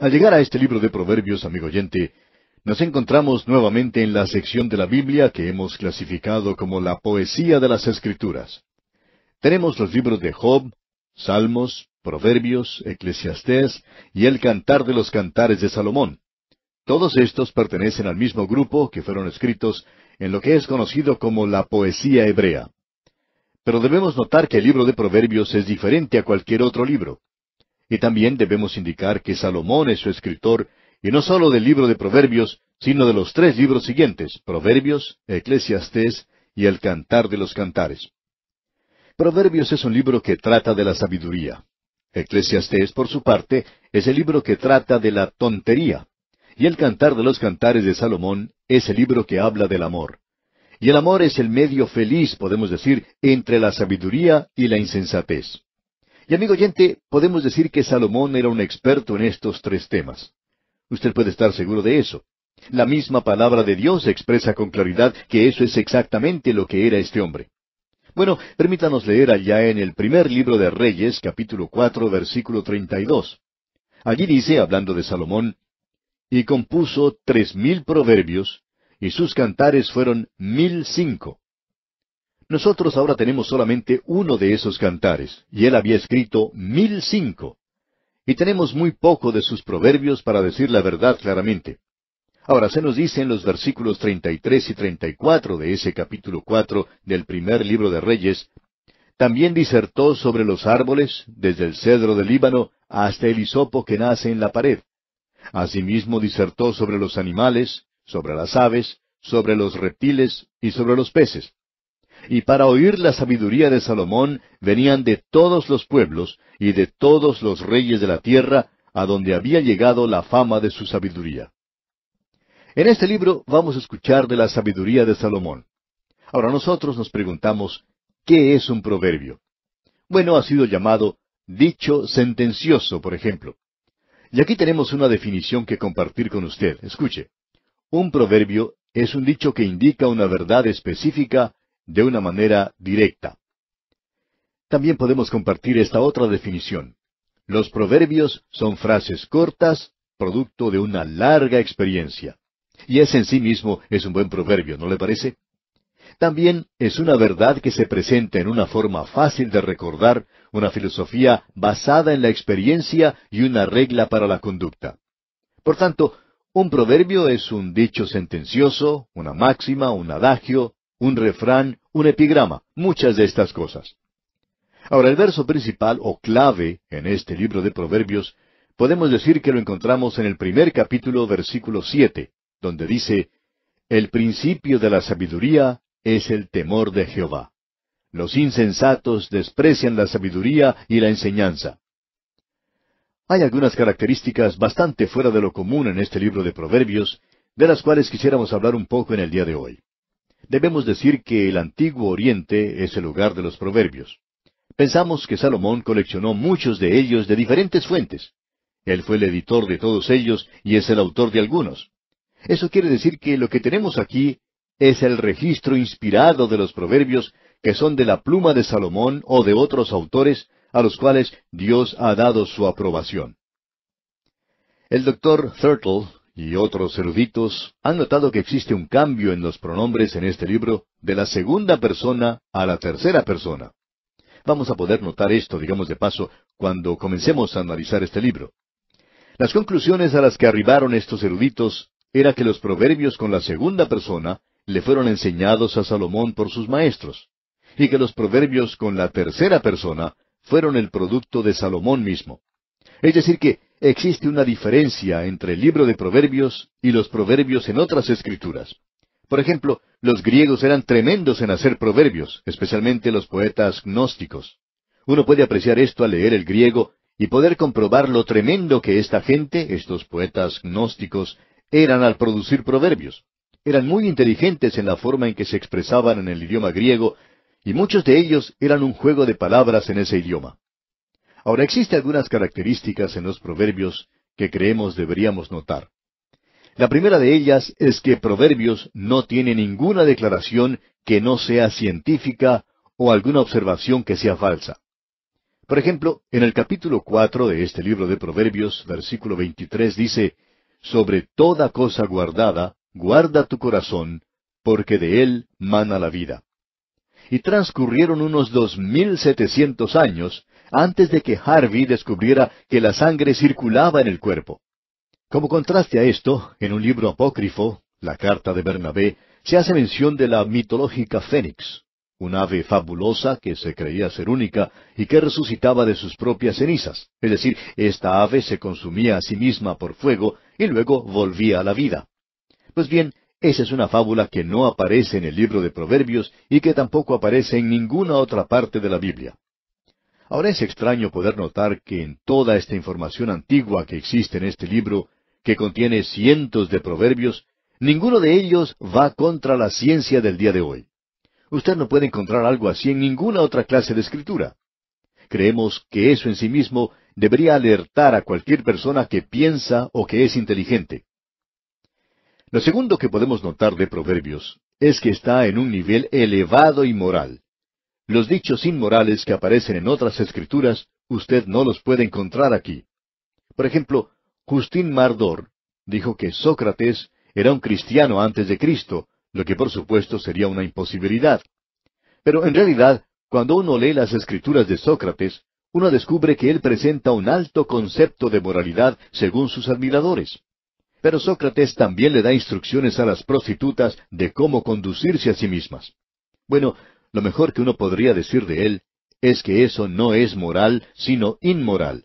Al llegar a este libro de Proverbios, amigo oyente, nos encontramos nuevamente en la sección de la Biblia que hemos clasificado como la poesía de las Escrituras. Tenemos los libros de Job, Salmos, Proverbios, Eclesiastés y el Cantar de los Cantares de Salomón. Todos estos pertenecen al mismo grupo que fueron escritos en lo que es conocido como la poesía hebrea. Pero debemos notar que el libro de Proverbios es diferente a cualquier otro libro. Y también debemos indicar que Salomón es su escritor, y no sólo del libro de Proverbios, sino de los tres libros siguientes, Proverbios, Eclesiastés y el Cantar de los Cantares. Proverbios es un libro que trata de la sabiduría. Eclesiastés, por su parte, es el libro que trata de la tontería. Y el Cantar de los Cantares de Salomón es el libro que habla del amor. Y el amor es el medio feliz, podemos decir, entre la sabiduría y la insensatez. Y amigo oyente, podemos decir que Salomón era un experto en estos tres temas. Usted puede estar seguro de eso. La misma palabra de Dios expresa con claridad que eso es exactamente lo que era este hombre. Bueno, permítanos leer allá en el primer libro de Reyes, capítulo cuatro, versículo treinta y dos. Allí dice, hablando de Salomón, y compuso tres mil proverbios, y sus cantares fueron mil cinco. Nosotros ahora tenemos solamente uno de esos cantares, y él había escrito mil cinco. Y tenemos muy poco de sus proverbios para decir la verdad claramente. Ahora se nos dice en los versículos treinta y tres y y treinta cuatro de ese capítulo cuatro del primer libro de Reyes, también disertó sobre los árboles, desde el cedro del Líbano hasta el hisopo que nace en la pared. Asimismo disertó sobre los animales, sobre las aves, sobre los reptiles y sobre los peces y para oír la sabiduría de Salomón venían de todos los pueblos y de todos los reyes de la tierra, a donde había llegado la fama de su sabiduría. En este libro vamos a escuchar de la sabiduría de Salomón. Ahora nosotros nos preguntamos, ¿qué es un proverbio? Bueno, ha sido llamado dicho sentencioso, por ejemplo. Y aquí tenemos una definición que compartir con usted. Escuche. Un proverbio es un dicho que indica una verdad específica de una manera directa. También podemos compartir esta otra definición. Los proverbios son frases cortas, producto de una larga experiencia. Y ese en sí mismo es un buen proverbio, ¿no le parece? También es una verdad que se presenta en una forma fácil de recordar, una filosofía basada en la experiencia y una regla para la conducta. Por tanto, un proverbio es un dicho sentencioso, una máxima, un adagio, un refrán, un epigrama, muchas de estas cosas. Ahora, el verso principal o clave en este libro de Proverbios, podemos decir que lo encontramos en el primer capítulo, versículo siete, donde dice, El principio de la sabiduría es el temor de Jehová. Los insensatos desprecian la sabiduría y la enseñanza. Hay algunas características bastante fuera de lo común en este libro de Proverbios, de las cuales quisiéramos hablar un poco en el día de hoy. Debemos decir que el antiguo Oriente es el lugar de los proverbios. Pensamos que Salomón coleccionó muchos de ellos de diferentes fuentes. Él fue el editor de todos ellos y es el autor de algunos. Eso quiere decir que lo que tenemos aquí es el registro inspirado de los proverbios que son de la pluma de Salomón o de otros autores a los cuales Dios ha dado su aprobación. El doctor Thurtle y otros eruditos han notado que existe un cambio en los pronombres en este libro de la segunda persona a la tercera persona. Vamos a poder notar esto, digamos de paso, cuando comencemos a analizar este libro. Las conclusiones a las que arribaron estos eruditos era que los proverbios con la segunda persona le fueron enseñados a Salomón por sus maestros, y que los proverbios con la tercera persona fueron el producto de Salomón mismo. Es decir, que existe una diferencia entre el libro de Proverbios y los proverbios en otras escrituras. Por ejemplo, los griegos eran tremendos en hacer proverbios, especialmente los poetas gnósticos. Uno puede apreciar esto al leer el griego y poder comprobar lo tremendo que esta gente, estos poetas gnósticos, eran al producir proverbios. Eran muy inteligentes en la forma en que se expresaban en el idioma griego, y muchos de ellos eran un juego de palabras en ese idioma. Ahora, existe algunas características en los proverbios que creemos deberíamos notar. La primera de ellas es que Proverbios no tiene ninguna declaración que no sea científica o alguna observación que sea falsa. Por ejemplo, en el capítulo cuatro de este libro de Proverbios, versículo 23 dice Sobre toda cosa guardada, guarda tu corazón, porque de él mana la vida. Y transcurrieron unos dos mil setecientos años antes de que Harvey descubriera que la sangre circulaba en el cuerpo. Como contraste a esto, en un libro apócrifo, la carta de Bernabé, se hace mención de la mitológica Fénix, un ave fabulosa que se creía ser única y que resucitaba de sus propias cenizas, es decir, esta ave se consumía a sí misma por fuego y luego volvía a la vida. Pues bien, esa es una fábula que no aparece en el libro de Proverbios y que tampoco aparece en ninguna otra parte de la Biblia. Ahora es extraño poder notar que en toda esta información antigua que existe en este libro, que contiene cientos de proverbios, ninguno de ellos va contra la ciencia del día de hoy. Usted no puede encontrar algo así en ninguna otra clase de escritura. Creemos que eso en sí mismo debería alertar a cualquier persona que piensa o que es inteligente. Lo segundo que podemos notar de Proverbios es que está en un nivel elevado y moral. Los dichos inmorales que aparecen en otras escrituras, usted no los puede encontrar aquí. Por ejemplo, Justín Mardor dijo que Sócrates era un cristiano antes de Cristo, lo que por supuesto sería una imposibilidad. Pero en realidad, cuando uno lee las escrituras de Sócrates, uno descubre que él presenta un alto concepto de moralidad según sus admiradores. Pero Sócrates también le da instrucciones a las prostitutas de cómo conducirse a sí mismas. Bueno, lo mejor que uno podría decir de él es que eso no es moral, sino inmoral.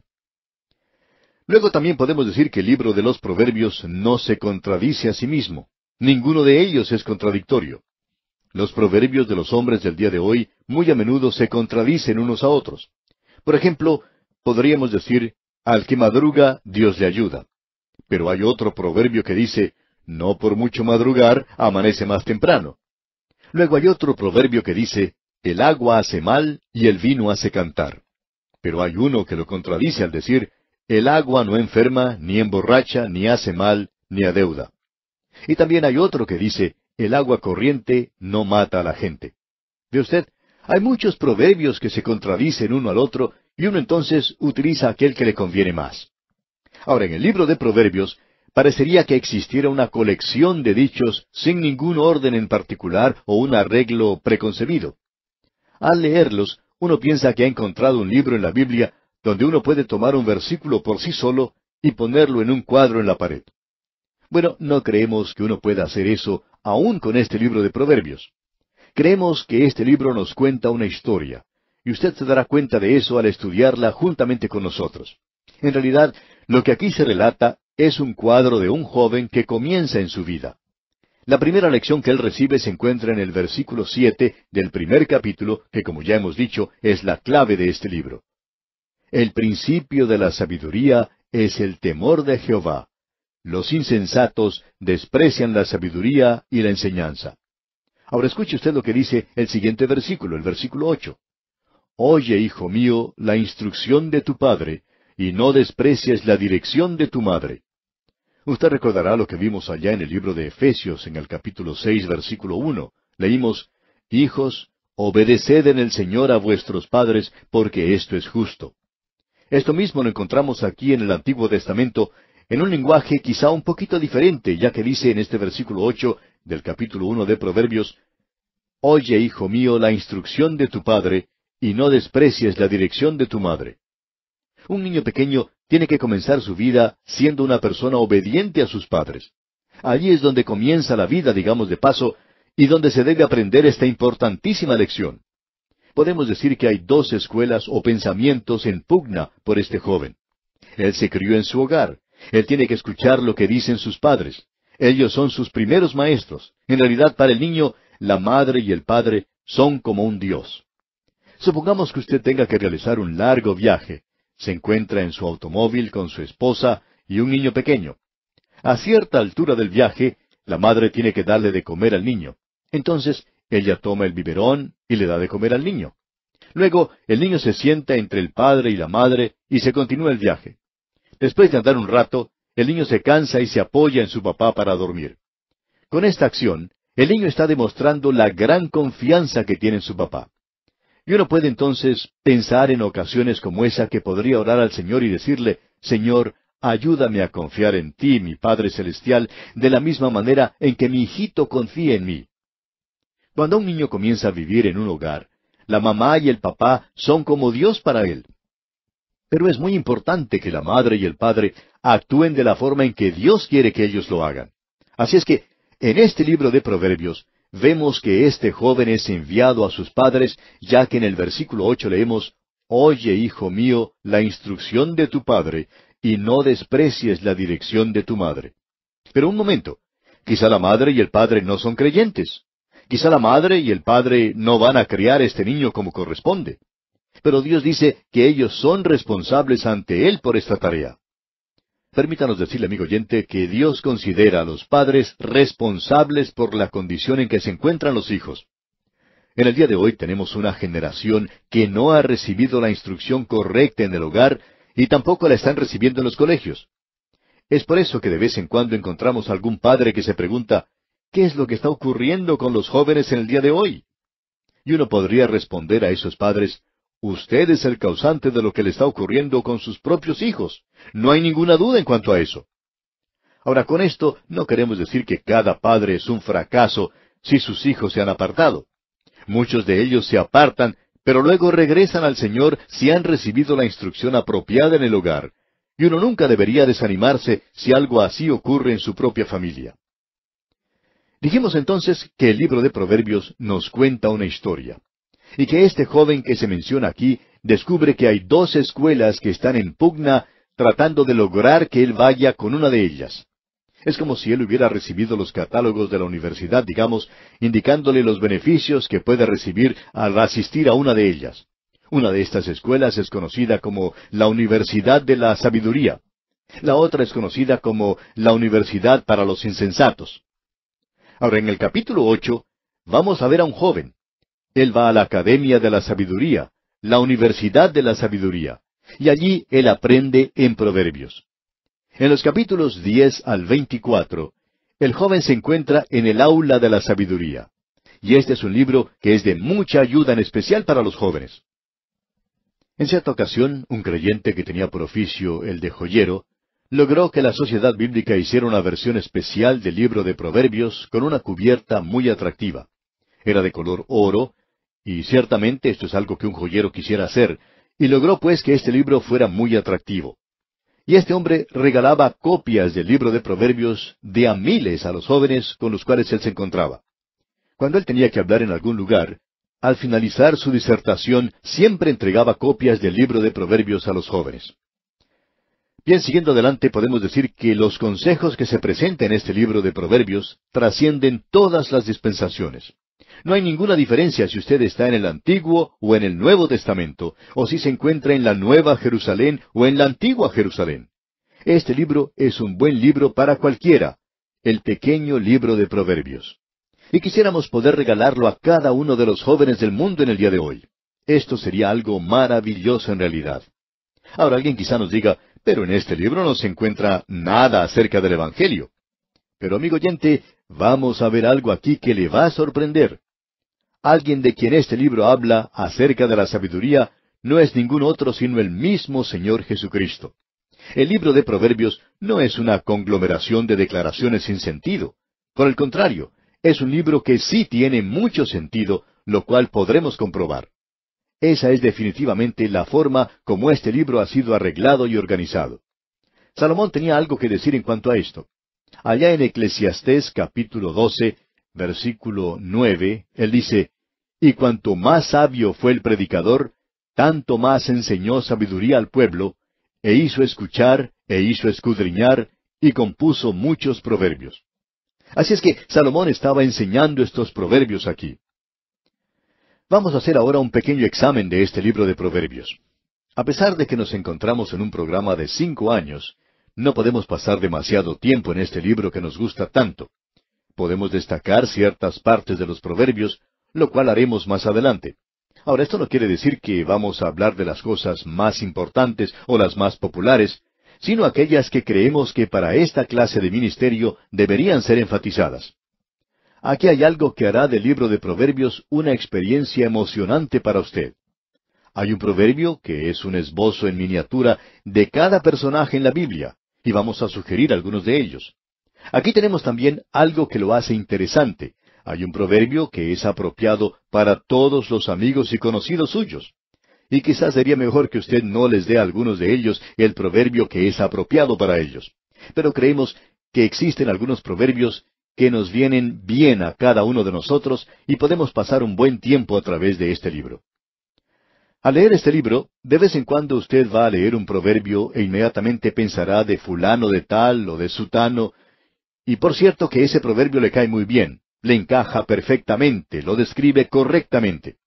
Luego también podemos decir que el libro de los Proverbios no se contradice a sí mismo. Ninguno de ellos es contradictorio. Los proverbios de los hombres del día de hoy muy a menudo se contradicen unos a otros. Por ejemplo, podríamos decir, al que madruga, Dios le ayuda. Pero hay otro proverbio que dice, no por mucho madrugar, amanece más temprano. Luego hay otro proverbio que dice, el agua hace mal y el vino hace cantar. Pero hay uno que lo contradice al decir, el agua no enferma, ni emborracha, ni hace mal, ni adeuda. Y también hay otro que dice, el agua corriente no mata a la gente. ¿Ve usted? Hay muchos proverbios que se contradicen uno al otro y uno entonces utiliza aquel que le conviene más. Ahora, en el libro de Proverbios parecería que existiera una colección de dichos sin ningún orden en particular o un arreglo preconcebido. Al leerlos, uno piensa que ha encontrado un libro en la Biblia donde uno puede tomar un versículo por sí solo y ponerlo en un cuadro en la pared. Bueno, no creemos que uno pueda hacer eso aún con este libro de Proverbios. Creemos que este libro nos cuenta una historia, y usted se dará cuenta de eso al estudiarla juntamente con nosotros. En realidad, lo que aquí se relata es un cuadro de un joven que comienza en su vida. La primera lección que él recibe se encuentra en el versículo siete del primer capítulo, que como ya hemos dicho, es la clave de este libro. El principio de la sabiduría es el temor de Jehová. Los insensatos desprecian la sabiduría y la enseñanza. Ahora escuche usted lo que dice el siguiente versículo, el versículo ocho. Oye, hijo mío, la instrucción de tu padre, y no desprecies la dirección de tu madre. Usted recordará lo que vimos allá en el libro de Efesios, en el capítulo seis, versículo uno. Leímos, Hijos, obedeced en el Señor a vuestros padres, porque esto es justo. Esto mismo lo encontramos aquí en el Antiguo Testamento, en un lenguaje quizá un poquito diferente, ya que dice en este versículo ocho del capítulo uno de Proverbios, Oye, hijo mío, la instrucción de tu padre, y no desprecies la dirección de tu madre. Un niño pequeño tiene que comenzar su vida siendo una persona obediente a sus padres. Allí es donde comienza la vida, digamos de paso, y donde se debe aprender esta importantísima lección. Podemos decir que hay dos escuelas o pensamientos en pugna por este joven. Él se crió en su hogar. Él tiene que escuchar lo que dicen sus padres. Ellos son sus primeros maestros. En realidad, para el niño, la madre y el padre son como un Dios. Supongamos que usted tenga que realizar un largo viaje, se encuentra en su automóvil con su esposa y un niño pequeño. A cierta altura del viaje, la madre tiene que darle de comer al niño. Entonces, ella toma el biberón y le da de comer al niño. Luego, el niño se sienta entre el padre y la madre y se continúa el viaje. Después de andar un rato, el niño se cansa y se apoya en su papá para dormir. Con esta acción, el niño está demostrando la gran confianza que tiene en su papá. Y uno puede entonces pensar en ocasiones como esa que podría orar al Señor y decirle, Señor, ayúdame a confiar en ti, mi Padre Celestial, de la misma manera en que mi hijito confía en mí. Cuando un niño comienza a vivir en un hogar, la mamá y el papá son como Dios para él. Pero es muy importante que la madre y el padre actúen de la forma en que Dios quiere que ellos lo hagan. Así es que, en este libro de Proverbios, vemos que este joven es enviado a sus padres, ya que en el versículo ocho leemos Oye, hijo mío, la instrucción de tu padre, y no desprecies la dirección de tu madre. Pero un momento, quizá la madre y el padre no son creyentes. Quizá la madre y el padre no van a criar este niño como corresponde. Pero Dios dice que ellos son responsables ante Él por esta tarea. Permítanos decirle, amigo oyente, que Dios considera a los padres responsables por la condición en que se encuentran los hijos. En el día de hoy tenemos una generación que no ha recibido la instrucción correcta en el hogar y tampoco la están recibiendo en los colegios. Es por eso que de vez en cuando encontramos algún padre que se pregunta, ¿qué es lo que está ocurriendo con los jóvenes en el día de hoy? Y uno podría responder a esos padres, Usted es el causante de lo que le está ocurriendo con sus propios hijos. No hay ninguna duda en cuanto a eso. Ahora, con esto no queremos decir que cada padre es un fracaso si sus hijos se han apartado. Muchos de ellos se apartan, pero luego regresan al Señor si han recibido la instrucción apropiada en el hogar. Y uno nunca debería desanimarse si algo así ocurre en su propia familia. Dijimos entonces que el libro de Proverbios nos cuenta una historia y que este joven que se menciona aquí descubre que hay dos escuelas que están en pugna tratando de lograr que él vaya con una de ellas. Es como si él hubiera recibido los catálogos de la universidad, digamos, indicándole los beneficios que puede recibir al asistir a una de ellas. Una de estas escuelas es conocida como la Universidad de la Sabiduría. La otra es conocida como la Universidad para los Insensatos. Ahora, en el capítulo ocho, vamos a ver a un joven, él va a la Academia de la Sabiduría, la Universidad de la Sabiduría, y allí él aprende en Proverbios. En los capítulos 10 al 24, el joven se encuentra en el aula de la sabiduría. Y este es un libro que es de mucha ayuda en especial para los jóvenes. En cierta ocasión, un creyente que tenía por oficio el de joyero, logró que la sociedad bíblica hiciera una versión especial del libro de Proverbios con una cubierta muy atractiva. Era de color oro y ciertamente esto es algo que un joyero quisiera hacer, y logró pues que este libro fuera muy atractivo. Y este hombre regalaba copias del libro de Proverbios de a miles a los jóvenes con los cuales él se encontraba. Cuando él tenía que hablar en algún lugar, al finalizar su disertación siempre entregaba copias del libro de Proverbios a los jóvenes. Bien, siguiendo adelante podemos decir que los consejos que se presentan en este libro de Proverbios trascienden todas las dispensaciones. No hay ninguna diferencia si usted está en el Antiguo o en el Nuevo Testamento, o si se encuentra en la Nueva Jerusalén o en la Antigua Jerusalén. Este libro es un buen libro para cualquiera, el pequeño libro de Proverbios. Y quisiéramos poder regalarlo a cada uno de los jóvenes del mundo en el día de hoy. Esto sería algo maravilloso en realidad. Ahora alguien quizá nos diga, pero en este libro no se encuentra nada acerca del Evangelio. Pero amigo oyente, Vamos a ver algo aquí que le va a sorprender. Alguien de quien este libro habla acerca de la sabiduría no es ningún otro sino el mismo Señor Jesucristo. El libro de Proverbios no es una conglomeración de declaraciones sin sentido. Por el contrario, es un libro que sí tiene mucho sentido, lo cual podremos comprobar. Esa es definitivamente la forma como este libro ha sido arreglado y organizado. Salomón tenía algo que decir en cuanto a esto. Allá en Eclesiastés capítulo 12, versículo 9, él dice, Y cuanto más sabio fue el predicador, tanto más enseñó sabiduría al pueblo, e hizo escuchar, e hizo escudriñar, y compuso muchos proverbios. Así es que Salomón estaba enseñando estos proverbios aquí. Vamos a hacer ahora un pequeño examen de este libro de proverbios. A pesar de que nos encontramos en un programa de cinco años, no podemos pasar demasiado tiempo en este libro que nos gusta tanto. Podemos destacar ciertas partes de los proverbios, lo cual haremos más adelante. Ahora, esto no quiere decir que vamos a hablar de las cosas más importantes o las más populares, sino aquellas que creemos que para esta clase de ministerio deberían ser enfatizadas. Aquí hay algo que hará del libro de Proverbios una experiencia emocionante para usted. Hay un proverbio que es un esbozo en miniatura de cada personaje en la Biblia, y vamos a sugerir algunos de ellos. Aquí tenemos también algo que lo hace interesante. Hay un proverbio que es apropiado para todos los amigos y conocidos suyos. Y quizás sería mejor que usted no les dé a algunos de ellos el proverbio que es apropiado para ellos. Pero creemos que existen algunos proverbios que nos vienen bien a cada uno de nosotros y podemos pasar un buen tiempo a través de este libro. Al leer este libro, de vez en cuando usted va a leer un proverbio e inmediatamente pensará de fulano de tal o de sutano, y por cierto que ese proverbio le cae muy bien, le encaja perfectamente, lo describe correctamente.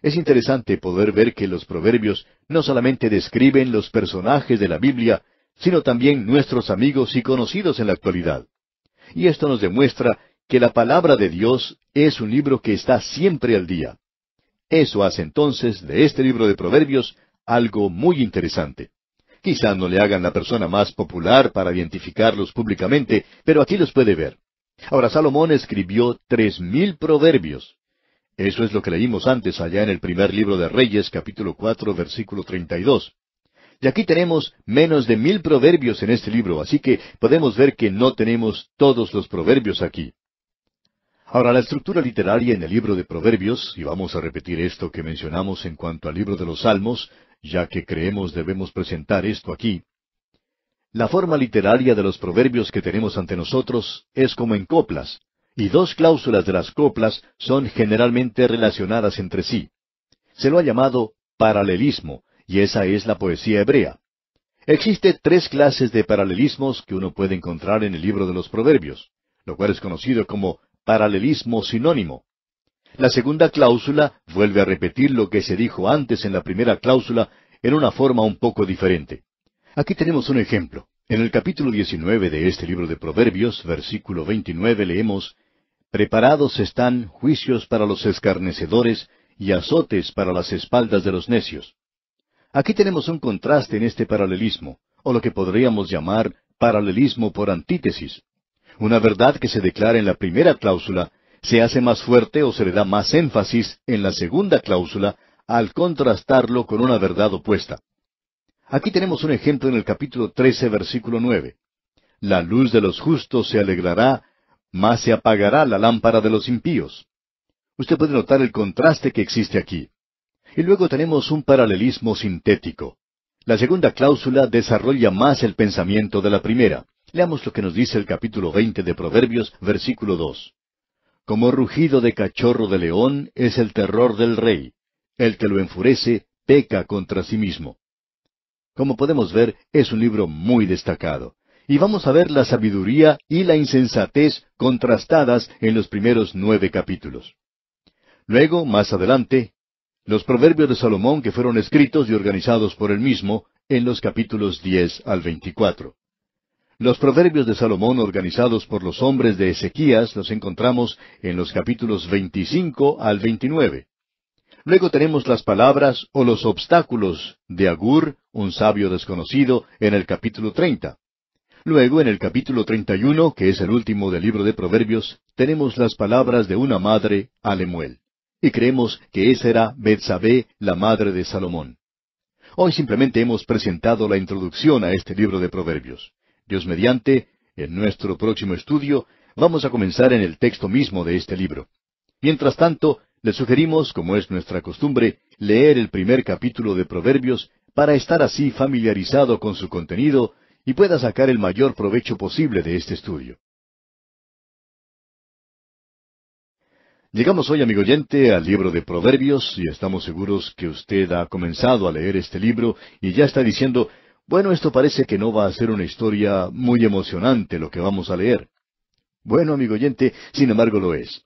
Es interesante poder ver que los proverbios no solamente describen los personajes de la Biblia, sino también nuestros amigos y conocidos en la actualidad. Y esto nos demuestra que la palabra de Dios es un libro que está siempre al día. Eso hace entonces de este libro de Proverbios algo muy interesante. Quizá no le hagan la persona más popular para identificarlos públicamente, pero aquí los puede ver. Ahora, Salomón escribió tres mil proverbios. Eso es lo que leímos antes allá en el primer libro de Reyes, capítulo cuatro, versículo treinta y dos. Y aquí tenemos menos de mil proverbios en este libro, así que podemos ver que no tenemos todos los proverbios aquí. Ahora, la estructura literaria en el libro de Proverbios, y vamos a repetir esto que mencionamos en cuanto al libro de los Salmos, ya que creemos debemos presentar esto aquí, la forma literaria de los proverbios que tenemos ante nosotros es como en coplas, y dos cláusulas de las coplas son generalmente relacionadas entre sí. Se lo ha llamado paralelismo, y esa es la poesía hebrea. Existe tres clases de paralelismos que uno puede encontrar en el libro de los proverbios, lo cual es conocido como paralelismo sinónimo. La segunda cláusula vuelve a repetir lo que se dijo antes en la primera cláusula en una forma un poco diferente. Aquí tenemos un ejemplo. En el capítulo 19 de este libro de Proverbios, versículo 29, leemos, Preparados están juicios para los escarnecedores y azotes para las espaldas de los necios. Aquí tenemos un contraste en este paralelismo, o lo que podríamos llamar paralelismo por antítesis. Una verdad que se declara en la primera cláusula se hace más fuerte o se le da más énfasis en la segunda cláusula al contrastarlo con una verdad opuesta. Aquí tenemos un ejemplo en el capítulo 13, versículo 9. La luz de los justos se alegrará, más se apagará la lámpara de los impíos. Usted puede notar el contraste que existe aquí. Y luego tenemos un paralelismo sintético. La segunda cláusula desarrolla más el pensamiento de la primera. Leamos lo que nos dice el capítulo 20 de Proverbios, versículo 2. Como rugido de cachorro de león es el terror del rey. El que lo enfurece peca contra sí mismo. Como podemos ver, es un libro muy destacado. Y vamos a ver la sabiduría y la insensatez contrastadas en los primeros nueve capítulos. Luego, más adelante, los proverbios de Salomón que fueron escritos y organizados por él mismo en los capítulos 10 al 24. Los proverbios de Salomón organizados por los hombres de Ezequías los encontramos en los capítulos 25 al 29. Luego tenemos las palabras o los obstáculos de Agur, un sabio desconocido, en el capítulo 30. Luego, en el capítulo 31, que es el último del libro de Proverbios, tenemos las palabras de una madre Alemuel, Y creemos que esa era Betsabé, la madre de Salomón. Hoy simplemente hemos presentado la introducción a este libro de Proverbios. Dios mediante, en nuestro próximo estudio vamos a comenzar en el texto mismo de este libro. Mientras tanto, le sugerimos, como es nuestra costumbre, leer el primer capítulo de Proverbios para estar así familiarizado con su contenido y pueda sacar el mayor provecho posible de este estudio. Llegamos hoy, amigo oyente, al libro de Proverbios y estamos seguros que usted ha comenzado a leer este libro y ya está diciendo, bueno, esto parece que no va a ser una historia muy emocionante lo que vamos a leer. Bueno, amigo oyente, sin embargo lo es.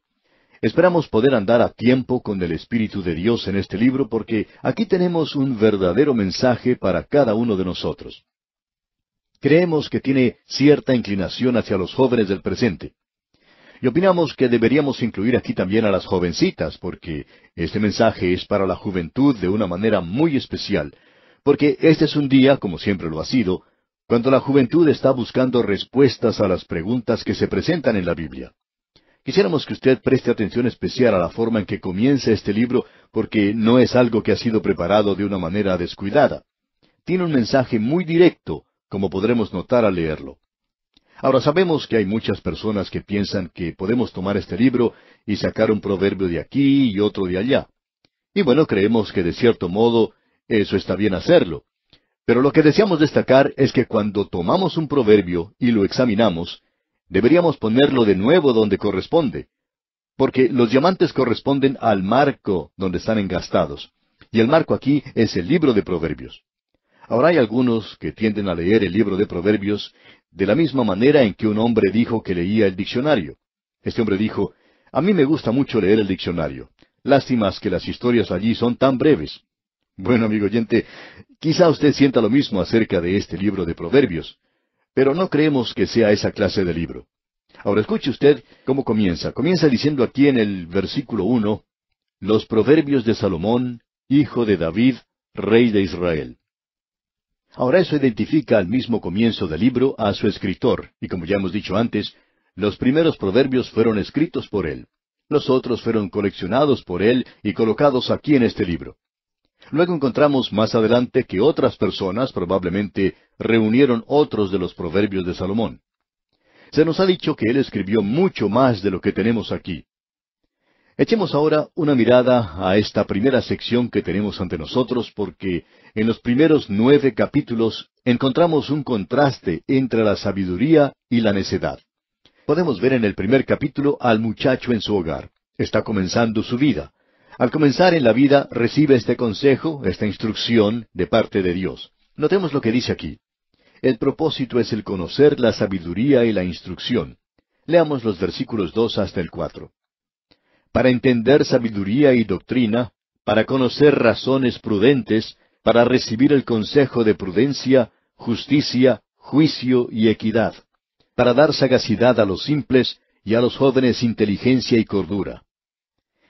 Esperamos poder andar a tiempo con el Espíritu de Dios en este libro porque aquí tenemos un verdadero mensaje para cada uno de nosotros. Creemos que tiene cierta inclinación hacia los jóvenes del presente. Y opinamos que deberíamos incluir aquí también a las jovencitas porque este mensaje es para la juventud de una manera muy especial porque este es un día, como siempre lo ha sido, cuando la juventud está buscando respuestas a las preguntas que se presentan en la Biblia. Quisiéramos que usted preste atención especial a la forma en que comienza este libro, porque no es algo que ha sido preparado de una manera descuidada. Tiene un mensaje muy directo, como podremos notar al leerlo. Ahora sabemos que hay muchas personas que piensan que podemos tomar este libro y sacar un proverbio de aquí y otro de allá. Y bueno, creemos que de cierto modo eso está bien hacerlo. Pero lo que deseamos destacar es que cuando tomamos un proverbio y lo examinamos, deberíamos ponerlo de nuevo donde corresponde, porque los diamantes corresponden al marco donde están engastados, y el marco aquí es el libro de proverbios. Ahora hay algunos que tienden a leer el libro de proverbios de la misma manera en que un hombre dijo que leía el diccionario. Este hombre dijo, a mí me gusta mucho leer el diccionario. Lástimas que las historias allí son tan breves. Bueno, amigo oyente, quizá usted sienta lo mismo acerca de este libro de Proverbios, pero no creemos que sea esa clase de libro. Ahora escuche usted cómo comienza. Comienza diciendo aquí en el versículo uno, los proverbios de Salomón, hijo de David, rey de Israel. Ahora eso identifica al mismo comienzo del libro a su escritor, y como ya hemos dicho antes, los primeros proverbios fueron escritos por él. Los otros fueron coleccionados por él y colocados aquí en este libro. Luego encontramos más adelante que otras personas probablemente reunieron otros de los proverbios de Salomón. Se nos ha dicho que él escribió mucho más de lo que tenemos aquí. Echemos ahora una mirada a esta primera sección que tenemos ante nosotros porque en los primeros nueve capítulos encontramos un contraste entre la sabiduría y la necedad. Podemos ver en el primer capítulo al muchacho en su hogar. Está comenzando su vida. Al comenzar en la vida recibe este consejo, esta instrucción de parte de Dios. Notemos lo que dice aquí. El propósito es el conocer la sabiduría y la instrucción. Leamos los versículos 2 hasta el 4. Para entender sabiduría y doctrina, para conocer razones prudentes, para recibir el consejo de prudencia, justicia, juicio y equidad, para dar sagacidad a los simples y a los jóvenes inteligencia y cordura.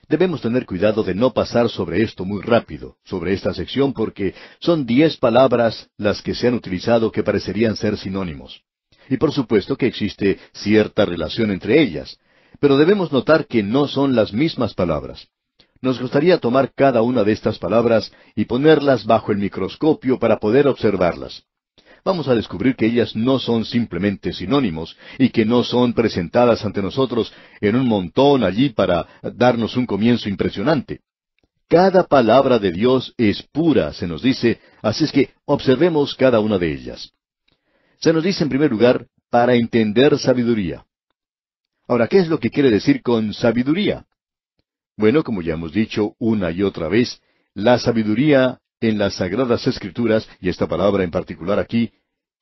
Debemos tener cuidado de no pasar sobre esto muy rápido, sobre esta sección, porque son diez palabras las que se han utilizado que parecerían ser sinónimos. Y por supuesto que existe cierta relación entre ellas, pero debemos notar que no son las mismas palabras. Nos gustaría tomar cada una de estas palabras y ponerlas bajo el microscopio para poder observarlas vamos a descubrir que ellas no son simplemente sinónimos y que no son presentadas ante nosotros en un montón allí para darnos un comienzo impresionante. Cada palabra de Dios es pura, se nos dice, así es que observemos cada una de ellas. Se nos dice en primer lugar, para entender sabiduría. Ahora, ¿qué es lo que quiere decir con sabiduría? Bueno, como ya hemos dicho una y otra vez, la sabiduría en las Sagradas Escrituras, y esta palabra en particular aquí,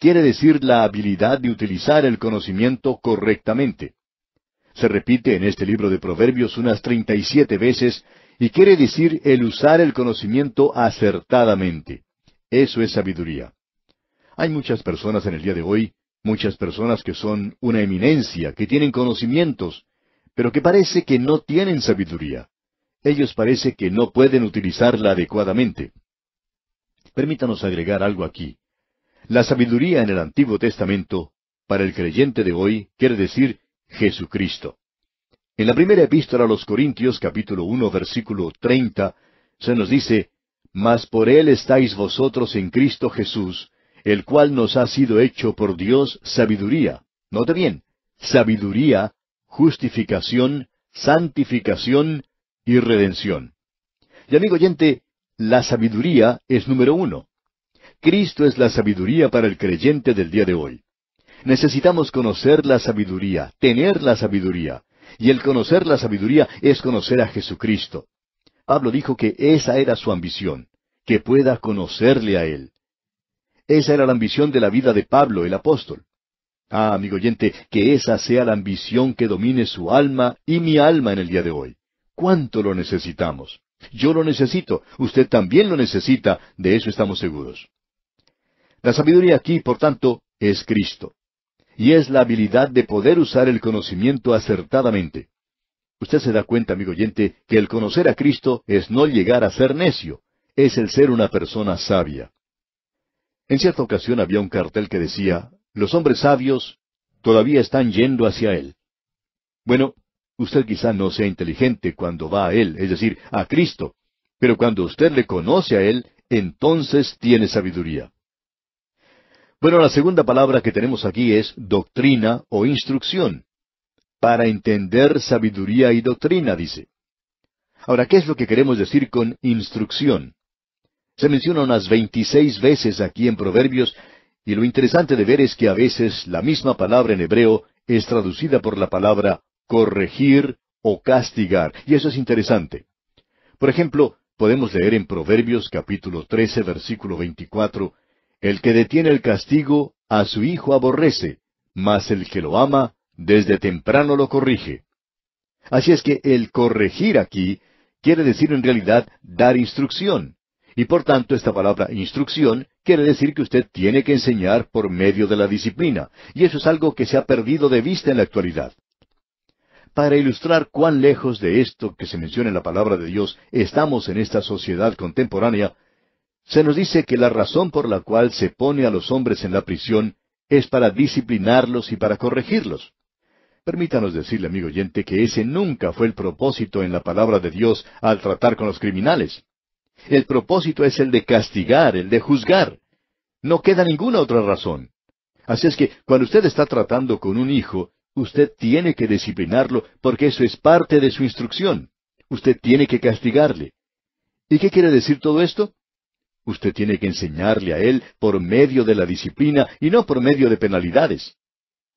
quiere decir la habilidad de utilizar el conocimiento correctamente. Se repite en este libro de Proverbios unas treinta y siete veces y quiere decir el usar el conocimiento acertadamente. Eso es sabiduría. Hay muchas personas en el día de hoy, muchas personas que son una eminencia, que tienen conocimientos, pero que parece que no tienen sabiduría. Ellos parece que no pueden utilizarla adecuadamente permítanos agregar algo aquí. La sabiduría en el Antiguo Testamento, para el creyente de hoy, quiere decir Jesucristo. En la primera epístola a los Corintios, capítulo 1, versículo 30, se nos dice, Mas por Él estáis vosotros en Cristo Jesús, el cual nos ha sido hecho por Dios sabiduría. Note bien, sabiduría, justificación, santificación y redención. Y amigo oyente, la sabiduría es número uno. Cristo es la sabiduría para el creyente del día de hoy. Necesitamos conocer la sabiduría, tener la sabiduría. Y el conocer la sabiduría es conocer a Jesucristo. Pablo dijo que esa era su ambición, que pueda conocerle a Él. Esa era la ambición de la vida de Pablo, el apóstol. Ah, amigo oyente, que esa sea la ambición que domine su alma y mi alma en el día de hoy. ¿Cuánto lo necesitamos? Yo lo necesito, usted también lo necesita, de eso estamos seguros. La sabiduría aquí, por tanto, es Cristo. Y es la habilidad de poder usar el conocimiento acertadamente. Usted se da cuenta, amigo oyente, que el conocer a Cristo es no llegar a ser necio, es el ser una persona sabia. En cierta ocasión había un cartel que decía, los hombres sabios todavía están yendo hacia Él. Bueno, Usted quizá no sea inteligente cuando va a Él, es decir, a Cristo, pero cuando usted le conoce a Él, entonces tiene sabiduría. Bueno, la segunda palabra que tenemos aquí es doctrina o instrucción. Para entender sabiduría y doctrina, dice. Ahora, ¿qué es lo que queremos decir con instrucción? Se menciona unas veintiséis veces aquí en Proverbios, y lo interesante de ver es que a veces la misma palabra en hebreo es traducida por la palabra corregir o castigar. Y eso es interesante. Por ejemplo, podemos leer en Proverbios capítulo 13, versículo 24, El que detiene el castigo a su hijo aborrece, mas el que lo ama desde temprano lo corrige. Así es que el corregir aquí quiere decir en realidad dar instrucción. Y por tanto esta palabra instrucción quiere decir que usted tiene que enseñar por medio de la disciplina. Y eso es algo que se ha perdido de vista en la actualidad para ilustrar cuán lejos de esto que se menciona en la palabra de Dios estamos en esta sociedad contemporánea, se nos dice que la razón por la cual se pone a los hombres en la prisión es para disciplinarlos y para corregirlos. Permítanos decirle, amigo oyente, que ese nunca fue el propósito en la palabra de Dios al tratar con los criminales. El propósito es el de castigar, el de juzgar. No queda ninguna otra razón. Así es que cuando usted está tratando con un hijo, Usted tiene que disciplinarlo porque eso es parte de su instrucción. Usted tiene que castigarle. ¿Y qué quiere decir todo esto? Usted tiene que enseñarle a él por medio de la disciplina y no por medio de penalidades.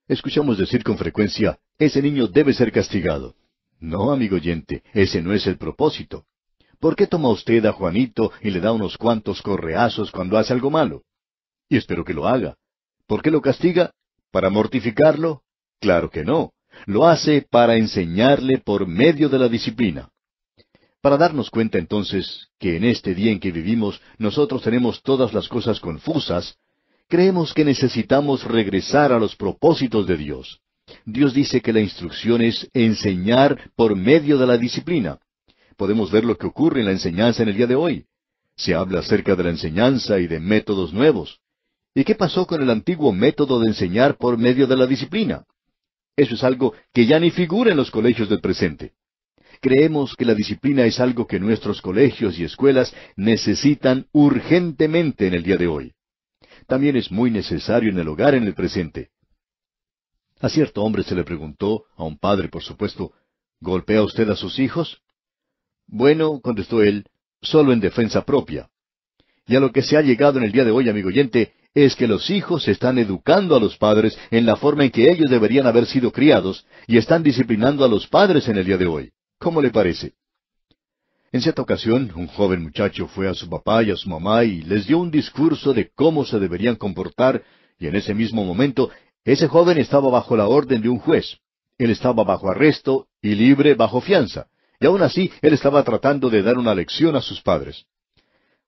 Escuchamos decir con frecuencia, ese niño debe ser castigado. No, amigo oyente, ese no es el propósito. ¿Por qué toma usted a Juanito y le da unos cuantos correazos cuando hace algo malo? Y espero que lo haga. ¿Por qué lo castiga? ¿Para mortificarlo? Claro que no. Lo hace para enseñarle por medio de la disciplina. Para darnos cuenta entonces que en este día en que vivimos nosotros tenemos todas las cosas confusas, creemos que necesitamos regresar a los propósitos de Dios. Dios dice que la instrucción es enseñar por medio de la disciplina. Podemos ver lo que ocurre en la enseñanza en el día de hoy. Se habla acerca de la enseñanza y de métodos nuevos. ¿Y qué pasó con el antiguo método de enseñar por medio de la disciplina? Eso es algo que ya ni figura en los colegios del presente. Creemos que la disciplina es algo que nuestros colegios y escuelas necesitan urgentemente en el día de hoy. También es muy necesario en el hogar en el presente. A cierto hombre se le preguntó, a un padre por supuesto, ¿golpea usted a sus hijos? Bueno, contestó él, solo en defensa propia. Y a lo que se ha llegado en el día de hoy, amigo oyente, es que los hijos están educando a los padres en la forma en que ellos deberían haber sido criados y están disciplinando a los padres en el día de hoy. ¿Cómo le parece? En cierta ocasión, un joven muchacho fue a su papá y a su mamá y les dio un discurso de cómo se deberían comportar, y en ese mismo momento, ese joven estaba bajo la orden de un juez. Él estaba bajo arresto y libre bajo fianza, y aún así él estaba tratando de dar una lección a sus padres.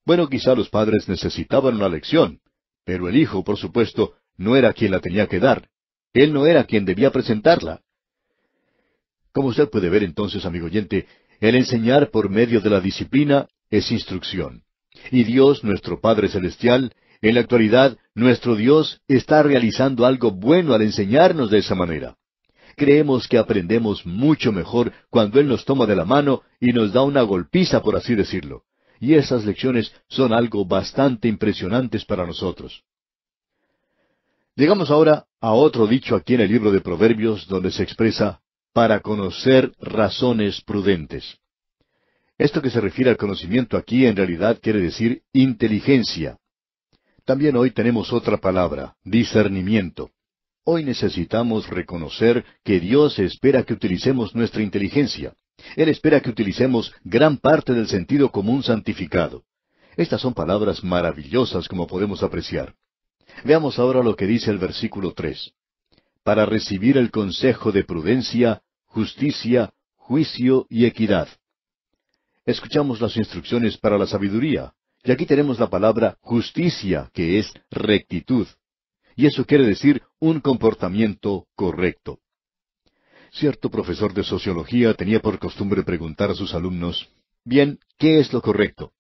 Bueno, quizá los padres necesitaban una lección, pero el hijo, por supuesto, no era quien la tenía que dar. Él no era quien debía presentarla. Como usted puede ver entonces, amigo oyente, el enseñar por medio de la disciplina es instrucción. Y Dios, nuestro Padre Celestial, en la actualidad, nuestro Dios está realizando algo bueno al enseñarnos de esa manera. Creemos que aprendemos mucho mejor cuando Él nos toma de la mano y nos da una golpiza, por así decirlo y esas lecciones son algo bastante impresionantes para nosotros. Llegamos ahora a otro dicho aquí en el libro de Proverbios donde se expresa para conocer razones prudentes. Esto que se refiere al conocimiento aquí en realidad quiere decir inteligencia. También hoy tenemos otra palabra, discernimiento. Hoy necesitamos reconocer que Dios espera que utilicemos nuestra inteligencia. Él espera que utilicemos gran parte del sentido común santificado. Estas son palabras maravillosas como podemos apreciar. Veamos ahora lo que dice el versículo tres. Para recibir el consejo de prudencia, justicia, juicio y equidad. Escuchamos las instrucciones para la sabiduría, y aquí tenemos la palabra justicia, que es rectitud. Y eso quiere decir un comportamiento correcto. Cierto profesor de sociología tenía por costumbre preguntar a sus alumnos, Bien, ¿qué es lo correcto?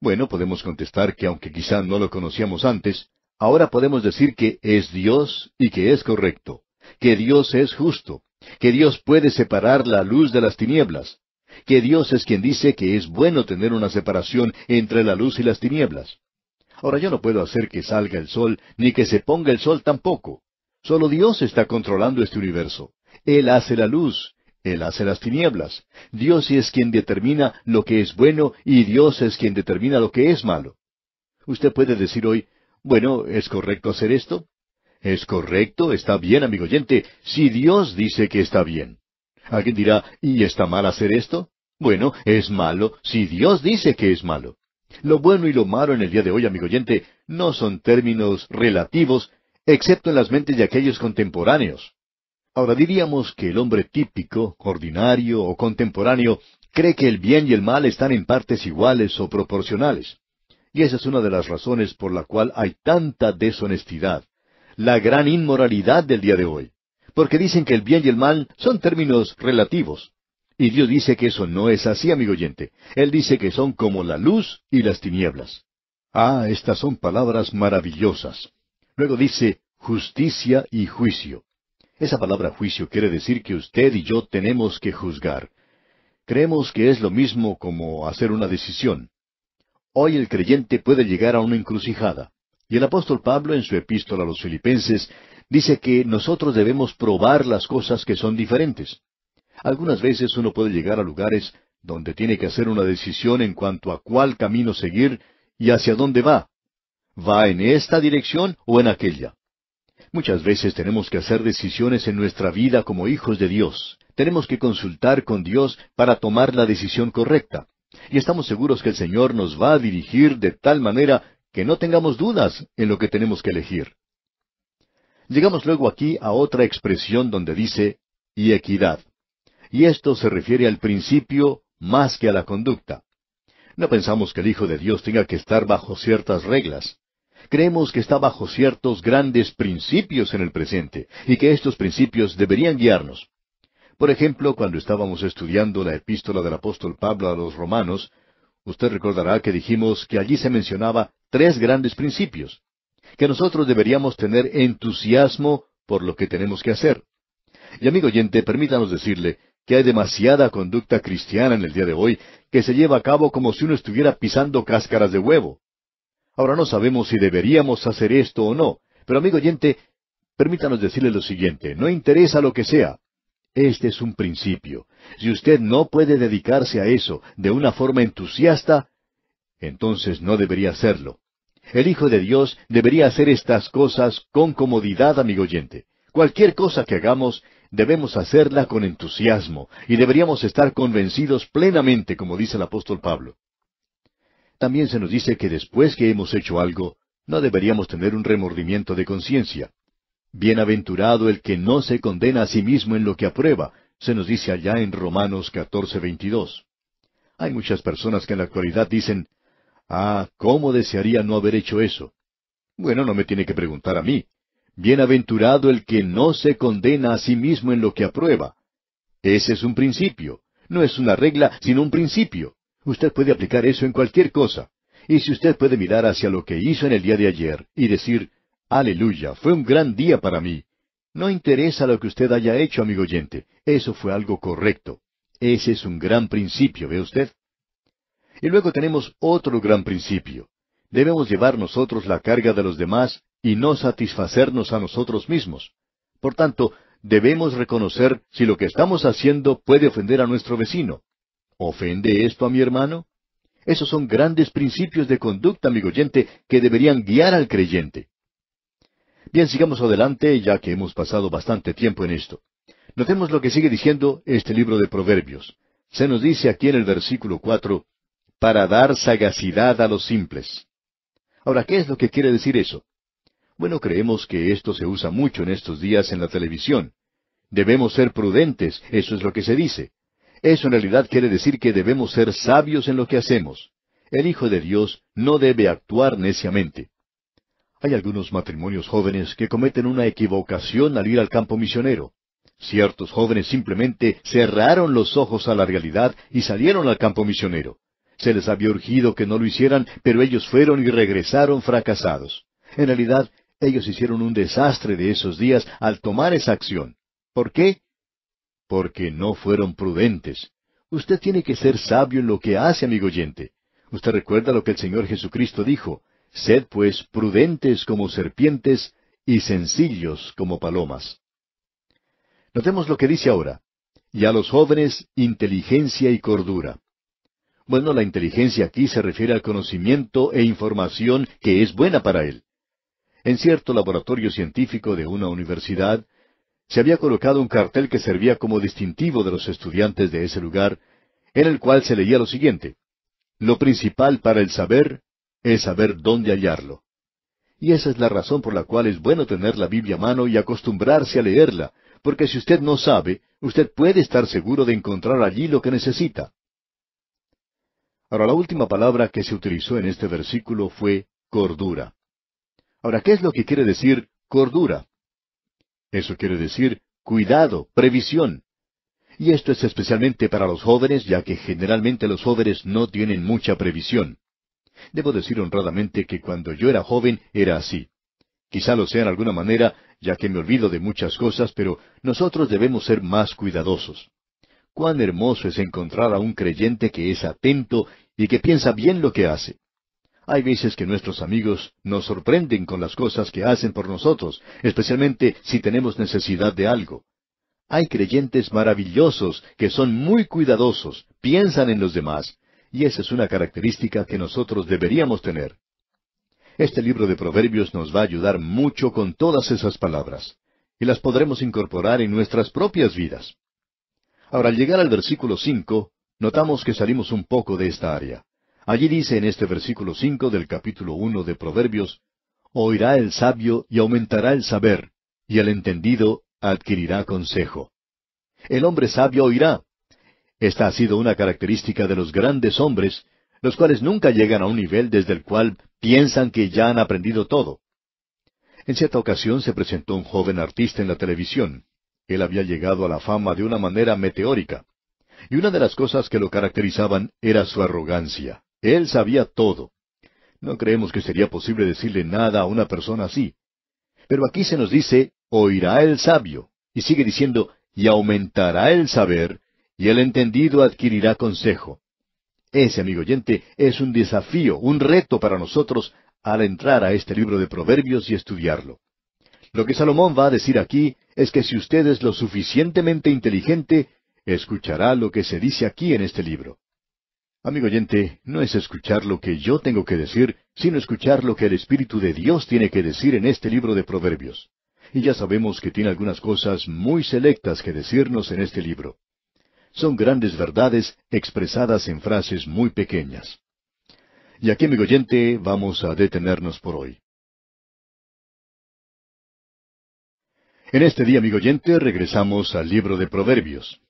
Bueno, podemos contestar que aunque quizá no lo conocíamos antes, ahora podemos decir que es Dios y que es correcto, que Dios es justo, que Dios puede separar la luz de las tinieblas, que Dios es quien dice que es bueno tener una separación entre la luz y las tinieblas. Ahora yo no puedo hacer que salga el sol, ni que se ponga el sol tampoco. Solo Dios está controlando este universo. Él hace la luz, Él hace las tinieblas. Dios es quien determina lo que es bueno y Dios es quien determina lo que es malo. Usted puede decir hoy, bueno, ¿es correcto hacer esto? Es correcto, está bien, amigo oyente, si Dios dice que está bien. Alguien dirá, ¿y está mal hacer esto? Bueno, es malo si Dios dice que es malo. Lo bueno y lo malo en el día de hoy, amigo oyente, no son términos relativos, excepto en las mentes de aquellos contemporáneos. Ahora diríamos que el hombre típico, ordinario o contemporáneo cree que el bien y el mal están en partes iguales o proporcionales. Y esa es una de las razones por la cual hay tanta deshonestidad, la gran inmoralidad del día de hoy, porque dicen que el bien y el mal son términos relativos. Y Dios dice que eso no es así, amigo oyente. Él dice que son como la luz y las tinieblas. Ah, estas son palabras maravillosas. Luego dice justicia y juicio. Esa palabra juicio quiere decir que usted y yo tenemos que juzgar. Creemos que es lo mismo como hacer una decisión. Hoy el creyente puede llegar a una encrucijada. Y el apóstol Pablo en su epístola a los filipenses dice que nosotros debemos probar las cosas que son diferentes. Algunas veces uno puede llegar a lugares donde tiene que hacer una decisión en cuanto a cuál camino seguir y hacia dónde va. ¿Va en esta dirección o en aquella? Muchas veces tenemos que hacer decisiones en nuestra vida como hijos de Dios. Tenemos que consultar con Dios para tomar la decisión correcta. Y estamos seguros que el Señor nos va a dirigir de tal manera que no tengamos dudas en lo que tenemos que elegir. Llegamos luego aquí a otra expresión donde dice y equidad. Y esto se refiere al principio más que a la conducta. No pensamos que el Hijo de Dios tenga que estar bajo ciertas reglas creemos que está bajo ciertos grandes principios en el presente y que estos principios deberían guiarnos. Por ejemplo, cuando estábamos estudiando la epístola del apóstol Pablo a los romanos, usted recordará que dijimos que allí se mencionaba tres grandes principios, que nosotros deberíamos tener entusiasmo por lo que tenemos que hacer. Y amigo oyente, permítanos decirle que hay demasiada conducta cristiana en el día de hoy que se lleva a cabo como si uno estuviera pisando cáscaras de huevo. Ahora no sabemos si deberíamos hacer esto o no, pero amigo oyente, permítanos decirle lo siguiente, no interesa lo que sea. Este es un principio. Si usted no puede dedicarse a eso de una forma entusiasta, entonces no debería hacerlo. El Hijo de Dios debería hacer estas cosas con comodidad, amigo oyente. Cualquier cosa que hagamos, debemos hacerla con entusiasmo y deberíamos estar convencidos plenamente, como dice el apóstol Pablo. También se nos dice que después que hemos hecho algo, no deberíamos tener un remordimiento de conciencia. Bienaventurado el que no se condena a sí mismo en lo que aprueba, se nos dice allá en Romanos 14:22. Hay muchas personas que en la actualidad dicen, ah, ¿cómo desearía no haber hecho eso? Bueno, no me tiene que preguntar a mí. Bienaventurado el que no se condena a sí mismo en lo que aprueba. Ese es un principio. No es una regla, sino un principio. Usted puede aplicar eso en cualquier cosa. Y si usted puede mirar hacia lo que hizo en el día de ayer y decir, aleluya, fue un gran día para mí. No interesa lo que usted haya hecho, amigo oyente, eso fue algo correcto. Ese es un gran principio, ¿ve usted? Y luego tenemos otro gran principio. Debemos llevar nosotros la carga de los demás y no satisfacernos a nosotros mismos. Por tanto, debemos reconocer si lo que estamos haciendo puede ofender a nuestro vecino. ¿Ofende esto a mi hermano? Esos son grandes principios de conducta, amigo oyente, que deberían guiar al creyente. Bien, sigamos adelante, ya que hemos pasado bastante tiempo en esto. Notemos lo que sigue diciendo este libro de Proverbios. Se nos dice aquí en el versículo cuatro, para dar sagacidad a los simples. Ahora, ¿qué es lo que quiere decir eso? Bueno, creemos que esto se usa mucho en estos días en la televisión. Debemos ser prudentes, eso es lo que se dice. Eso en realidad quiere decir que debemos ser sabios en lo que hacemos. El Hijo de Dios no debe actuar neciamente. Hay algunos matrimonios jóvenes que cometen una equivocación al ir al campo misionero. Ciertos jóvenes simplemente cerraron los ojos a la realidad y salieron al campo misionero. Se les había urgido que no lo hicieran, pero ellos fueron y regresaron fracasados. En realidad, ellos hicieron un desastre de esos días al tomar esa acción. ¿Por qué? porque no fueron prudentes. Usted tiene que ser sabio en lo que hace, amigo oyente. Usted recuerda lo que el Señor Jesucristo dijo, Sed pues prudentes como serpientes y sencillos como palomas. Notemos lo que dice ahora. Y a los jóvenes, inteligencia y cordura. Bueno, la inteligencia aquí se refiere al conocimiento e información que es buena para él. En cierto laboratorio científico de una universidad, se había colocado un cartel que servía como distintivo de los estudiantes de ese lugar, en el cual se leía lo siguiente, Lo principal para el saber es saber dónde hallarlo. Y esa es la razón por la cual es bueno tener la Biblia a mano y acostumbrarse a leerla, porque si usted no sabe, usted puede estar seguro de encontrar allí lo que necesita. Ahora, la última palabra que se utilizó en este versículo fue cordura. Ahora, ¿qué es lo que quiere decir cordura? Eso quiere decir cuidado, previsión. Y esto es especialmente para los jóvenes, ya que generalmente los jóvenes no tienen mucha previsión. Debo decir honradamente que cuando yo era joven era así. Quizá lo sea en alguna manera, ya que me olvido de muchas cosas, pero nosotros debemos ser más cuidadosos. Cuán hermoso es encontrar a un creyente que es atento y que piensa bien lo que hace. Hay veces que nuestros amigos nos sorprenden con las cosas que hacen por nosotros, especialmente si tenemos necesidad de algo. Hay creyentes maravillosos que son muy cuidadosos, piensan en los demás, y esa es una característica que nosotros deberíamos tener. Este libro de Proverbios nos va a ayudar mucho con todas esas palabras, y las podremos incorporar en nuestras propias vidas. Ahora, al llegar al versículo cinco, notamos que salimos un poco de esta área. Allí dice en este versículo cinco del capítulo uno de Proverbios Oirá el sabio y aumentará el saber, y el entendido adquirirá consejo. El hombre sabio oirá. Esta ha sido una característica de los grandes hombres, los cuales nunca llegan a un nivel desde el cual piensan que ya han aprendido todo. En cierta ocasión se presentó un joven artista en la televisión. Él había llegado a la fama de una manera meteórica, y una de las cosas que lo caracterizaban era su arrogancia. Él sabía todo. No creemos que sería posible decirle nada a una persona así. Pero aquí se nos dice, oirá el sabio. Y sigue diciendo, y aumentará el saber, y el entendido adquirirá consejo. Ese, amigo oyente, es un desafío, un reto para nosotros al entrar a este libro de Proverbios y estudiarlo. Lo que Salomón va a decir aquí es que si usted es lo suficientemente inteligente, escuchará lo que se dice aquí en este libro. Amigo oyente, no es escuchar lo que yo tengo que decir, sino escuchar lo que el Espíritu de Dios tiene que decir en este libro de Proverbios. Y ya sabemos que tiene algunas cosas muy selectas que decirnos en este libro. Son grandes verdades expresadas en frases muy pequeñas. Y aquí, amigo oyente, vamos a detenernos por hoy. En este día, amigo oyente, regresamos al libro de Proverbios.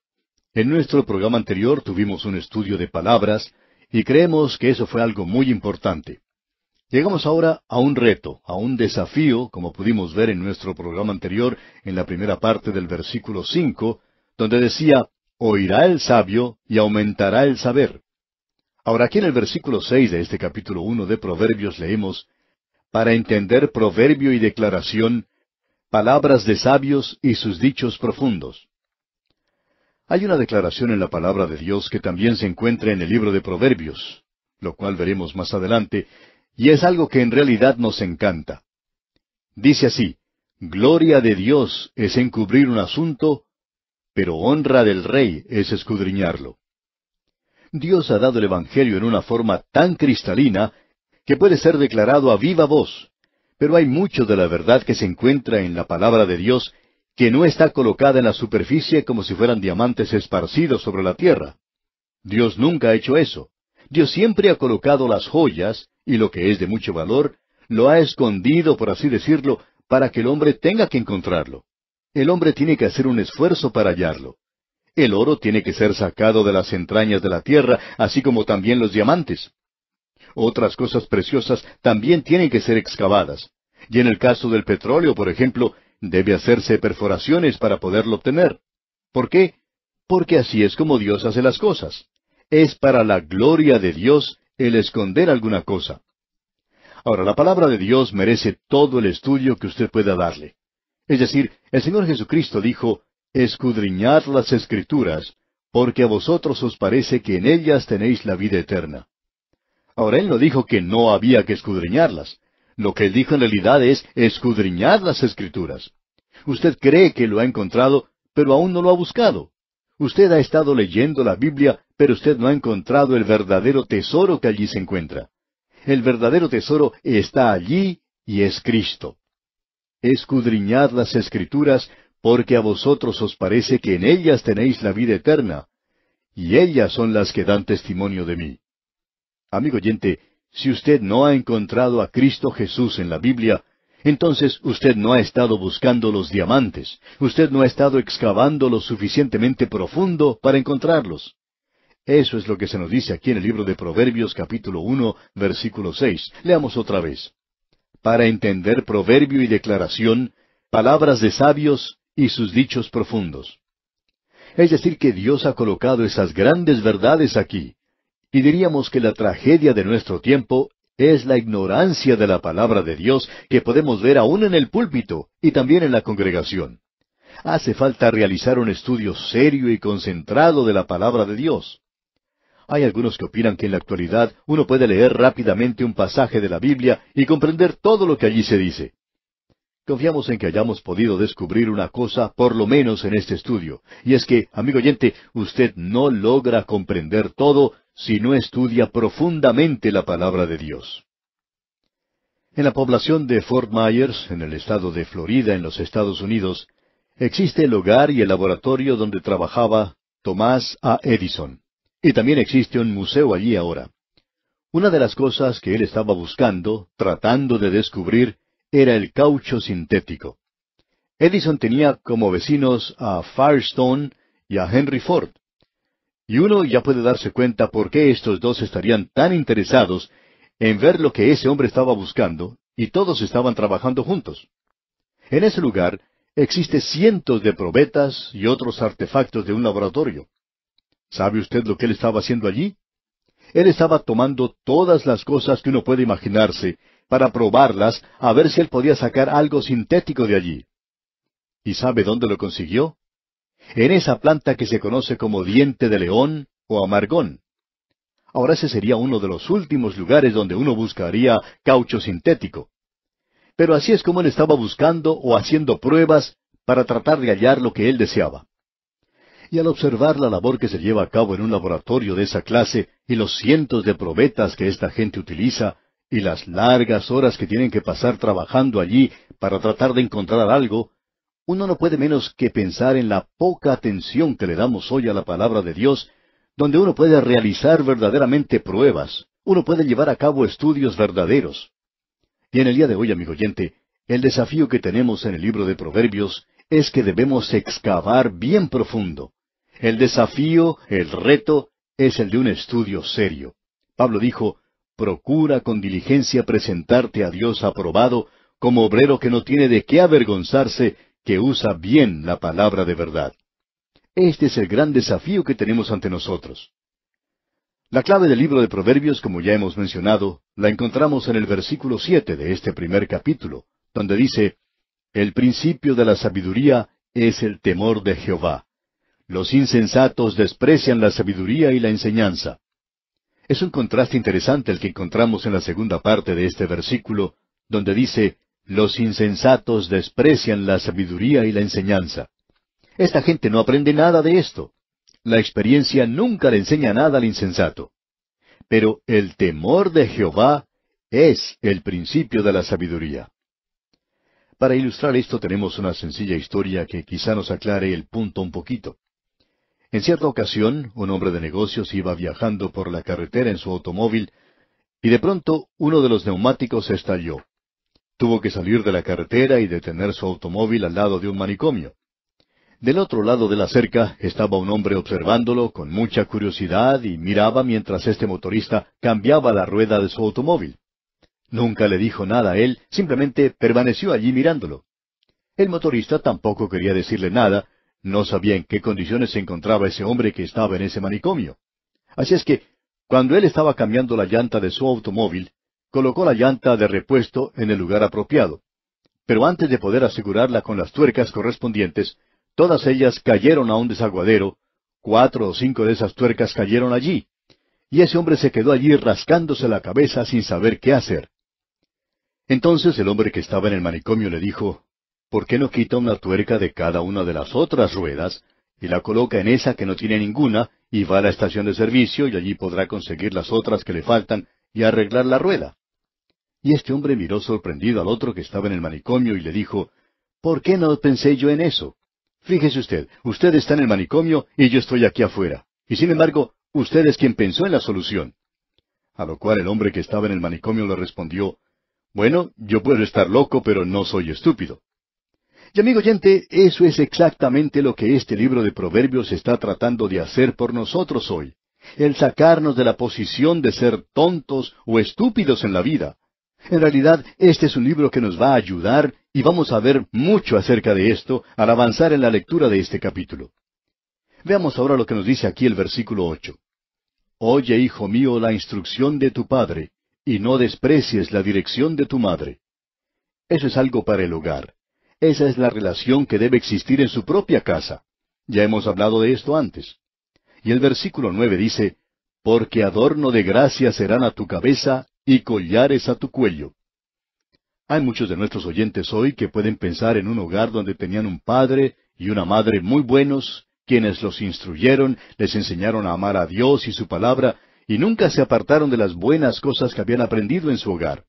En nuestro programa anterior tuvimos un estudio de palabras y creemos que eso fue algo muy importante. Llegamos ahora a un reto, a un desafío, como pudimos ver en nuestro programa anterior, en la primera parte del versículo cinco, donde decía, oirá el sabio y aumentará el saber. Ahora aquí en el versículo seis de este capítulo uno de Proverbios leemos, para entender proverbio y declaración, palabras de sabios y sus dichos profundos. Hay una declaración en la palabra de Dios que también se encuentra en el libro de Proverbios, lo cual veremos más adelante, y es algo que en realidad nos encanta. Dice así, Gloria de Dios es encubrir un asunto, pero honra del rey es escudriñarlo. Dios ha dado el Evangelio en una forma tan cristalina que puede ser declarado a viva voz, pero hay mucho de la verdad que se encuentra en la palabra de Dios que no está colocada en la superficie como si fueran diamantes esparcidos sobre la tierra. Dios nunca ha hecho eso. Dios siempre ha colocado las joyas, y lo que es de mucho valor, lo ha escondido, por así decirlo, para que el hombre tenga que encontrarlo. El hombre tiene que hacer un esfuerzo para hallarlo. El oro tiene que ser sacado de las entrañas de la tierra, así como también los diamantes. Otras cosas preciosas también tienen que ser excavadas. Y en el caso del petróleo, por ejemplo, debe hacerse perforaciones para poderlo obtener. ¿Por qué? Porque así es como Dios hace las cosas. Es para la gloria de Dios el esconder alguna cosa. Ahora, la palabra de Dios merece todo el estudio que usted pueda darle. Es decir, el Señor Jesucristo dijo, escudriñad las escrituras, porque a vosotros os parece que en ellas tenéis la vida eterna. Ahora Él no dijo que no había que escudriñarlas, lo que él dijo en realidad es escudriñad las escrituras. Usted cree que lo ha encontrado, pero aún no lo ha buscado. Usted ha estado leyendo la Biblia, pero usted no ha encontrado el verdadero tesoro que allí se encuentra. El verdadero tesoro está allí y es Cristo. Escudriñad las escrituras, porque a vosotros os parece que en ellas tenéis la vida eterna, y ellas son las que dan testimonio de mí. Amigo oyente, si usted no ha encontrado a Cristo Jesús en la Biblia, entonces usted no ha estado buscando los diamantes, usted no ha estado excavando lo suficientemente profundo para encontrarlos. Eso es lo que se nos dice aquí en el libro de Proverbios capítulo uno, versículo seis. Leamos otra vez. Para entender proverbio y declaración, palabras de sabios y sus dichos profundos. Es decir, que Dios ha colocado esas grandes verdades aquí y diríamos que la tragedia de nuestro tiempo es la ignorancia de la palabra de Dios que podemos ver aún en el púlpito y también en la congregación. Hace falta realizar un estudio serio y concentrado de la palabra de Dios. Hay algunos que opinan que en la actualidad uno puede leer rápidamente un pasaje de la Biblia y comprender todo lo que allí se dice. Confiamos en que hayamos podido descubrir una cosa, por lo menos en este estudio, y es que, amigo oyente, usted no logra comprender todo si no estudia profundamente la palabra de Dios. En la población de Fort Myers, en el estado de Florida, en los Estados Unidos, existe el hogar y el laboratorio donde trabajaba Tomás A. Edison. Y también existe un museo allí ahora. Una de las cosas que él estaba buscando, tratando de descubrir, era el caucho sintético. Edison tenía como vecinos a Firestone y a Henry Ford. Y uno ya puede darse cuenta por qué estos dos estarían tan interesados en ver lo que ese hombre estaba buscando, y todos estaban trabajando juntos. En ese lugar existe cientos de probetas y otros artefactos de un laboratorio. ¿Sabe usted lo que él estaba haciendo allí? Él estaba tomando todas las cosas que uno puede imaginarse para probarlas, a ver si él podía sacar algo sintético de allí. ¿Y sabe dónde lo consiguió? En esa planta que se conoce como diente de león o amargón. Ahora ese sería uno de los últimos lugares donde uno buscaría caucho sintético. Pero así es como él estaba buscando o haciendo pruebas para tratar de hallar lo que él deseaba. Y al observar la labor que se lleva a cabo en un laboratorio de esa clase y los cientos de probetas que esta gente utiliza, y las largas horas que tienen que pasar trabajando allí para tratar de encontrar algo, uno no puede menos que pensar en la poca atención que le damos hoy a la palabra de Dios, donde uno puede realizar verdaderamente pruebas, uno puede llevar a cabo estudios verdaderos. Y en el día de hoy, amigo oyente, el desafío que tenemos en el libro de Proverbios es que debemos excavar bien profundo. El desafío, el reto, es el de un estudio serio. Pablo dijo, procura con diligencia presentarte a Dios aprobado como obrero que no tiene de qué avergonzarse, que usa bien la palabra de verdad. Este es el gran desafío que tenemos ante nosotros. La clave del libro de Proverbios, como ya hemos mencionado, la encontramos en el versículo siete de este primer capítulo, donde dice El principio de la sabiduría es el temor de Jehová. Los insensatos desprecian la sabiduría y la enseñanza. Es un contraste interesante el que encontramos en la segunda parte de este versículo, donde dice, los insensatos desprecian la sabiduría y la enseñanza. Esta gente no aprende nada de esto. La experiencia nunca le enseña nada al insensato. Pero el temor de Jehová es el principio de la sabiduría. Para ilustrar esto tenemos una sencilla historia que quizá nos aclare el punto un poquito. En cierta ocasión, un hombre de negocios iba viajando por la carretera en su automóvil y de pronto uno de los neumáticos estalló. Tuvo que salir de la carretera y detener su automóvil al lado de un manicomio. Del otro lado de la cerca estaba un hombre observándolo con mucha curiosidad y miraba mientras este motorista cambiaba la rueda de su automóvil. Nunca le dijo nada a él, simplemente permaneció allí mirándolo. El motorista tampoco quería decirle nada, no sabía en qué condiciones se encontraba ese hombre que estaba en ese manicomio. Así es que, cuando él estaba cambiando la llanta de su automóvil, colocó la llanta de repuesto en el lugar apropiado. Pero antes de poder asegurarla con las tuercas correspondientes, todas ellas cayeron a un desaguadero, cuatro o cinco de esas tuercas cayeron allí, y ese hombre se quedó allí rascándose la cabeza sin saber qué hacer. Entonces el hombre que estaba en el manicomio le dijo, ¿por qué no quita una tuerca de cada una de las otras ruedas y la coloca en esa que no tiene ninguna y va a la estación de servicio y allí podrá conseguir las otras que le faltan y arreglar la rueda? Y este hombre miró sorprendido al otro que estaba en el manicomio y le dijo, ¿Por qué no pensé yo en eso? Fíjese usted, usted está en el manicomio y yo estoy aquí afuera. Y sin embargo, usted es quien pensó en la solución. A lo cual el hombre que estaba en el manicomio le respondió, Bueno, yo puedo estar loco, pero no soy estúpido. Y amigo oyente, eso es exactamente lo que este libro de Proverbios está tratando de hacer por nosotros hoy. El sacarnos de la posición de ser tontos o estúpidos en la vida. En realidad, este es un libro que nos va a ayudar y vamos a ver mucho acerca de esto al avanzar en la lectura de este capítulo. Veamos ahora lo que nos dice aquí el versículo ocho. Oye, hijo mío, la instrucción de tu padre, y no desprecies la dirección de tu madre. Eso es algo para el hogar. Esa es la relación que debe existir en su propia casa. Ya hemos hablado de esto antes. Y el versículo nueve dice, Porque adorno de gracia serán a tu cabeza y collares a tu cuello. Hay muchos de nuestros oyentes hoy que pueden pensar en un hogar donde tenían un padre y una madre muy buenos, quienes los instruyeron, les enseñaron a amar a Dios y su palabra, y nunca se apartaron de las buenas cosas que habían aprendido en su hogar.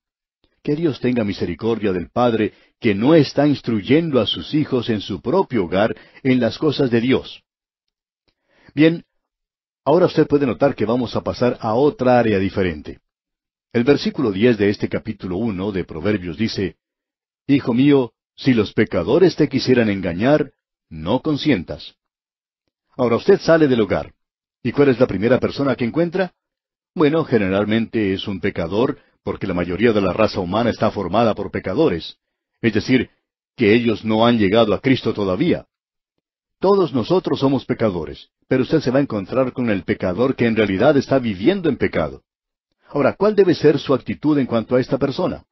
Que Dios tenga misericordia del padre que no está instruyendo a sus hijos en su propio hogar en las cosas de Dios. Bien, ahora usted puede notar que vamos a pasar a otra área diferente. El versículo 10 de este capítulo 1 de Proverbios dice, Hijo mío, si los pecadores te quisieran engañar, no consientas. Ahora usted sale del hogar. ¿Y cuál es la primera persona que encuentra? Bueno, generalmente es un pecador, porque la mayoría de la raza humana está formada por pecadores es decir, que ellos no han llegado a Cristo todavía. Todos nosotros somos pecadores, pero usted se va a encontrar con el pecador que en realidad está viviendo en pecado. Ahora, ¿cuál debe ser su actitud en cuanto a esta persona?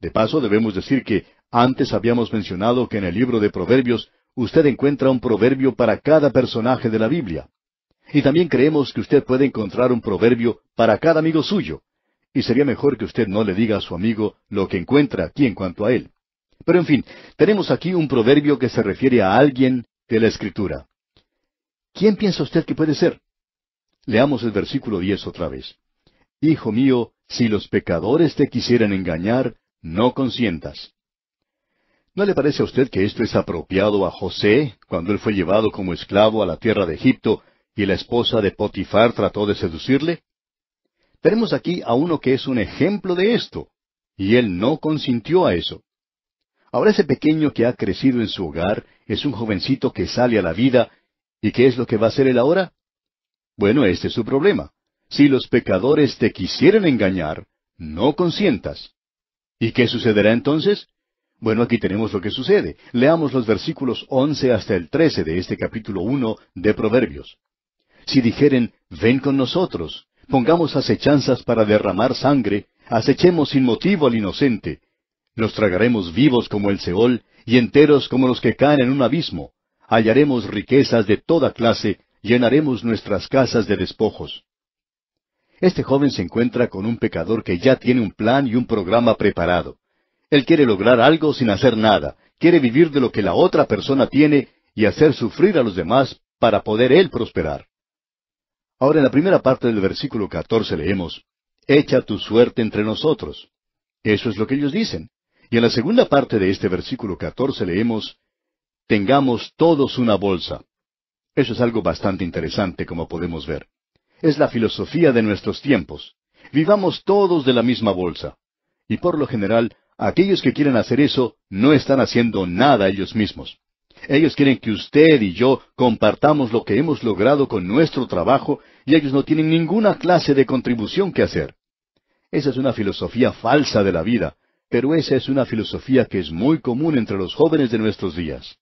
De paso, debemos decir que antes habíamos mencionado que en el libro de Proverbios usted encuentra un proverbio para cada personaje de la Biblia. Y también creemos que usted puede encontrar un proverbio para cada amigo suyo. Y sería mejor que usted no le diga a su amigo lo que encuentra aquí en cuanto a él. Pero en fin, tenemos aquí un proverbio que se refiere a alguien de la Escritura. ¿Quién piensa usted que puede ser? Leamos el versículo diez otra vez. Hijo mío, si los pecadores te quisieran engañar, no consientas. ¿No le parece a usted que esto es apropiado a José cuando él fue llevado como esclavo a la tierra de Egipto y la esposa de Potifar trató de seducirle? Tenemos aquí a uno que es un ejemplo de esto, y él no consintió a eso. Ahora ese pequeño que ha crecido en su hogar es un jovencito que sale a la vida, ¿y qué es lo que va a hacer él ahora? Bueno, este es su problema. Si los pecadores te quisieren engañar, no consientas. ¿Y qué sucederá entonces? Bueno, aquí tenemos lo que sucede. Leamos los versículos once hasta el trece de este capítulo uno de Proverbios. Si dijeren, ven con nosotros, pongamos acechanzas para derramar sangre, acechemos sin motivo al inocente, los tragaremos vivos como el Seol y enteros como los que caen en un abismo. Hallaremos riquezas de toda clase, llenaremos nuestras casas de despojos. Este joven se encuentra con un pecador que ya tiene un plan y un programa preparado. Él quiere lograr algo sin hacer nada, quiere vivir de lo que la otra persona tiene y hacer sufrir a los demás para poder él prosperar. Ahora en la primera parte del versículo 14 leemos, Echa tu suerte entre nosotros. Eso es lo que ellos dicen. Y en la segunda parte de este versículo 14 leemos, Tengamos todos una bolsa. Eso es algo bastante interesante, como podemos ver. Es la filosofía de nuestros tiempos. Vivamos todos de la misma bolsa. Y por lo general, aquellos que quieren hacer eso no están haciendo nada ellos mismos. Ellos quieren que usted y yo compartamos lo que hemos logrado con nuestro trabajo y ellos no tienen ninguna clase de contribución que hacer. Esa es una filosofía falsa de la vida, pero esa es una filosofía que es muy común entre los jóvenes de nuestros días.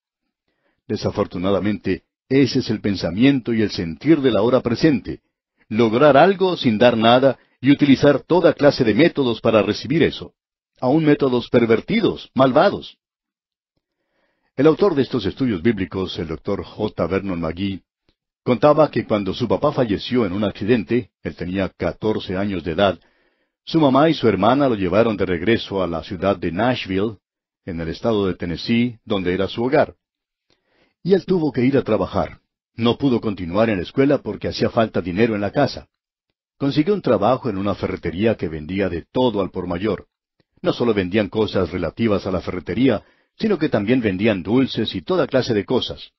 Desafortunadamente, ese es el pensamiento y el sentir de la hora presente. Lograr algo sin dar nada y utilizar toda clase de métodos para recibir eso. aun métodos pervertidos, malvados. El autor de estos estudios bíblicos, el doctor J. Vernon McGee, contaba que cuando su papá falleció en un accidente, él tenía catorce años de edad, su mamá y su hermana lo llevaron de regreso a la ciudad de Nashville, en el estado de Tennessee, donde era su hogar. Y él tuvo que ir a trabajar. No pudo continuar en la escuela porque hacía falta dinero en la casa. Consiguió un trabajo en una ferretería que vendía de todo al por mayor. No solo vendían cosas relativas a la ferretería, sino que también vendían dulces y toda clase de cosas.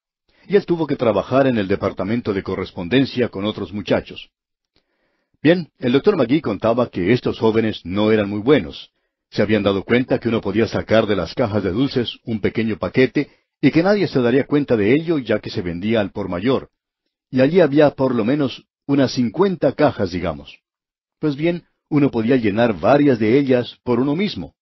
Y él tuvo que trabajar en el departamento de correspondencia con otros muchachos. Bien, el doctor Magui contaba que estos jóvenes no eran muy buenos. Se habían dado cuenta que uno podía sacar de las cajas de dulces un pequeño paquete y que nadie se daría cuenta de ello ya que se vendía al por mayor. Y allí había por lo menos unas cincuenta cajas, digamos. Pues bien, uno podía llenar varias de ellas por uno mismo.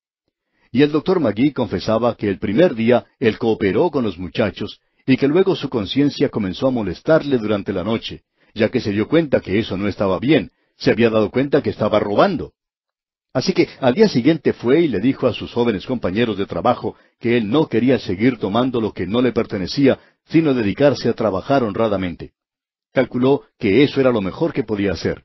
Y el doctor Magui confesaba que el primer día él cooperó con los muchachos y que luego su conciencia comenzó a molestarle durante la noche, ya que se dio cuenta que eso no estaba bien, se había dado cuenta que estaba robando. Así que al día siguiente fue y le dijo a sus jóvenes compañeros de trabajo que él no quería seguir tomando lo que no le pertenecía, sino dedicarse a trabajar honradamente. Calculó que eso era lo mejor que podía hacer.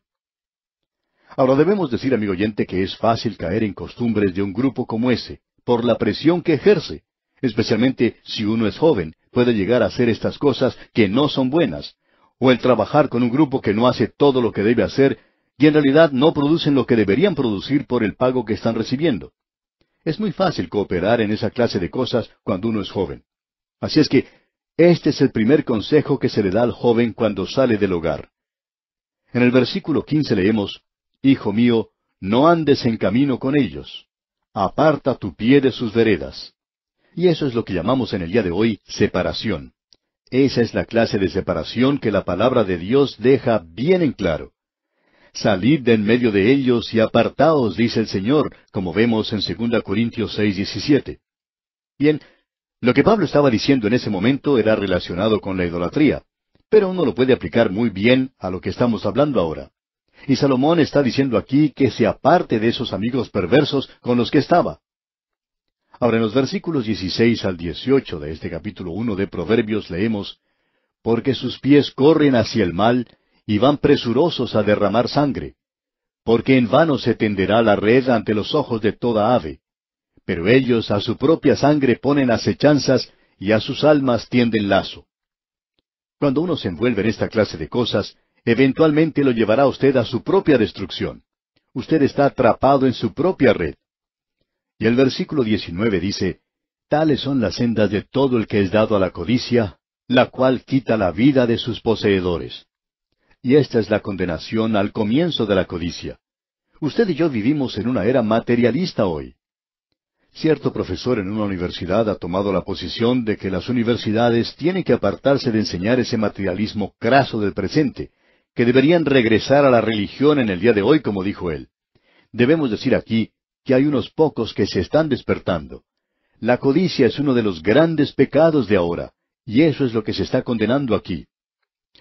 Ahora debemos decir, amigo oyente, que es fácil caer en costumbres de un grupo como ese, por la presión que ejerce, especialmente si uno es joven, puede llegar a hacer estas cosas que no son buenas, o el trabajar con un grupo que no hace todo lo que debe hacer y en realidad no producen lo que deberían producir por el pago que están recibiendo. Es muy fácil cooperar en esa clase de cosas cuando uno es joven. Así es que este es el primer consejo que se le da al joven cuando sale del hogar. En el versículo quince leemos, Hijo mío, no andes en camino con ellos. Aparta tu pie de sus veredas. Y eso es lo que llamamos en el día de hoy separación. Esa es la clase de separación que la palabra de Dios deja bien en claro. Salid de en medio de ellos y apartaos, dice el Señor, como vemos en 2 Corintios 6, Bien, lo que Pablo estaba diciendo en ese momento era relacionado con la idolatría, pero uno lo puede aplicar muy bien a lo que estamos hablando ahora. Y Salomón está diciendo aquí que se aparte de esos amigos perversos con los que estaba. Ahora en los versículos 16 al 18 de este capítulo 1 de Proverbios leemos, Porque sus pies corren hacia el mal y van presurosos a derramar sangre. Porque en vano se tenderá la red ante los ojos de toda ave. Pero ellos a su propia sangre ponen acechanzas y a sus almas tienden lazo. Cuando uno se envuelve en esta clase de cosas, eventualmente lo llevará usted a su propia destrucción. Usted está atrapado en su propia red. Y el versículo 19 dice, Tales son las sendas de todo el que es dado a la codicia, la cual quita la vida de sus poseedores. Y esta es la condenación al comienzo de la codicia. Usted y yo vivimos en una era materialista hoy. Cierto profesor en una universidad ha tomado la posición de que las universidades tienen que apartarse de enseñar ese materialismo craso del presente, que deberían regresar a la religión en el día de hoy, como dijo él. Debemos decir aquí que hay unos pocos que se están despertando. La codicia es uno de los grandes pecados de ahora, y eso es lo que se está condenando aquí.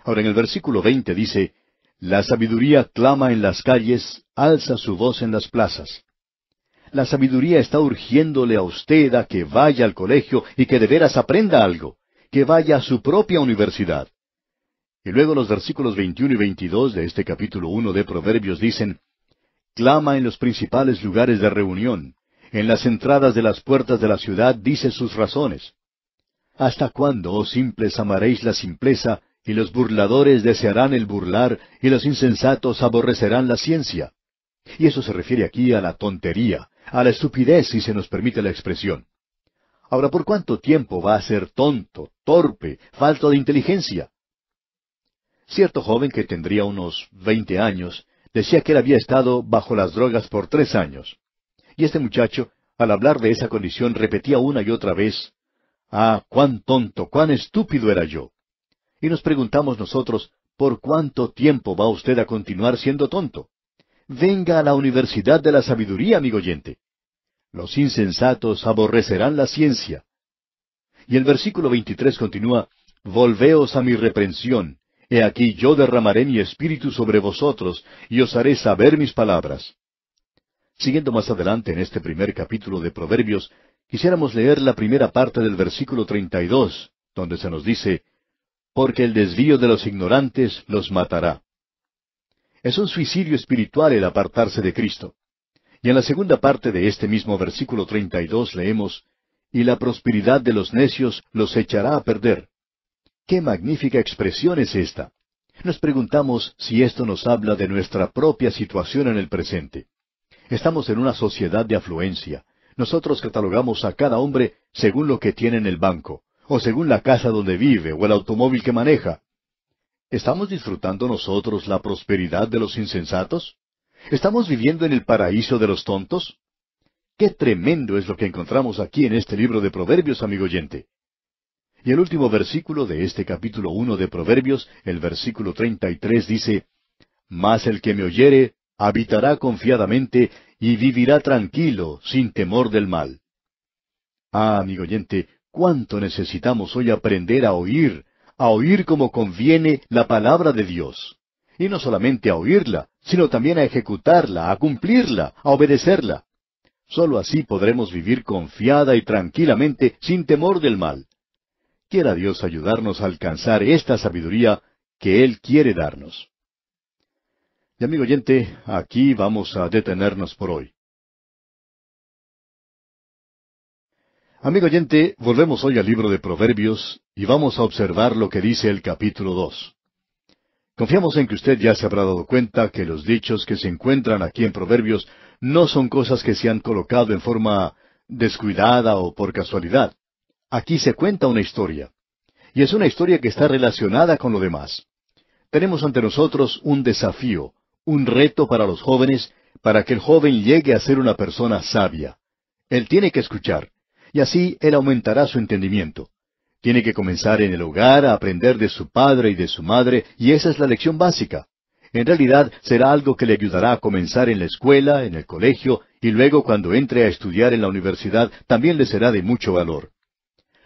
Ahora en el versículo 20 dice, La sabiduría clama en las calles, alza su voz en las plazas. La sabiduría está urgiéndole a usted a que vaya al colegio y que de veras aprenda algo, que vaya a su propia universidad. Y luego los versículos 21 y 22 de este capítulo 1 de Proverbios dicen, Clama en los principales lugares de reunión, en las entradas de las puertas de la ciudad dice sus razones. ¿Hasta cuándo, oh simples, amaréis la simpleza y los burladores desearán el burlar, y los insensatos aborrecerán la ciencia. Y eso se refiere aquí a la tontería, a la estupidez, si se nos permite la expresión. Ahora, ¿por cuánto tiempo va a ser tonto, torpe, falto de inteligencia? Cierto joven que tendría unos veinte años decía que él había estado bajo las drogas por tres años. Y este muchacho, al hablar de esa condición, repetía una y otra vez, Ah, cuán tonto, cuán estúpido era yo. Y nos preguntamos nosotros, ¿por cuánto tiempo va usted a continuar siendo tonto? Venga a la Universidad de la Sabiduría, amigo oyente. Los insensatos aborrecerán la ciencia. Y el versículo 23 continúa, Volveos a mi reprensión, he aquí yo derramaré mi espíritu sobre vosotros, y os haré saber mis palabras. Siguiendo más adelante en este primer capítulo de Proverbios, quisiéramos leer la primera parte del versículo 32, donde se nos dice, porque el desvío de los ignorantes los matará. Es un suicidio espiritual el apartarse de Cristo. Y en la segunda parte de este mismo versículo 32 leemos, Y la prosperidad de los necios los echará a perder. ¡Qué magnífica expresión es esta! Nos preguntamos si esto nos habla de nuestra propia situación en el presente. Estamos en una sociedad de afluencia. Nosotros catalogamos a cada hombre según lo que tiene en el banco o según la casa donde vive o el automóvil que maneja. ¿Estamos disfrutando nosotros la prosperidad de los insensatos? ¿Estamos viviendo en el paraíso de los tontos? Qué tremendo es lo que encontramos aquí en este libro de Proverbios, amigo oyente. Y el último versículo de este capítulo uno de Proverbios, el versículo treinta y tres, dice Mas el que me oyere habitará confiadamente y vivirá tranquilo, sin temor del mal. Ah, amigo oyente, ¿Cuánto necesitamos hoy aprender a oír, a oír como conviene la palabra de Dios? Y no solamente a oírla, sino también a ejecutarla, a cumplirla, a obedecerla. Solo así podremos vivir confiada y tranquilamente, sin temor del mal. Quiera Dios ayudarnos a alcanzar esta sabiduría que Él quiere darnos. Y amigo oyente, aquí vamos a detenernos por hoy. Amigo oyente, volvemos hoy al libro de Proverbios y vamos a observar lo que dice el capítulo 2. Confiamos en que usted ya se habrá dado cuenta que los dichos que se encuentran aquí en Proverbios no son cosas que se han colocado en forma descuidada o por casualidad. Aquí se cuenta una historia. Y es una historia que está relacionada con lo demás. Tenemos ante nosotros un desafío, un reto para los jóvenes, para que el joven llegue a ser una persona sabia. Él tiene que escuchar, y así él aumentará su entendimiento. Tiene que comenzar en el hogar a aprender de su padre y de su madre, y esa es la lección básica. En realidad será algo que le ayudará a comenzar en la escuela, en el colegio, y luego cuando entre a estudiar en la universidad también le será de mucho valor.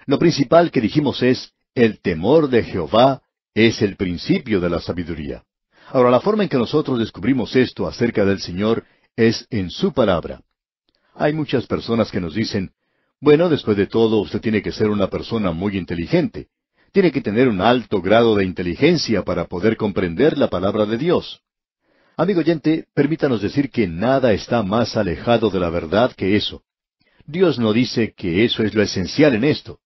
Lo principal que dijimos es, el temor de Jehová es el principio de la sabiduría. Ahora, la forma en que nosotros descubrimos esto acerca del Señor es en su palabra. Hay muchas personas que nos dicen, bueno, después de todo, usted tiene que ser una persona muy inteligente. Tiene que tener un alto grado de inteligencia para poder comprender la palabra de Dios. Amigo oyente, permítanos decir que nada está más alejado de la verdad que eso. Dios no dice que eso es lo esencial en esto.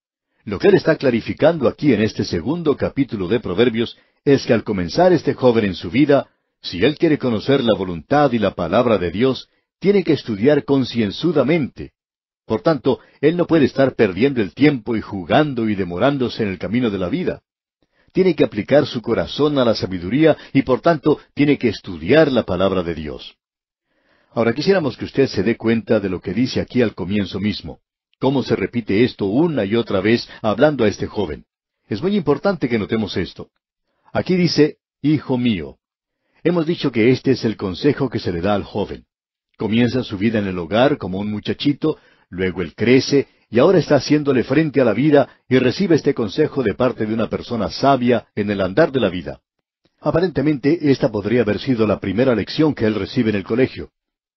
Lo que Él está clarificando aquí en este segundo capítulo de Proverbios es que al comenzar este joven en su vida, si Él quiere conocer la voluntad y la palabra de Dios, tiene que estudiar concienzudamente, por tanto, él no puede estar perdiendo el tiempo y jugando y demorándose en el camino de la vida. Tiene que aplicar su corazón a la sabiduría y por tanto tiene que estudiar la palabra de Dios. Ahora quisiéramos que usted se dé cuenta de lo que dice aquí al comienzo mismo. Cómo se repite esto una y otra vez hablando a este joven. Es muy importante que notemos esto. Aquí dice, Hijo mío. Hemos dicho que este es el consejo que se le da al joven. Comienza su vida en el hogar como un muchachito, Luego él crece y ahora está haciéndole frente a la vida y recibe este consejo de parte de una persona sabia en el andar de la vida. Aparentemente esta podría haber sido la primera lección que él recibe en el colegio.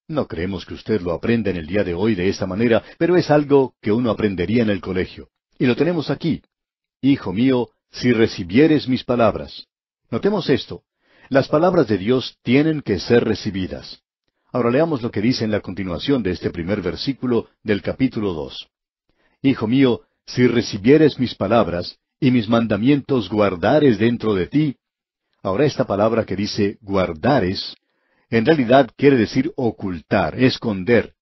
No creemos que usted lo aprenda en el día de hoy de esta manera, pero es algo que uno aprendería en el colegio. Y lo tenemos aquí. Hijo mío, si recibieres mis palabras. Notemos esto. Las palabras de Dios tienen que ser recibidas. Ahora leamos lo que dice en la continuación de este primer versículo del capítulo dos. Hijo mío, si recibieres mis palabras y mis mandamientos guardares dentro de ti. Ahora esta palabra que dice guardares, en realidad quiere decir ocultar, esconder.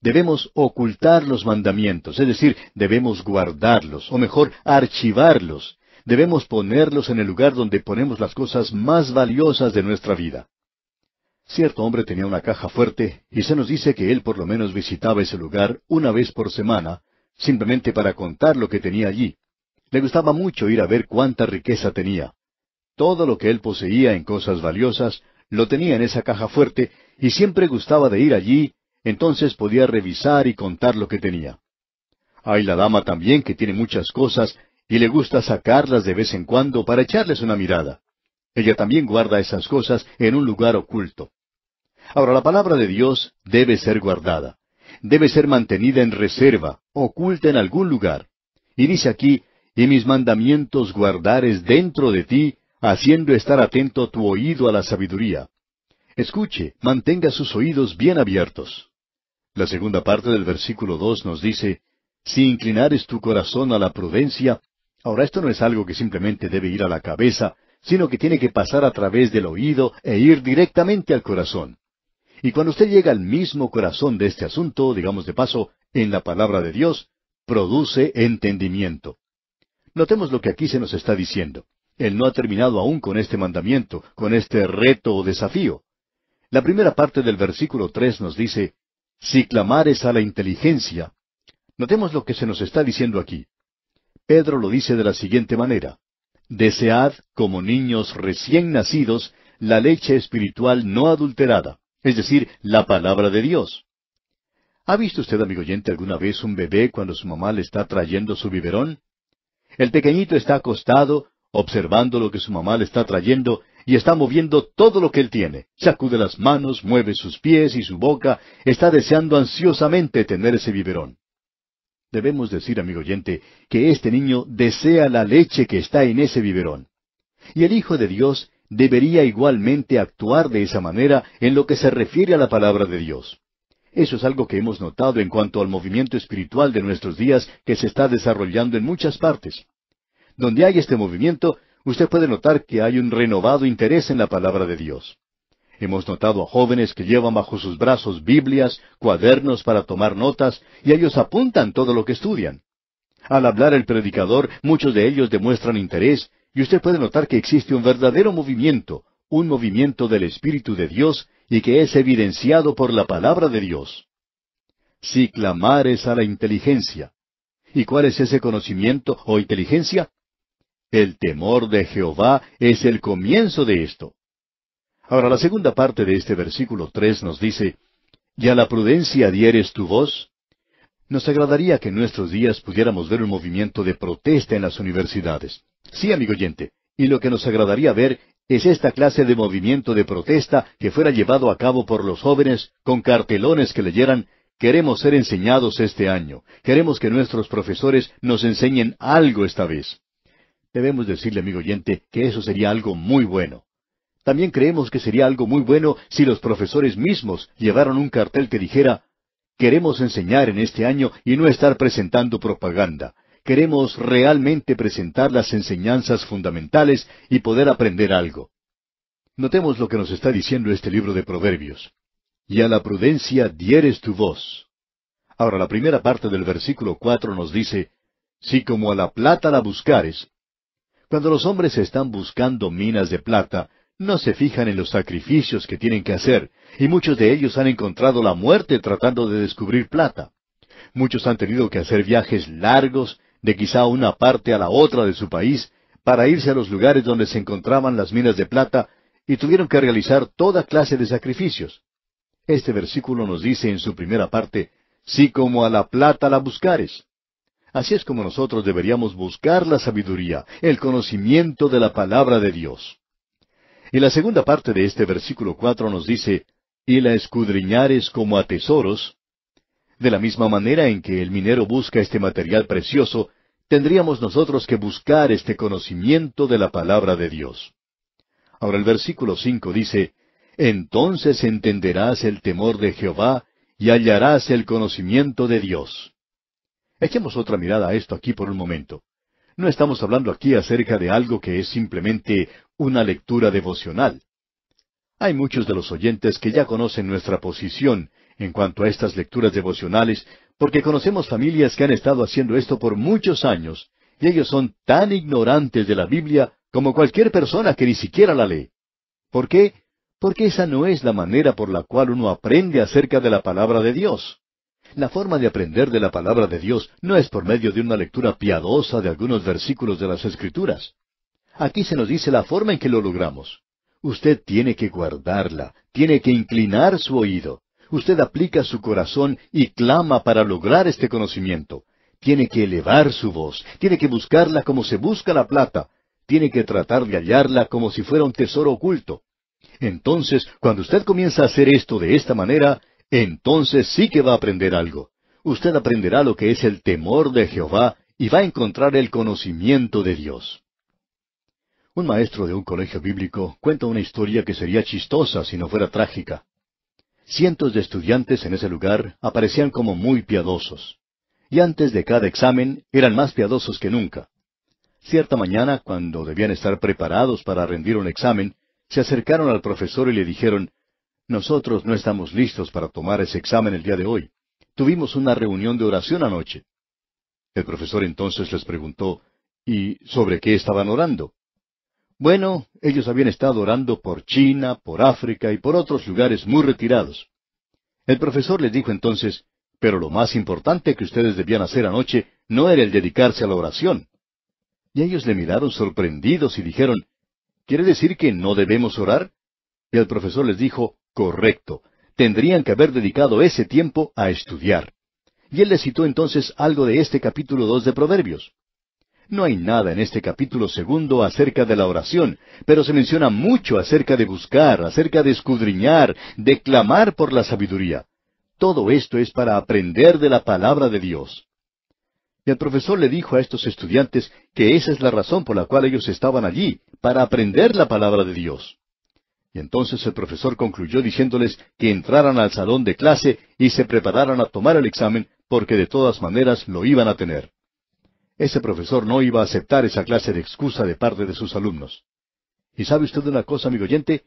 Debemos ocultar los mandamientos, es decir, debemos guardarlos, o mejor, archivarlos. Debemos ponerlos en el lugar donde ponemos las cosas más valiosas de nuestra vida. Cierto hombre tenía una caja fuerte y se nos dice que él por lo menos visitaba ese lugar una vez por semana, simplemente para contar lo que tenía allí. Le gustaba mucho ir a ver cuánta riqueza tenía. Todo lo que él poseía en cosas valiosas lo tenía en esa caja fuerte y siempre gustaba de ir allí, entonces podía revisar y contar lo que tenía. Hay la dama también que tiene muchas cosas y le gusta sacarlas de vez en cuando para echarles una mirada. Ella también guarda esas cosas en un lugar oculto. Ahora, la palabra de Dios debe ser guardada. Debe ser mantenida en reserva, oculta en algún lugar. Y dice aquí, y mis mandamientos guardares dentro de ti, haciendo estar atento tu oído a la sabiduría. Escuche, mantenga sus oídos bien abiertos. La segunda parte del versículo dos nos dice, si inclinares tu corazón a la prudencia, ahora esto no es algo que simplemente debe ir a la cabeza, sino que tiene que pasar a través del oído e ir directamente al corazón. Y cuando usted llega al mismo corazón de este asunto, digamos de paso, en la palabra de Dios, produce entendimiento. Notemos lo que aquí se nos está diciendo. Él no ha terminado aún con este mandamiento, con este reto o desafío. La primera parte del versículo tres nos dice, si clamares a la inteligencia. Notemos lo que se nos está diciendo aquí. Pedro lo dice de la siguiente manera, Desead, como niños recién nacidos, la leche espiritual no adulterada, es decir, la palabra de Dios. ¿Ha visto usted, amigo oyente, alguna vez un bebé cuando su mamá le está trayendo su biberón? El pequeñito está acostado, observando lo que su mamá le está trayendo, y está moviendo todo lo que él tiene. Sacude las manos, mueve sus pies y su boca, está deseando ansiosamente tener ese biberón. Debemos decir, amigo oyente, que este niño desea la leche que está en ese biberón. Y el Hijo de Dios debería igualmente actuar de esa manera en lo que se refiere a la palabra de Dios. Eso es algo que hemos notado en cuanto al movimiento espiritual de nuestros días que se está desarrollando en muchas partes. Donde hay este movimiento, usted puede notar que hay un renovado interés en la palabra de Dios. Hemos notado a jóvenes que llevan bajo sus brazos Biblias, cuadernos para tomar notas, y ellos apuntan todo lo que estudian. Al hablar el predicador, muchos de ellos demuestran interés, y usted puede notar que existe un verdadero movimiento, un movimiento del Espíritu de Dios, y que es evidenciado por la palabra de Dios. Si es a la inteligencia. ¿Y cuál es ese conocimiento o inteligencia? El temor de Jehová es el comienzo de esto. Ahora, la segunda parte de este versículo tres nos dice, ¿Y a la prudencia dieres tu voz? Nos agradaría que en nuestros días pudiéramos ver un movimiento de protesta en las universidades. Sí, amigo oyente, y lo que nos agradaría ver es esta clase de movimiento de protesta que fuera llevado a cabo por los jóvenes con cartelones que leyeran Queremos ser enseñados este año. Queremos que nuestros profesores nos enseñen algo esta vez. Debemos decirle, amigo oyente, que eso sería algo muy bueno. También creemos que sería algo muy bueno si los profesores mismos llevaron un cartel que dijera, queremos enseñar en este año y no estar presentando propaganda. Queremos realmente presentar las enseñanzas fundamentales y poder aprender algo. Notemos lo que nos está diciendo este libro de Proverbios. Y a la prudencia dieres tu voz. Ahora la primera parte del versículo cuatro nos dice, Si como a la plata la buscares, cuando los hombres están buscando minas de plata, no se fijan en los sacrificios que tienen que hacer, y muchos de ellos han encontrado la muerte tratando de descubrir plata. Muchos han tenido que hacer viajes largos de quizá una parte a la otra de su país para irse a los lugares donde se encontraban las minas de plata y tuvieron que realizar toda clase de sacrificios. Este versículo nos dice en su primera parte, si sí como a la plata la buscares. Así es como nosotros deberíamos buscar la sabiduría, el conocimiento de la palabra de Dios. Y la segunda parte de este versículo cuatro nos dice, y la escudriñares como a tesoros, de la misma manera en que el minero busca este material precioso, tendríamos nosotros que buscar este conocimiento de la palabra de Dios. Ahora el versículo cinco dice, Entonces entenderás el temor de Jehová y hallarás el conocimiento de Dios. Echemos otra mirada a esto aquí por un momento. No estamos hablando aquí acerca de algo que es simplemente una lectura devocional. Hay muchos de los oyentes que ya conocen nuestra posición en cuanto a estas lecturas devocionales, porque conocemos familias que han estado haciendo esto por muchos años, y ellos son tan ignorantes de la Biblia como cualquier persona que ni siquiera la lee. ¿Por qué? Porque esa no es la manera por la cual uno aprende acerca de la palabra de Dios. La forma de aprender de la palabra de Dios no es por medio de una lectura piadosa de algunos versículos de las Escrituras. Aquí se nos dice la forma en que lo logramos. Usted tiene que guardarla, tiene que inclinar su oído. Usted aplica su corazón y clama para lograr este conocimiento. Tiene que elevar su voz, tiene que buscarla como se busca la plata, tiene que tratar de hallarla como si fuera un tesoro oculto. Entonces, cuando usted comienza a hacer esto de esta manera, entonces sí que va a aprender algo. Usted aprenderá lo que es el temor de Jehová y va a encontrar el conocimiento de Dios. Un maestro de un colegio bíblico cuenta una historia que sería chistosa si no fuera trágica. Cientos de estudiantes en ese lugar aparecían como muy piadosos. Y antes de cada examen eran más piadosos que nunca. Cierta mañana, cuando debían estar preparados para rendir un examen, se acercaron al profesor y le dijeron, Nosotros no estamos listos para tomar ese examen el día de hoy. Tuvimos una reunión de oración anoche. El profesor entonces les preguntó, ¿Y sobre qué estaban orando? Bueno, ellos habían estado orando por China, por África y por otros lugares muy retirados. El profesor les dijo entonces, pero lo más importante que ustedes debían hacer anoche no era el dedicarse a la oración. Y ellos le miraron sorprendidos y dijeron, ¿quiere decir que no debemos orar? Y el profesor les dijo, correcto, tendrían que haber dedicado ese tiempo a estudiar. Y él les citó entonces algo de este capítulo dos de Proverbios. No hay nada en este capítulo segundo acerca de la oración, pero se menciona mucho acerca de buscar, acerca de escudriñar, de clamar por la sabiduría. Todo esto es para aprender de la palabra de Dios. Y el profesor le dijo a estos estudiantes que esa es la razón por la cual ellos estaban allí, para aprender la palabra de Dios. Y entonces el profesor concluyó diciéndoles que entraran al salón de clase y se prepararan a tomar el examen porque de todas maneras lo iban a tener. Ese profesor no iba a aceptar esa clase de excusa de parte de sus alumnos. Y sabe usted una cosa, amigo oyente,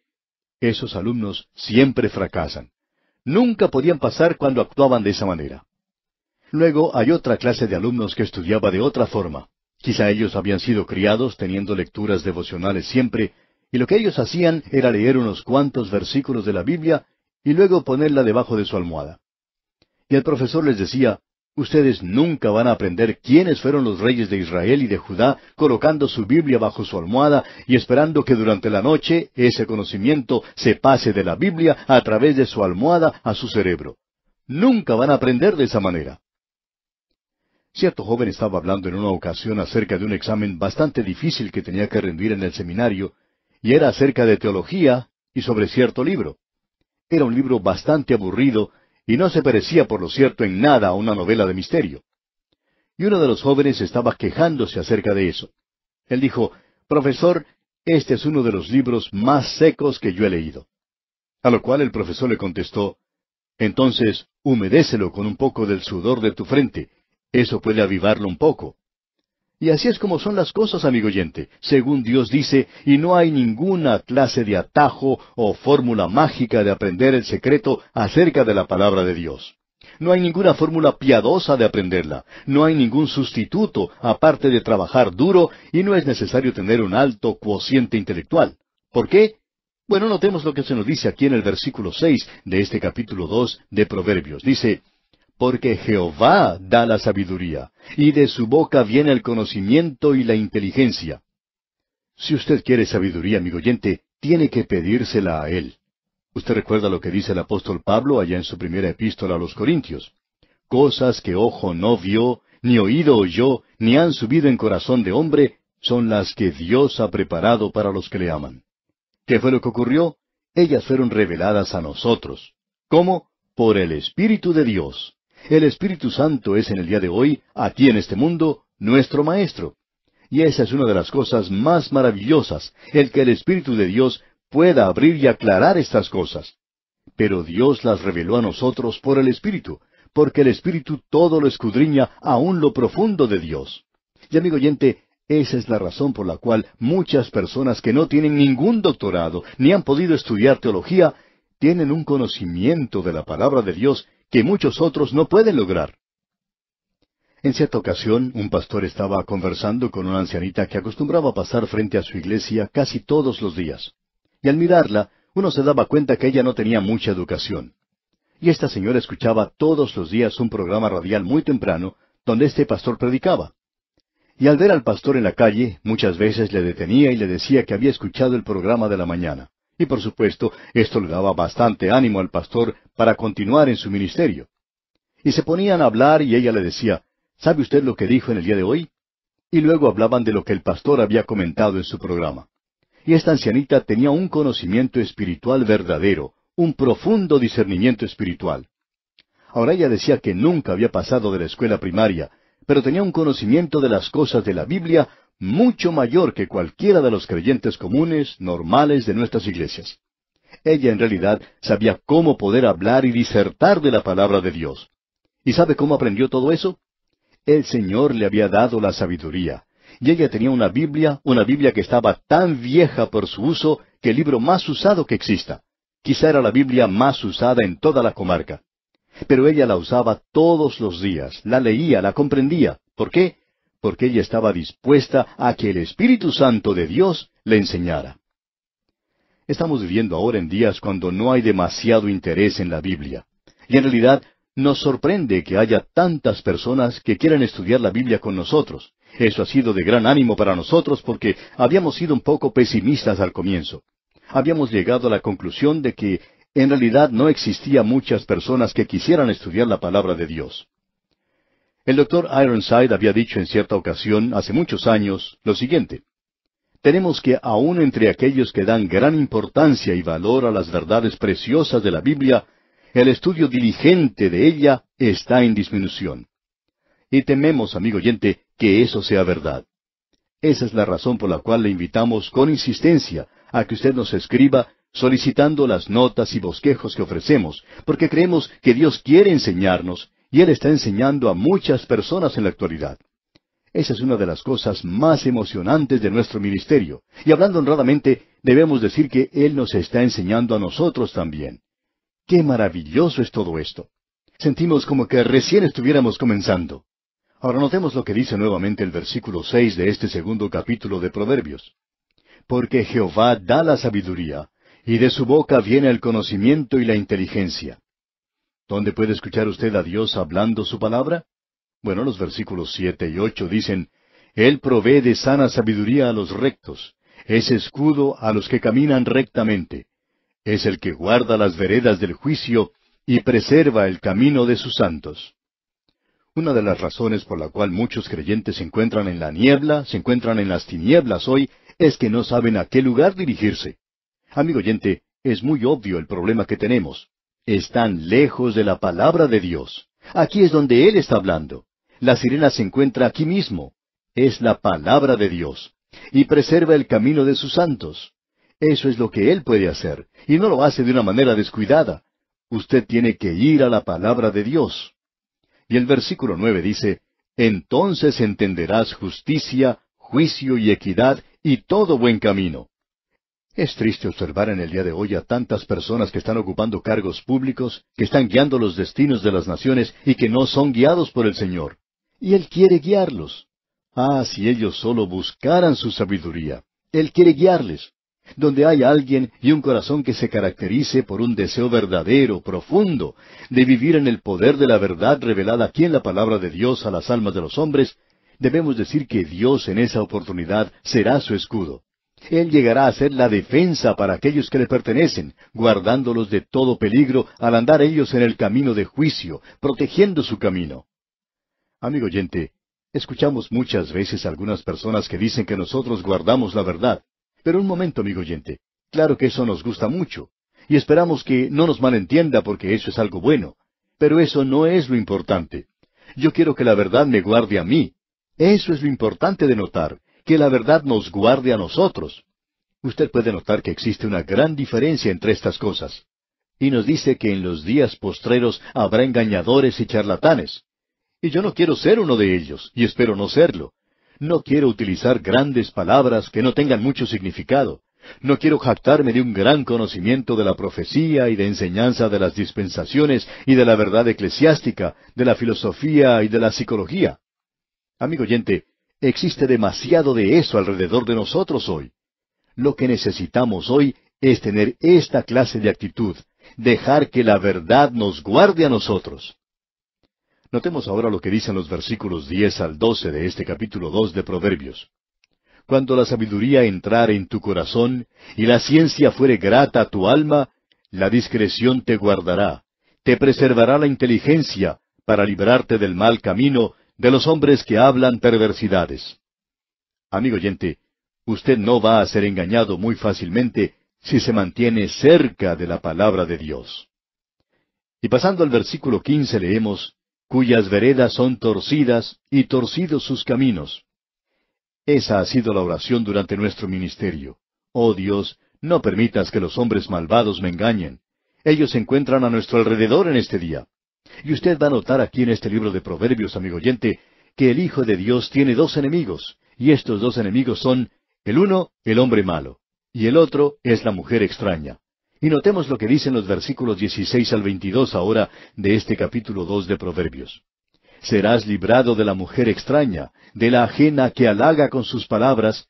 esos alumnos siempre fracasan. Nunca podían pasar cuando actuaban de esa manera. Luego hay otra clase de alumnos que estudiaba de otra forma. Quizá ellos habían sido criados teniendo lecturas devocionales siempre, y lo que ellos hacían era leer unos cuantos versículos de la Biblia y luego ponerla debajo de su almohada. Y el profesor les decía, Ustedes nunca van a aprender quiénes fueron los reyes de Israel y de Judá colocando su Biblia bajo su almohada y esperando que durante la noche ese conocimiento se pase de la Biblia a través de su almohada a su cerebro. Nunca van a aprender de esa manera. Cierto joven estaba hablando en una ocasión acerca de un examen bastante difícil que tenía que rendir en el seminario, y era acerca de teología y sobre cierto libro. Era un libro bastante aburrido, y no se parecía por lo cierto en nada a una novela de misterio. Y uno de los jóvenes estaba quejándose acerca de eso. Él dijo, Profesor, este es uno de los libros más secos que yo he leído. A lo cual el profesor le contestó, Entonces, humedécelo con un poco del sudor de tu frente, eso puede avivarlo un poco. Y así es como son las cosas, amigo oyente, según Dios dice, y no hay ninguna clase de atajo o fórmula mágica de aprender el secreto acerca de la palabra de Dios. No hay ninguna fórmula piadosa de aprenderla, no hay ningún sustituto, aparte de trabajar duro, y no es necesario tener un alto cociente intelectual. ¿Por qué? Bueno, notemos lo que se nos dice aquí en el versículo seis de este capítulo dos de Proverbios. Dice porque Jehová da la sabiduría, y de su boca viene el conocimiento y la inteligencia. Si usted quiere sabiduría, amigo oyente, tiene que pedírsela a Él. Usted recuerda lo que dice el apóstol Pablo allá en su primera epístola a los Corintios. Cosas que ojo no vio, ni oído oyó, ni han subido en corazón de hombre, son las que Dios ha preparado para los que le aman. ¿Qué fue lo que ocurrió? Ellas fueron reveladas a nosotros. ¿Cómo? Por el Espíritu de Dios. El Espíritu Santo es en el día de hoy, aquí en este mundo, nuestro Maestro. Y esa es una de las cosas más maravillosas, el que el Espíritu de Dios pueda abrir y aclarar estas cosas. Pero Dios las reveló a nosotros por el Espíritu, porque el Espíritu todo lo escudriña aún lo profundo de Dios. Y amigo oyente, esa es la razón por la cual muchas personas que no tienen ningún doctorado ni han podido estudiar teología, tienen un conocimiento de la palabra de Dios que muchos otros no pueden lograr. En cierta ocasión, un pastor estaba conversando con una ancianita que acostumbraba a pasar frente a su iglesia casi todos los días. Y al mirarla, uno se daba cuenta que ella no tenía mucha educación. Y esta señora escuchaba todos los días un programa radial muy temprano, donde este pastor predicaba. Y al ver al pastor en la calle, muchas veces le detenía y le decía que había escuchado el programa de la mañana. Y por supuesto, esto le daba bastante ánimo al pastor para continuar en su ministerio. Y se ponían a hablar y ella le decía, ¿sabe usted lo que dijo en el día de hoy? Y luego hablaban de lo que el pastor había comentado en su programa. Y esta ancianita tenía un conocimiento espiritual verdadero, un profundo discernimiento espiritual. Ahora ella decía que nunca había pasado de la escuela primaria, pero tenía un conocimiento de las cosas de la Biblia mucho mayor que cualquiera de los creyentes comunes, normales de nuestras iglesias. Ella en realidad sabía cómo poder hablar y disertar de la palabra de Dios. ¿Y sabe cómo aprendió todo eso? El Señor le había dado la sabiduría, y ella tenía una Biblia, una Biblia que estaba tan vieja por su uso que el libro más usado que exista. Quizá era la Biblia más usada en toda la comarca. Pero ella la usaba todos los días, la leía, la comprendía. ¿Por qué? porque ella estaba dispuesta a que el Espíritu Santo de Dios le enseñara. Estamos viviendo ahora en días cuando no hay demasiado interés en la Biblia. Y en realidad nos sorprende que haya tantas personas que quieran estudiar la Biblia con nosotros. Eso ha sido de gran ánimo para nosotros porque habíamos sido un poco pesimistas al comienzo. Habíamos llegado a la conclusión de que en realidad no existía muchas personas que quisieran estudiar la palabra de Dios. El doctor Ironside había dicho en cierta ocasión, hace muchos años, lo siguiente. Tenemos que, aun entre aquellos que dan gran importancia y valor a las verdades preciosas de la Biblia, el estudio diligente de ella está en disminución. Y tememos, amigo oyente, que eso sea verdad. Esa es la razón por la cual le invitamos con insistencia a que usted nos escriba solicitando las notas y bosquejos que ofrecemos, porque creemos que Dios quiere enseñarnos y Él está enseñando a muchas personas en la actualidad. Esa es una de las cosas más emocionantes de nuestro ministerio. Y hablando honradamente, debemos decir que Él nos está enseñando a nosotros también. ¡Qué maravilloso es todo esto! Sentimos como que recién estuviéramos comenzando. Ahora notemos lo que dice nuevamente el versículo 6 de este segundo capítulo de Proverbios. Porque Jehová da la sabiduría, y de su boca viene el conocimiento y la inteligencia. ¿Dónde puede escuchar usted a Dios hablando su palabra? Bueno, los versículos siete y ocho dicen, Él provee de sana sabiduría a los rectos, es escudo a los que caminan rectamente, es el que guarda las veredas del juicio y preserva el camino de sus santos. Una de las razones por la cual muchos creyentes se encuentran en la niebla, se encuentran en las tinieblas hoy, es que no saben a qué lugar dirigirse. Amigo oyente, es muy obvio el problema que tenemos están lejos de la palabra de Dios. Aquí es donde Él está hablando. La sirena se encuentra aquí mismo. Es la palabra de Dios. Y preserva el camino de sus santos. Eso es lo que Él puede hacer. Y no lo hace de una manera descuidada. Usted tiene que ir a la palabra de Dios. Y el versículo nueve dice, Entonces entenderás justicia, juicio y equidad y todo buen camino. Es triste observar en el día de hoy a tantas personas que están ocupando cargos públicos, que están guiando los destinos de las naciones y que no son guiados por el Señor. Y Él quiere guiarlos. Ah, si ellos solo buscaran su sabiduría. Él quiere guiarles. Donde hay alguien y un corazón que se caracterice por un deseo verdadero, profundo, de vivir en el poder de la verdad revelada aquí en la palabra de Dios a las almas de los hombres, debemos decir que Dios en esa oportunidad será su escudo. Él llegará a ser la defensa para aquellos que le pertenecen, guardándolos de todo peligro al andar ellos en el camino de juicio, protegiendo su camino. Amigo oyente, escuchamos muchas veces algunas personas que dicen que nosotros guardamos la verdad. Pero un momento, amigo oyente, claro que eso nos gusta mucho, y esperamos que no nos malentienda porque eso es algo bueno. Pero eso no es lo importante. Yo quiero que la verdad me guarde a mí. Eso es lo importante de notar que la verdad nos guarde a nosotros. Usted puede notar que existe una gran diferencia entre estas cosas. Y nos dice que en los días postreros habrá engañadores y charlatanes. Y yo no quiero ser uno de ellos, y espero no serlo. No quiero utilizar grandes palabras que no tengan mucho significado. No quiero jactarme de un gran conocimiento de la profecía y de enseñanza de las dispensaciones y de la verdad eclesiástica, de la filosofía y de la psicología. Amigo oyente, Existe demasiado de eso alrededor de nosotros hoy. Lo que necesitamos hoy es tener esta clase de actitud, dejar que la verdad nos guarde a nosotros. Notemos ahora lo que dicen los versículos 10 al 12 de este capítulo 2 de Proverbios. Cuando la sabiduría entrare en tu corazón y la ciencia fuere grata a tu alma, la discreción te guardará, te preservará la inteligencia para librarte del mal camino de los hombres que hablan perversidades. Amigo oyente, usted no va a ser engañado muy fácilmente si se mantiene cerca de la palabra de Dios. Y pasando al versículo quince leemos, cuyas veredas son torcidas y torcidos sus caminos. Esa ha sido la oración durante nuestro ministerio. Oh Dios, no permitas que los hombres malvados me engañen. Ellos se encuentran a nuestro alrededor en este día. Y usted va a notar aquí en este libro de Proverbios, amigo oyente, que el Hijo de Dios tiene dos enemigos, y estos dos enemigos son, el uno, el hombre malo, y el otro es la mujer extraña. Y notemos lo que dicen los versículos 16 al 22 ahora de este capítulo 2 de Proverbios. Serás librado de la mujer extraña, de la ajena que halaga con sus palabras,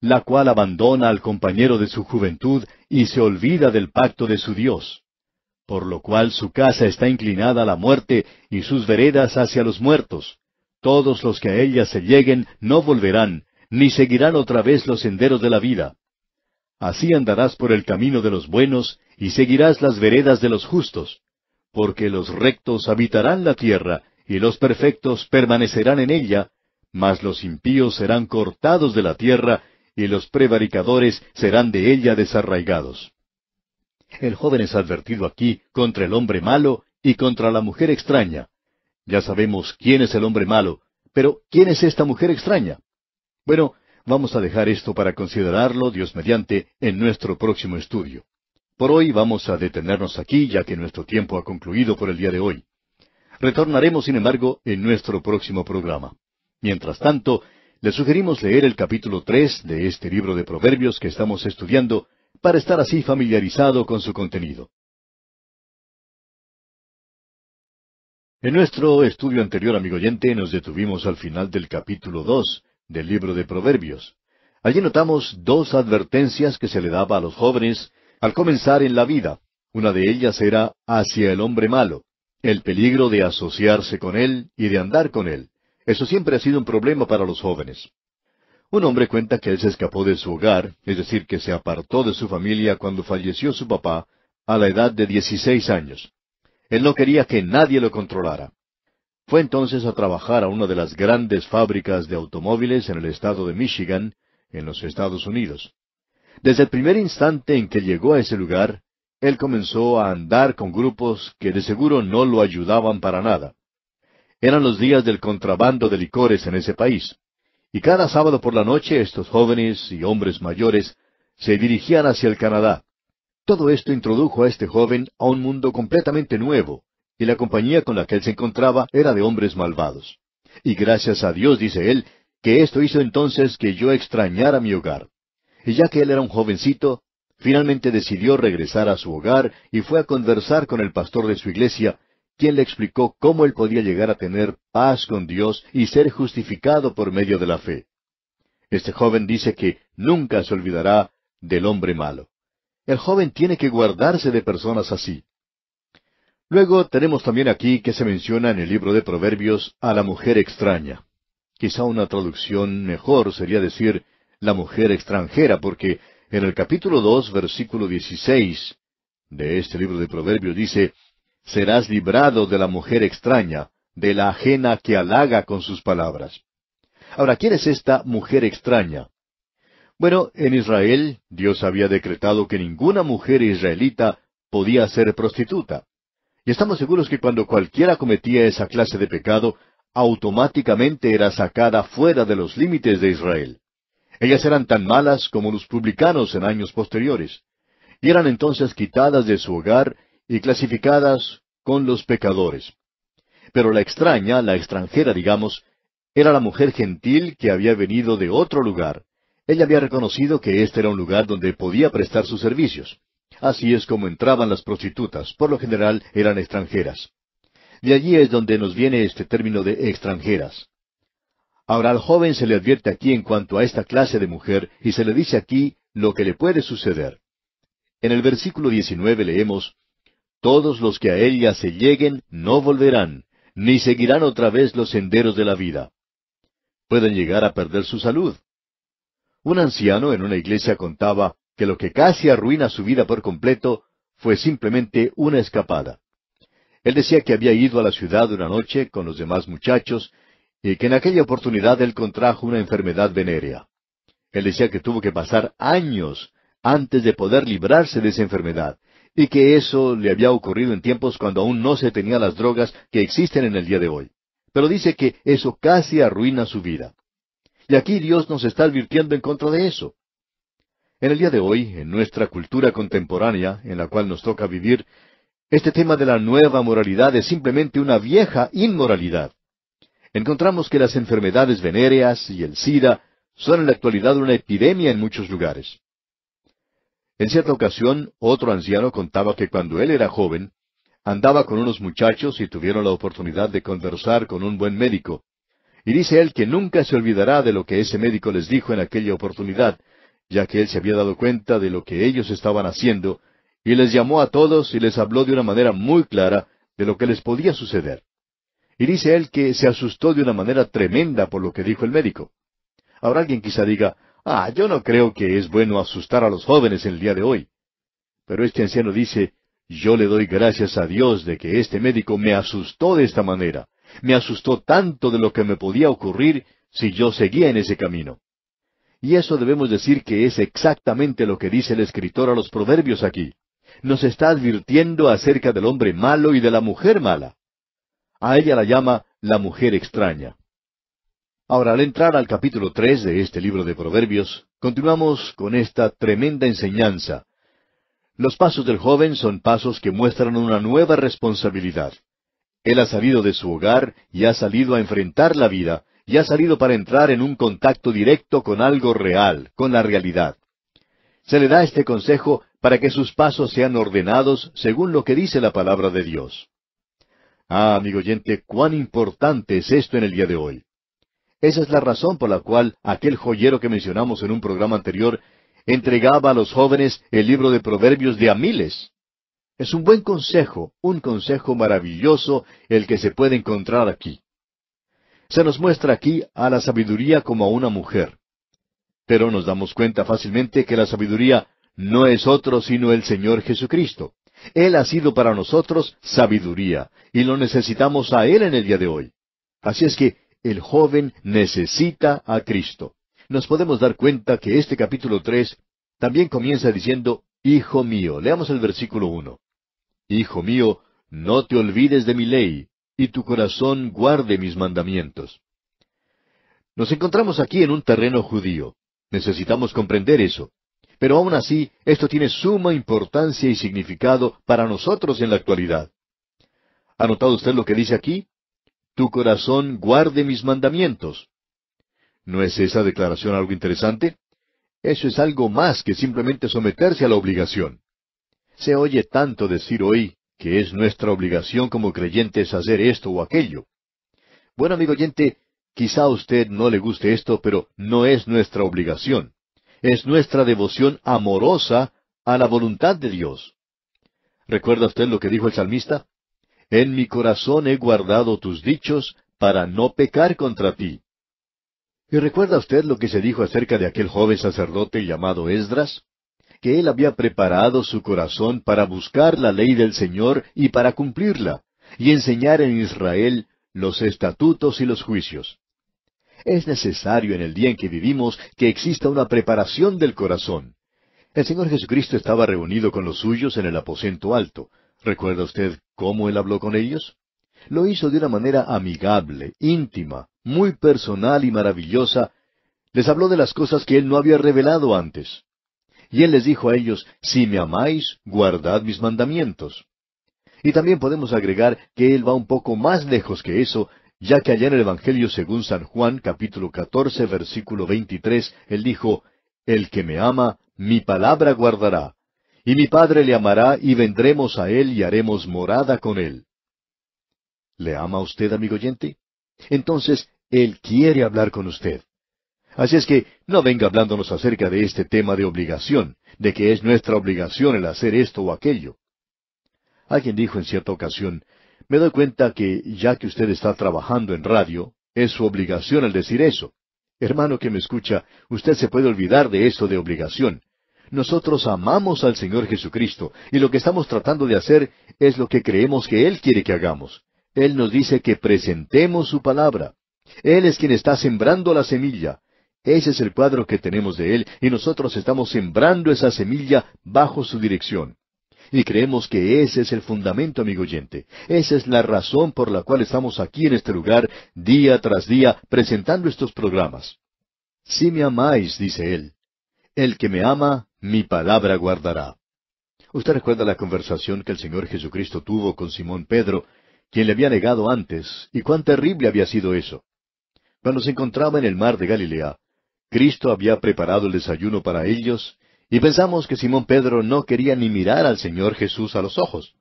la cual abandona al compañero de su juventud y se olvida del pacto de su Dios por lo cual su casa está inclinada a la muerte y sus veredas hacia los muertos. Todos los que a ella se lleguen no volverán, ni seguirán otra vez los senderos de la vida. Así andarás por el camino de los buenos, y seguirás las veredas de los justos, porque los rectos habitarán la tierra, y los perfectos permanecerán en ella, mas los impíos serán cortados de la tierra, y los prevaricadores serán de ella desarraigados. El joven es advertido aquí contra el hombre malo y contra la mujer extraña. Ya sabemos quién es el hombre malo, pero ¿quién es esta mujer extraña? Bueno, vamos a dejar esto para considerarlo, Dios mediante, en nuestro próximo estudio. Por hoy vamos a detenernos aquí, ya que nuestro tiempo ha concluido por el día de hoy. Retornaremos, sin embargo, en nuestro próximo programa. Mientras tanto, le sugerimos leer el capítulo tres de este libro de Proverbios que estamos estudiando, para estar así familiarizado con su contenido. En nuestro estudio anterior, amigo oyente, nos detuvimos al final del capítulo 2 del libro de Proverbios. Allí notamos dos advertencias que se le daba a los jóvenes al comenzar en la vida. Una de ellas era hacia el hombre malo, el peligro de asociarse con él y de andar con él. Eso siempre ha sido un problema para los jóvenes. Un hombre cuenta que él se escapó de su hogar, es decir, que se apartó de su familia cuando falleció su papá, a la edad de 16 años. Él no quería que nadie lo controlara. Fue entonces a trabajar a una de las grandes fábricas de automóviles en el estado de Michigan, en los Estados Unidos. Desde el primer instante en que llegó a ese lugar, él comenzó a andar con grupos que de seguro no lo ayudaban para nada. Eran los días del contrabando de licores en ese país y cada sábado por la noche estos jóvenes y hombres mayores se dirigían hacia el Canadá. Todo esto introdujo a este joven a un mundo completamente nuevo, y la compañía con la que él se encontraba era de hombres malvados. Y gracias a Dios, dice él, que esto hizo entonces que yo extrañara mi hogar. Y ya que él era un jovencito, finalmente decidió regresar a su hogar y fue a conversar con el pastor de su iglesia, quien le explicó cómo él podía llegar a tener paz con Dios y ser justificado por medio de la fe. Este joven dice que nunca se olvidará del hombre malo. El joven tiene que guardarse de personas así. Luego tenemos también aquí que se menciona en el libro de Proverbios a la mujer extraña. Quizá una traducción mejor sería decir la mujer extranjera, porque en el capítulo dos, versículo dieciséis de este libro de Proverbios dice serás librado de la mujer extraña, de la ajena que halaga con sus palabras. Ahora, ¿quién es esta mujer extraña? Bueno, en Israel Dios había decretado que ninguna mujer israelita podía ser prostituta. Y estamos seguros que cuando cualquiera cometía esa clase de pecado, automáticamente era sacada fuera de los límites de Israel. Ellas eran tan malas como los publicanos en años posteriores. Y eran entonces quitadas de su hogar y clasificadas con los pecadores. Pero la extraña, la extranjera, digamos, era la mujer gentil que había venido de otro lugar. Ella había reconocido que este era un lugar donde podía prestar sus servicios. Así es como entraban las prostitutas, por lo general eran extranjeras. De allí es donde nos viene este término de extranjeras. Ahora al joven se le advierte aquí en cuanto a esta clase de mujer y se le dice aquí lo que le puede suceder. En el versículo 19 leemos, todos los que a ella se lleguen no volverán, ni seguirán otra vez los senderos de la vida. Pueden llegar a perder su salud. Un anciano en una iglesia contaba que lo que casi arruina su vida por completo fue simplemente una escapada. Él decía que había ido a la ciudad una noche con los demás muchachos y que en aquella oportunidad él contrajo una enfermedad venérea. Él decía que tuvo que pasar años antes de poder librarse de esa enfermedad, y que eso le había ocurrido en tiempos cuando aún no se tenía las drogas que existen en el día de hoy. Pero dice que eso casi arruina su vida. Y aquí Dios nos está advirtiendo en contra de eso. En el día de hoy, en nuestra cultura contemporánea, en la cual nos toca vivir, este tema de la nueva moralidad es simplemente una vieja inmoralidad. Encontramos que las enfermedades venéreas y el SIDA son en la actualidad una epidemia en muchos lugares. En cierta ocasión, otro anciano contaba que cuando él era joven, andaba con unos muchachos y tuvieron la oportunidad de conversar con un buen médico. Y dice él que nunca se olvidará de lo que ese médico les dijo en aquella oportunidad, ya que él se había dado cuenta de lo que ellos estaban haciendo, y les llamó a todos y les habló de una manera muy clara de lo que les podía suceder. Y dice él que se asustó de una manera tremenda por lo que dijo el médico. Ahora alguien quizá diga, Ah, yo no creo que es bueno asustar a los jóvenes el día de hoy. Pero este anciano dice, yo le doy gracias a Dios de que este médico me asustó de esta manera, me asustó tanto de lo que me podía ocurrir si yo seguía en ese camino. Y eso debemos decir que es exactamente lo que dice el escritor a los proverbios aquí. Nos está advirtiendo acerca del hombre malo y de la mujer mala. A ella la llama la mujer extraña. Ahora, al entrar al capítulo 3 de este libro de Proverbios, continuamos con esta tremenda enseñanza. Los pasos del joven son pasos que muestran una nueva responsabilidad. Él ha salido de su hogar y ha salido a enfrentar la vida, y ha salido para entrar en un contacto directo con algo real, con la realidad. Se le da este consejo para que sus pasos sean ordenados según lo que dice la palabra de Dios. Ah, amigo oyente, cuán importante es esto en el día de hoy. Esa es la razón por la cual aquel joyero que mencionamos en un programa anterior entregaba a los jóvenes el libro de proverbios de a miles. Es un buen consejo, un consejo maravilloso el que se puede encontrar aquí. Se nos muestra aquí a la sabiduría como a una mujer. Pero nos damos cuenta fácilmente que la sabiduría no es otro sino el Señor Jesucristo. Él ha sido para nosotros sabiduría, y lo necesitamos a Él en el día de hoy. Así es que el joven necesita a Cristo. Nos podemos dar cuenta que este capítulo tres también comienza diciendo, Hijo mío, leamos el versículo uno. Hijo mío, no te olvides de mi ley, y tu corazón guarde mis mandamientos. Nos encontramos aquí en un terreno judío. Necesitamos comprender eso. Pero aún así, esto tiene suma importancia y significado para nosotros en la actualidad. ¿Ha notado usted lo que dice aquí? tu corazón guarde mis mandamientos. ¿No es esa declaración algo interesante? Eso es algo más que simplemente someterse a la obligación. Se oye tanto decir hoy que es nuestra obligación como creyentes hacer esto o aquello. Bueno, amigo oyente, quizá a usted no le guste esto, pero no es nuestra obligación. Es nuestra devoción amorosa a la voluntad de Dios. ¿Recuerda usted lo que dijo el salmista? En mi corazón he guardado tus dichos para no pecar contra ti. ¿Y recuerda usted lo que se dijo acerca de aquel joven sacerdote llamado Esdras? Que él había preparado su corazón para buscar la ley del Señor y para cumplirla, y enseñar en Israel los estatutos y los juicios. Es necesario en el día en que vivimos que exista una preparación del corazón. El Señor Jesucristo estaba reunido con los suyos en el aposento alto, ¿Recuerda usted cómo él habló con ellos? Lo hizo de una manera amigable, íntima, muy personal y maravillosa. Les habló de las cosas que él no había revelado antes. Y él les dijo a ellos, Si me amáis, guardad mis mandamientos. Y también podemos agregar que él va un poco más lejos que eso, ya que allá en el Evangelio según San Juan capítulo 14 versículo 23, él dijo, El que me ama, mi palabra guardará, y mi Padre le amará y vendremos a él y haremos morada con él. ¿Le ama usted, amigo oyente? Entonces, él quiere hablar con usted. Así es que no venga hablándonos acerca de este tema de obligación, de que es nuestra obligación el hacer esto o aquello. Alguien dijo en cierta ocasión, me doy cuenta que ya que usted está trabajando en radio, es su obligación el decir eso. Hermano que me escucha, usted se puede olvidar de esto de obligación. Nosotros amamos al Señor Jesucristo y lo que estamos tratando de hacer es lo que creemos que Él quiere que hagamos. Él nos dice que presentemos su palabra. Él es quien está sembrando la semilla. Ese es el cuadro que tenemos de Él y nosotros estamos sembrando esa semilla bajo su dirección. Y creemos que ese es el fundamento, amigo oyente. Esa es la razón por la cual estamos aquí en este lugar, día tras día, presentando estos programas. Si me amáis, dice Él, el que me ama, mi palabra guardará. Usted recuerda la conversación que el Señor Jesucristo tuvo con Simón Pedro, quien le había negado antes, y cuán terrible había sido eso. Cuando se encontraba en el mar de Galilea, Cristo había preparado el desayuno para ellos, y pensamos que Simón Pedro no quería ni mirar al Señor Jesús a los ojos.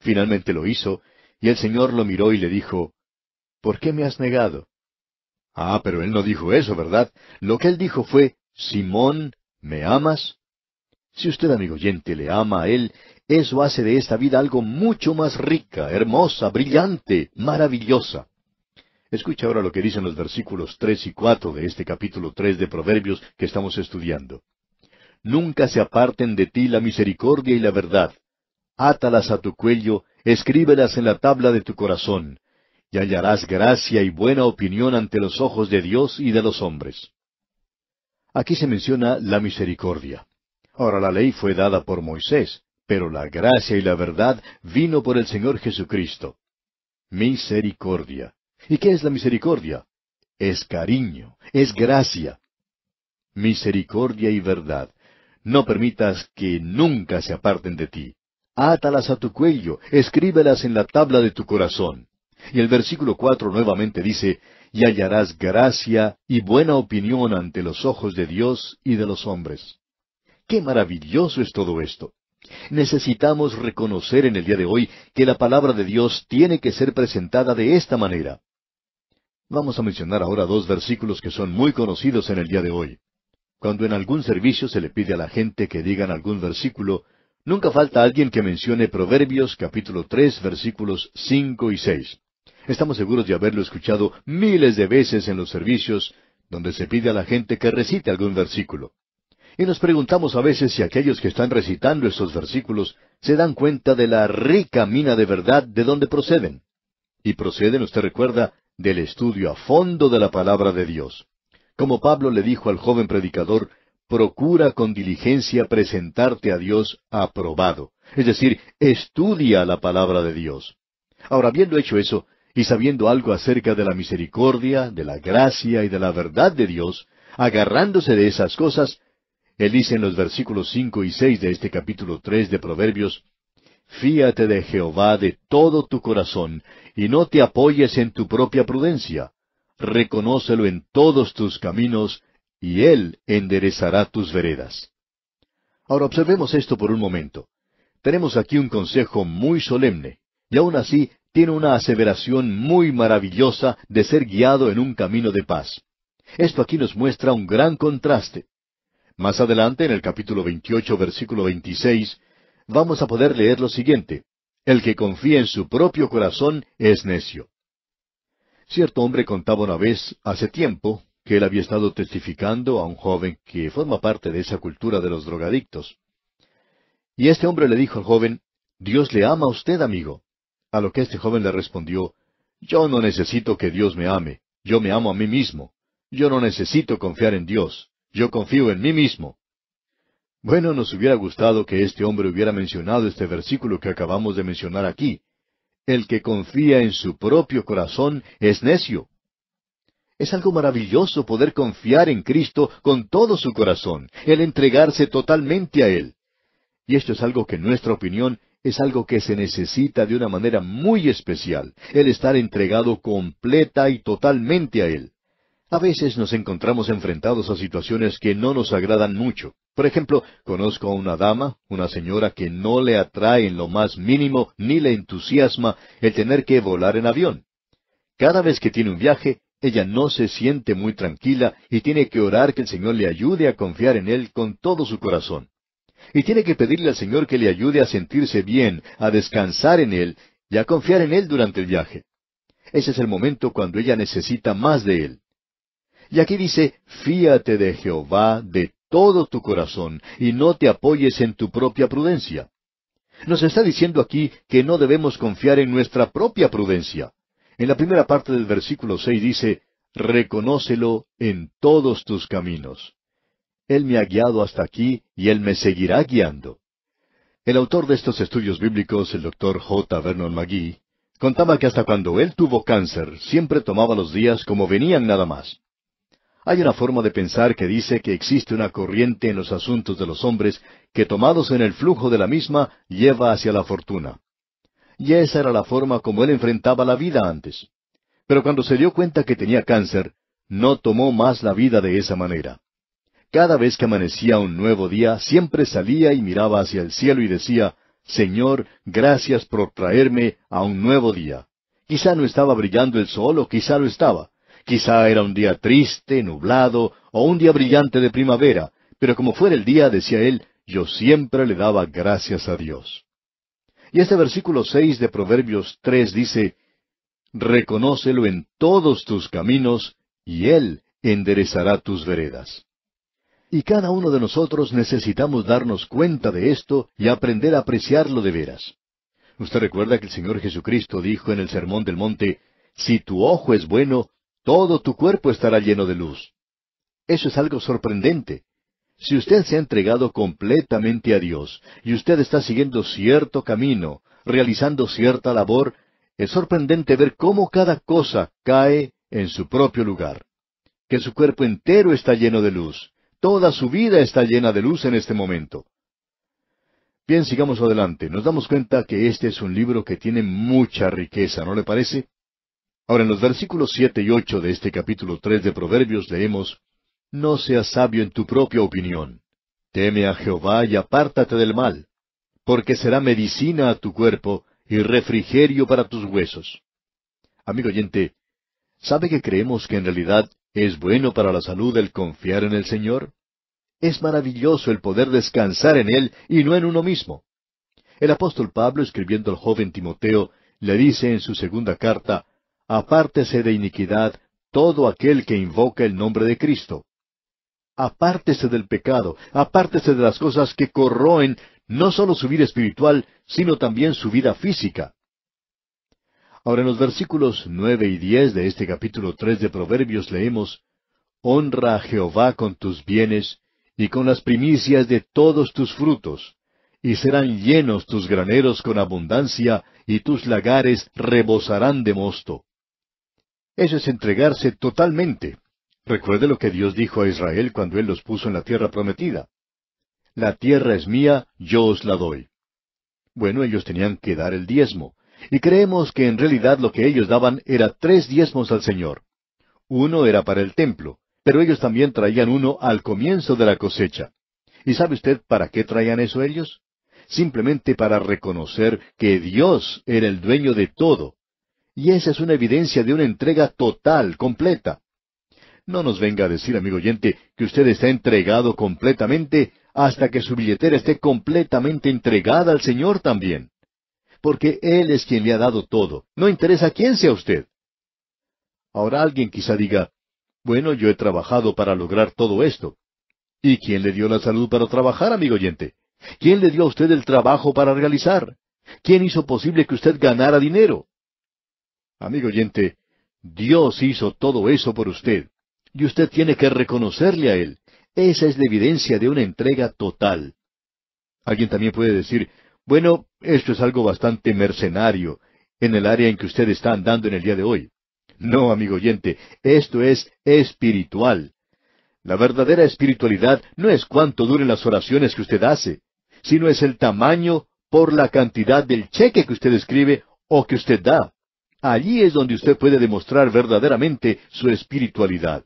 Finalmente lo hizo, y el Señor lo miró y le dijo, ¿Por qué me has negado? Ah, pero él no dijo eso, ¿verdad? Lo que él dijo fue, Simón, ¿Me amas? Si usted, amigo oyente, le ama a Él, eso hace de esta vida algo mucho más rica, hermosa, brillante, maravillosa. Escucha ahora lo que dicen los versículos tres y cuatro de este capítulo tres de Proverbios que estamos estudiando. Nunca se aparten de ti la misericordia y la verdad. Átalas a tu cuello, escríbelas en la tabla de tu corazón, y hallarás gracia y buena opinión ante los ojos de Dios y de los hombres. Aquí se menciona la misericordia. Ahora la ley fue dada por Moisés, pero la gracia y la verdad vino por el Señor Jesucristo. Misericordia. ¿Y qué es la misericordia? Es cariño, es gracia. Misericordia y verdad. No permitas que nunca se aparten de ti. Átalas a tu cuello, escríbelas en la tabla de tu corazón. Y el versículo cuatro nuevamente dice, y hallarás gracia y buena opinión ante los ojos de Dios y de los hombres. ¡Qué maravilloso es todo esto! Necesitamos reconocer en el día de hoy que la palabra de Dios tiene que ser presentada de esta manera. Vamos a mencionar ahora dos versículos que son muy conocidos en el día de hoy. Cuando en algún servicio se le pide a la gente que digan algún versículo, nunca falta alguien que mencione Proverbios capítulo tres versículos cinco y seis. Estamos seguros de haberlo escuchado miles de veces en los servicios donde se pide a la gente que recite algún versículo. Y nos preguntamos a veces si aquellos que están recitando estos versículos se dan cuenta de la rica mina de verdad de donde proceden. Y proceden, usted recuerda, del estudio a fondo de la palabra de Dios. Como Pablo le dijo al joven predicador, procura con diligencia presentarte a Dios aprobado. Es decir, estudia la palabra de Dios. Ahora, habiendo hecho eso, y sabiendo algo acerca de la misericordia, de la gracia y de la verdad de Dios, agarrándose de esas cosas, él dice en los versículos cinco y seis de este capítulo tres de Proverbios Fíate de Jehová de todo tu corazón, y no te apoyes en tu propia prudencia. Reconócelo en todos tus caminos, y Él enderezará tus veredas. Ahora observemos esto por un momento. Tenemos aquí un consejo muy solemne, y aun así tiene una aseveración muy maravillosa de ser guiado en un camino de paz. Esto aquí nos muestra un gran contraste. Más adelante, en el capítulo 28, versículo 26, vamos a poder leer lo siguiente. El que confía en su propio corazón es necio. Cierto hombre contaba una vez, hace tiempo, que él había estado testificando a un joven que forma parte de esa cultura de los drogadictos. Y este hombre le dijo al joven, Dios le ama a usted, amigo. A lo que este joven le respondió, Yo no necesito que Dios me ame, yo me amo a mí mismo, yo no necesito confiar en Dios, yo confío en mí mismo. Bueno, nos hubiera gustado que este hombre hubiera mencionado este versículo que acabamos de mencionar aquí. El que confía en su propio corazón es necio. Es algo maravilloso poder confiar en Cristo con todo su corazón, el entregarse totalmente a Él. Y esto es algo que en nuestra opinión es algo que se necesita de una manera muy especial, el estar entregado completa y totalmente a Él. A veces nos encontramos enfrentados a situaciones que no nos agradan mucho. Por ejemplo, conozco a una dama, una señora que no le atrae en lo más mínimo ni le entusiasma el tener que volar en avión. Cada vez que tiene un viaje, ella no se siente muy tranquila y tiene que orar que el Señor le ayude a confiar en Él con todo su corazón y tiene que pedirle al Señor que le ayude a sentirse bien, a descansar en Él y a confiar en Él durante el viaje. Ese es el momento cuando ella necesita más de Él. Y aquí dice, fíate de Jehová de todo tu corazón y no te apoyes en tu propia prudencia. Nos está diciendo aquí que no debemos confiar en nuestra propia prudencia. En la primera parte del versículo 6 dice, reconócelo en todos tus caminos. Él me ha guiado hasta aquí y Él me seguirá guiando. El autor de estos estudios bíblicos, el doctor J. Vernon McGee, contaba que hasta cuando él tuvo cáncer, siempre tomaba los días como venían nada más. Hay una forma de pensar que dice que existe una corriente en los asuntos de los hombres que tomados en el flujo de la misma lleva hacia la fortuna. Y esa era la forma como él enfrentaba la vida antes. Pero cuando se dio cuenta que tenía cáncer, no tomó más la vida de esa manera. Cada vez que amanecía un nuevo día, siempre salía y miraba hacia el cielo y decía, Señor, gracias por traerme a un nuevo día. Quizá no estaba brillando el sol o quizá lo estaba. Quizá era un día triste, nublado o un día brillante de primavera, pero como fuera el día, decía él, yo siempre le daba gracias a Dios. Y este versículo seis de Proverbios tres dice, Reconócelo en todos tus caminos, y Él enderezará tus veredas. Y cada uno de nosotros necesitamos darnos cuenta de esto y aprender a apreciarlo de veras. Usted recuerda que el Señor Jesucristo dijo en el Sermón del Monte, Si tu ojo es bueno, todo tu cuerpo estará lleno de luz. Eso es algo sorprendente. Si usted se ha entregado completamente a Dios y usted está siguiendo cierto camino, realizando cierta labor, es sorprendente ver cómo cada cosa cae en su propio lugar. Que su cuerpo entero está lleno de luz, Toda su vida está llena de luz en este momento. Bien, sigamos adelante. Nos damos cuenta que este es un libro que tiene mucha riqueza, ¿no le parece? Ahora, en los versículos siete y ocho de este capítulo tres de Proverbios leemos No seas sabio en tu propia opinión. Teme a Jehová y apártate del mal, porque será medicina a tu cuerpo y refrigerio para tus huesos. Amigo oyente, ¿sabe que creemos que en realidad es bueno para la salud el confiar en el Señor? Es maravilloso el poder descansar en Él y no en uno mismo. El apóstol Pablo, escribiendo al joven Timoteo, le dice en su segunda carta, Apártese de iniquidad todo aquel que invoca el nombre de Cristo. Apártese del pecado, apártese de las cosas que corroen no solo su vida espiritual, sino también su vida física. Ahora en los versículos nueve y diez de este capítulo tres de Proverbios leemos Honra a Jehová con tus bienes y con las primicias de todos tus frutos, y serán llenos tus graneros con abundancia, y tus lagares rebosarán de mosto. Eso es entregarse totalmente. Recuerde lo que Dios dijo a Israel cuando Él los puso en la tierra prometida. La tierra es mía, yo os la doy. Bueno, ellos tenían que dar el diezmo, y creemos que en realidad lo que ellos daban era tres diezmos al Señor. Uno era para el templo, pero ellos también traían uno al comienzo de la cosecha. ¿Y sabe usted para qué traían eso ellos? Simplemente para reconocer que Dios era el dueño de todo. Y esa es una evidencia de una entrega total, completa. No nos venga a decir, amigo oyente, que usted está entregado completamente hasta que su billetera esté completamente entregada al Señor también. Porque Él es quien le ha dado todo. No interesa quién sea usted. Ahora alguien quizá diga, bueno, yo he trabajado para lograr todo esto. ¿Y quién le dio la salud para trabajar, amigo oyente? ¿Quién le dio a usted el trabajo para realizar? ¿Quién hizo posible que usted ganara dinero? Amigo oyente, Dios hizo todo eso por usted, y usted tiene que reconocerle a Él. Esa es la evidencia de una entrega total. Alguien también puede decir, bueno, esto es algo bastante mercenario en el área en que usted está andando en el día de hoy. No, amigo oyente, esto es espiritual. La verdadera espiritualidad no es cuánto duren las oraciones que usted hace, sino es el tamaño por la cantidad del cheque que usted escribe o que usted da. Allí es donde usted puede demostrar verdaderamente su espiritualidad.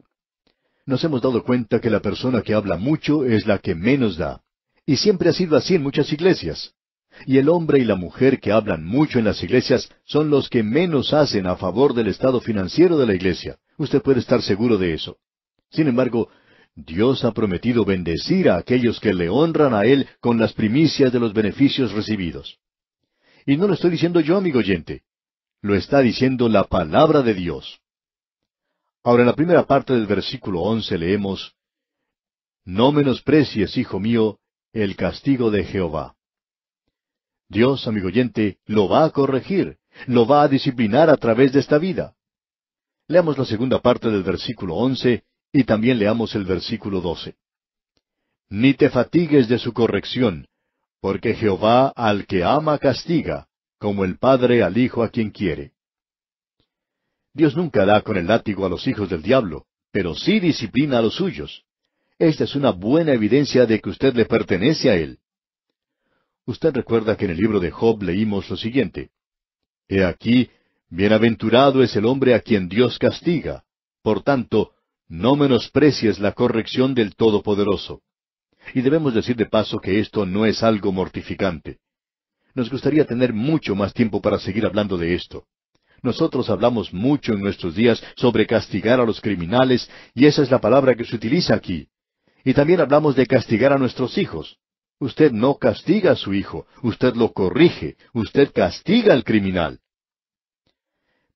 Nos hemos dado cuenta que la persona que habla mucho es la que menos da. Y siempre ha sido así en muchas iglesias y el hombre y la mujer que hablan mucho en las iglesias son los que menos hacen a favor del estado financiero de la iglesia. Usted puede estar seguro de eso. Sin embargo, Dios ha prometido bendecir a aquellos que le honran a Él con las primicias de los beneficios recibidos. Y no lo estoy diciendo yo, amigo oyente. Lo está diciendo la palabra de Dios. Ahora en la primera parte del versículo once leemos, No menosprecies, hijo mío, el castigo de Jehová. Dios, amigo oyente, lo va a corregir, lo va a disciplinar a través de esta vida. Leamos la segunda parte del versículo once y también leamos el versículo doce. Ni te fatigues de su corrección, porque Jehová al que ama castiga, como el padre al hijo a quien quiere. Dios nunca da con el látigo a los hijos del diablo, pero sí disciplina a los suyos. Esta es una buena evidencia de que usted le pertenece a él. Usted recuerda que en el libro de Job leímos lo siguiente. He aquí, bienaventurado es el hombre a quien Dios castiga. Por tanto, no menosprecies la corrección del Todopoderoso. Y debemos decir de paso que esto no es algo mortificante. Nos gustaría tener mucho más tiempo para seguir hablando de esto. Nosotros hablamos mucho en nuestros días sobre castigar a los criminales, y esa es la palabra que se utiliza aquí. Y también hablamos de castigar a nuestros hijos. Usted no castiga a su hijo, usted lo corrige, usted castiga al criminal.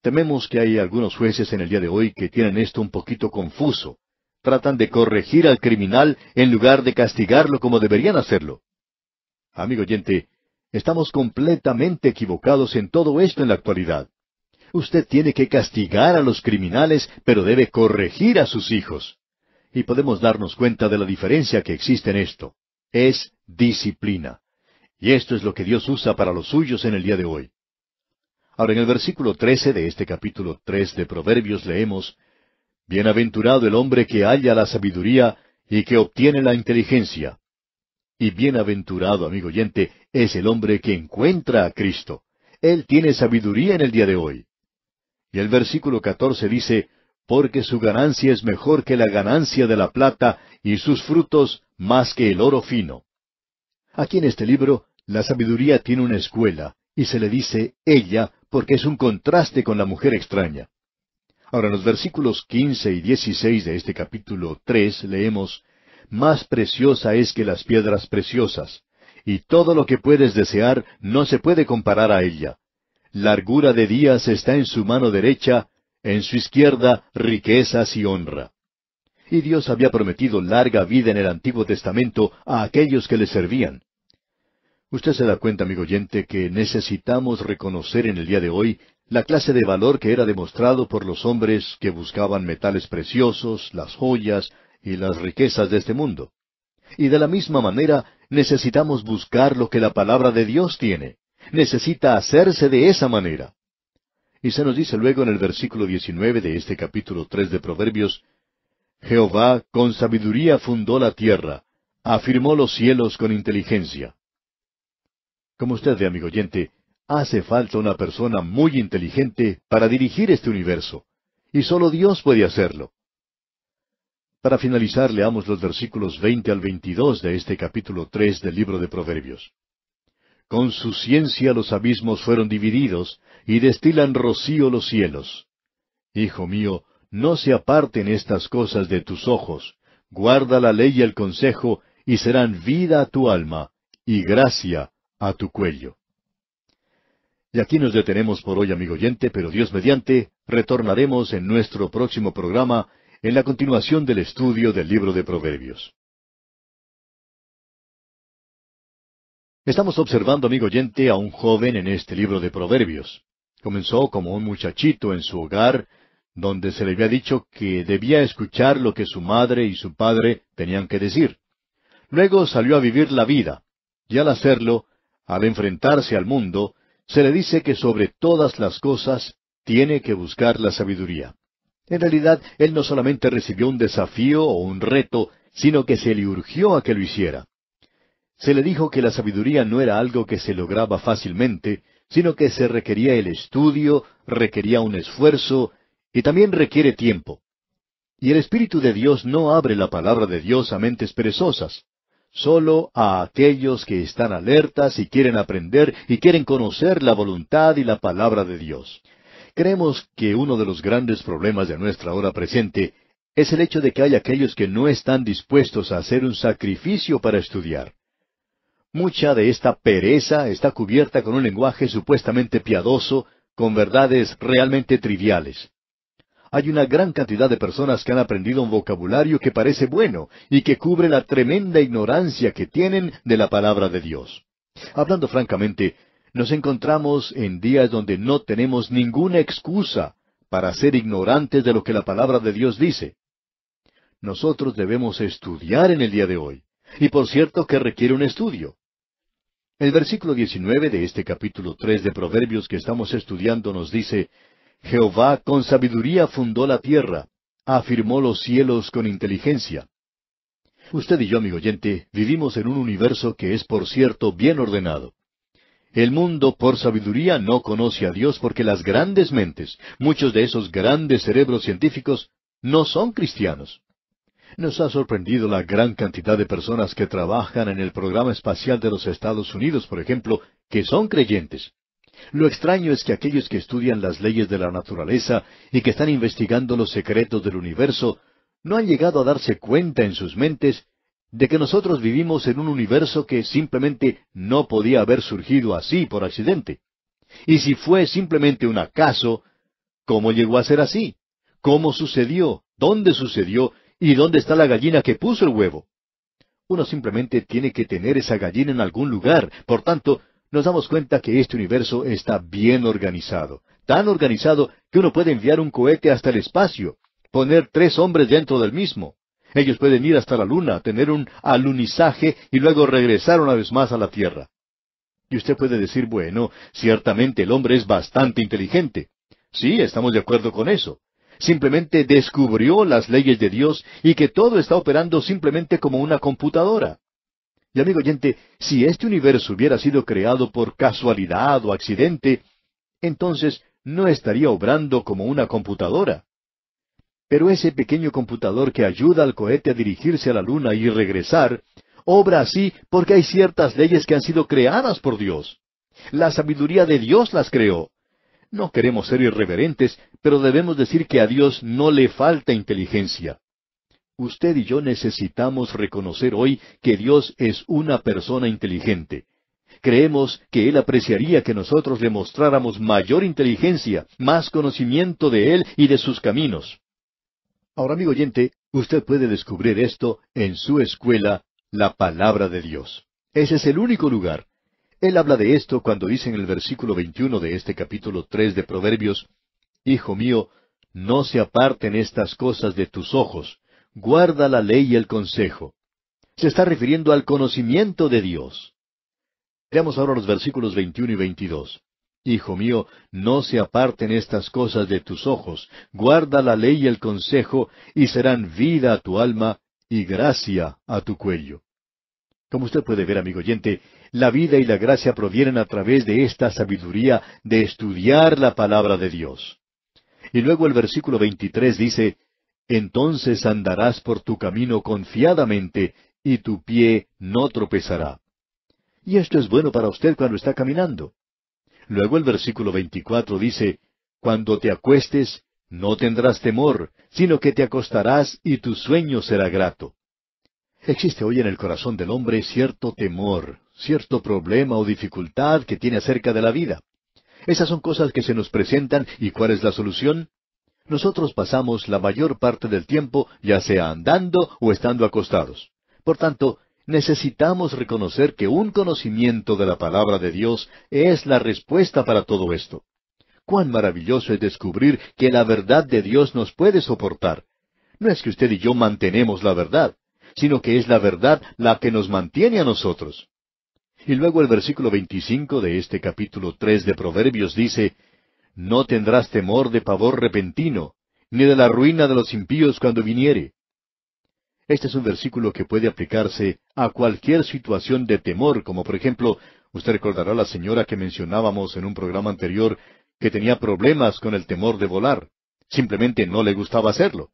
Tememos que hay algunos jueces en el día de hoy que tienen esto un poquito confuso. Tratan de corregir al criminal en lugar de castigarlo como deberían hacerlo. Amigo oyente, estamos completamente equivocados en todo esto en la actualidad. Usted tiene que castigar a los criminales, pero debe corregir a sus hijos. Y podemos darnos cuenta de la diferencia que existe en esto. Es disciplina. Y esto es lo que Dios usa para los suyos en el día de hoy. Ahora, en el versículo trece de este capítulo tres de Proverbios leemos Bienaventurado el hombre que halla la sabiduría y que obtiene la inteligencia. Y bienaventurado, amigo oyente, es el hombre que encuentra a Cristo. Él tiene sabiduría en el día de hoy. Y el versículo catorce dice Porque su ganancia es mejor que la ganancia de la plata, y sus frutos más que el oro fino. Aquí en este libro, la sabiduría tiene una escuela, y se le dice ella porque es un contraste con la mujer extraña. Ahora, en los versículos quince y dieciséis de este capítulo tres leemos Más preciosa es que las piedras preciosas, y todo lo que puedes desear no se puede comparar a ella. Largura de días está en su mano derecha, en su izquierda riquezas y honra. Y Dios había prometido larga vida en el Antiguo Testamento a aquellos que le servían. Usted se da cuenta, amigo oyente, que necesitamos reconocer en el día de hoy la clase de valor que era demostrado por los hombres que buscaban metales preciosos, las joyas y las riquezas de este mundo. Y de la misma manera necesitamos buscar lo que la palabra de Dios tiene. Necesita hacerse de esa manera. Y se nos dice luego en el versículo 19 de este capítulo 3 de Proverbios, Jehová con sabiduría fundó la tierra, afirmó los cielos con inteligencia. Como usted ve, amigo oyente, hace falta una persona muy inteligente para dirigir este universo, y solo Dios puede hacerlo. Para finalizar, leamos los versículos 20 al 22 de este capítulo 3 del libro de Proverbios. Con su ciencia los abismos fueron divididos, y destilan rocío los cielos. Hijo mío, no se aparten estas cosas de tus ojos, guarda la ley y el consejo, y serán vida a tu alma, y gracia a tu cuello. Y aquí nos detenemos por hoy, amigo oyente, pero Dios mediante, retornaremos en nuestro próximo programa en la continuación del estudio del libro de Proverbios. Estamos observando, amigo oyente, a un joven en este libro de Proverbios. Comenzó como un muchachito en su hogar, donde se le había dicho que debía escuchar lo que su madre y su padre tenían que decir. Luego salió a vivir la vida, y al hacerlo, al enfrentarse al mundo, se le dice que sobre todas las cosas tiene que buscar la sabiduría. En realidad, él no solamente recibió un desafío o un reto, sino que se le urgió a que lo hiciera. Se le dijo que la sabiduría no era algo que se lograba fácilmente, sino que se requería el estudio, requería un esfuerzo y también requiere tiempo. Y el Espíritu de Dios no abre la palabra de Dios a mentes perezosas solo a aquellos que están alertas y quieren aprender y quieren conocer la voluntad y la palabra de Dios. Creemos que uno de los grandes problemas de nuestra hora presente es el hecho de que hay aquellos que no están dispuestos a hacer un sacrificio para estudiar. Mucha de esta pereza está cubierta con un lenguaje supuestamente piadoso, con verdades realmente triviales hay una gran cantidad de personas que han aprendido un vocabulario que parece bueno y que cubre la tremenda ignorancia que tienen de la palabra de Dios. Hablando francamente, nos encontramos en días donde no tenemos ninguna excusa para ser ignorantes de lo que la palabra de Dios dice. Nosotros debemos estudiar en el día de hoy, y por cierto que requiere un estudio. El versículo 19 de este capítulo 3 de Proverbios que estamos estudiando nos dice, Jehová con sabiduría fundó la tierra, afirmó los cielos con inteligencia. Usted y yo, amigo oyente, vivimos en un universo que es, por cierto, bien ordenado. El mundo por sabiduría no conoce a Dios porque las grandes mentes, muchos de esos grandes cerebros científicos, no son cristianos. Nos ha sorprendido la gran cantidad de personas que trabajan en el programa espacial de los Estados Unidos, por ejemplo, que son creyentes. Lo extraño es que aquellos que estudian las leyes de la naturaleza y que están investigando los secretos del universo no han llegado a darse cuenta en sus mentes de que nosotros vivimos en un universo que simplemente no podía haber surgido así por accidente. Y si fue simplemente un acaso, ¿cómo llegó a ser así? ¿Cómo sucedió? ¿Dónde sucedió? ¿Y dónde está la gallina que puso el huevo? Uno simplemente tiene que tener esa gallina en algún lugar, por tanto, nos damos cuenta que este universo está bien organizado, tan organizado que uno puede enviar un cohete hasta el espacio, poner tres hombres dentro del mismo. Ellos pueden ir hasta la Luna, tener un alunizaje y luego regresar una vez más a la Tierra. Y usted puede decir, bueno, ciertamente el hombre es bastante inteligente. Sí, estamos de acuerdo con eso. Simplemente descubrió las leyes de Dios y que todo está operando simplemente como una computadora. Y amigo oyente, si este universo hubiera sido creado por casualidad o accidente, entonces no estaría obrando como una computadora. Pero ese pequeño computador que ayuda al cohete a dirigirse a la Luna y regresar, obra así porque hay ciertas leyes que han sido creadas por Dios. La sabiduría de Dios las creó. No queremos ser irreverentes, pero debemos decir que a Dios no le falta inteligencia. Usted y yo necesitamos reconocer hoy que Dios es una persona inteligente. Creemos que Él apreciaría que nosotros le mostráramos mayor inteligencia, más conocimiento de Él y de sus caminos. Ahora, amigo oyente, usted puede descubrir esto en su escuela, la palabra de Dios. Ese es el único lugar. Él habla de esto cuando dice en el versículo 21 de este capítulo 3 de Proverbios, Hijo mío, no se aparten estas cosas de tus ojos, guarda la ley y el consejo. Se está refiriendo al conocimiento de Dios. Veamos ahora los versículos 21 y 22. Hijo mío, no se aparten estas cosas de tus ojos, guarda la ley y el consejo, y serán vida a tu alma y gracia a tu cuello. Como usted puede ver, amigo oyente, la vida y la gracia provienen a través de esta sabiduría de estudiar la palabra de Dios. Y luego el versículo 23 dice, entonces andarás por tu camino confiadamente y tu pie no tropezará. Y esto es bueno para usted cuando está caminando. Luego el versículo 24 dice, Cuando te acuestes, no tendrás temor, sino que te acostarás y tu sueño será grato. Existe hoy en el corazón del hombre cierto temor, cierto problema o dificultad que tiene acerca de la vida. Esas son cosas que se nos presentan y cuál es la solución? Nosotros pasamos la mayor parte del tiempo ya sea andando o estando acostados. Por tanto, necesitamos reconocer que un conocimiento de la palabra de Dios es la respuesta para todo esto. Cuán maravilloso es descubrir que la verdad de Dios nos puede soportar. No es que usted y yo mantenemos la verdad, sino que es la verdad la que nos mantiene a nosotros. Y luego el versículo 25 de este capítulo 3 de Proverbios dice, no tendrás temor de pavor repentino, ni de la ruina de los impíos cuando viniere. Este es un versículo que puede aplicarse a cualquier situación de temor, como por ejemplo, usted recordará a la señora que mencionábamos en un programa anterior que tenía problemas con el temor de volar. Simplemente no le gustaba hacerlo.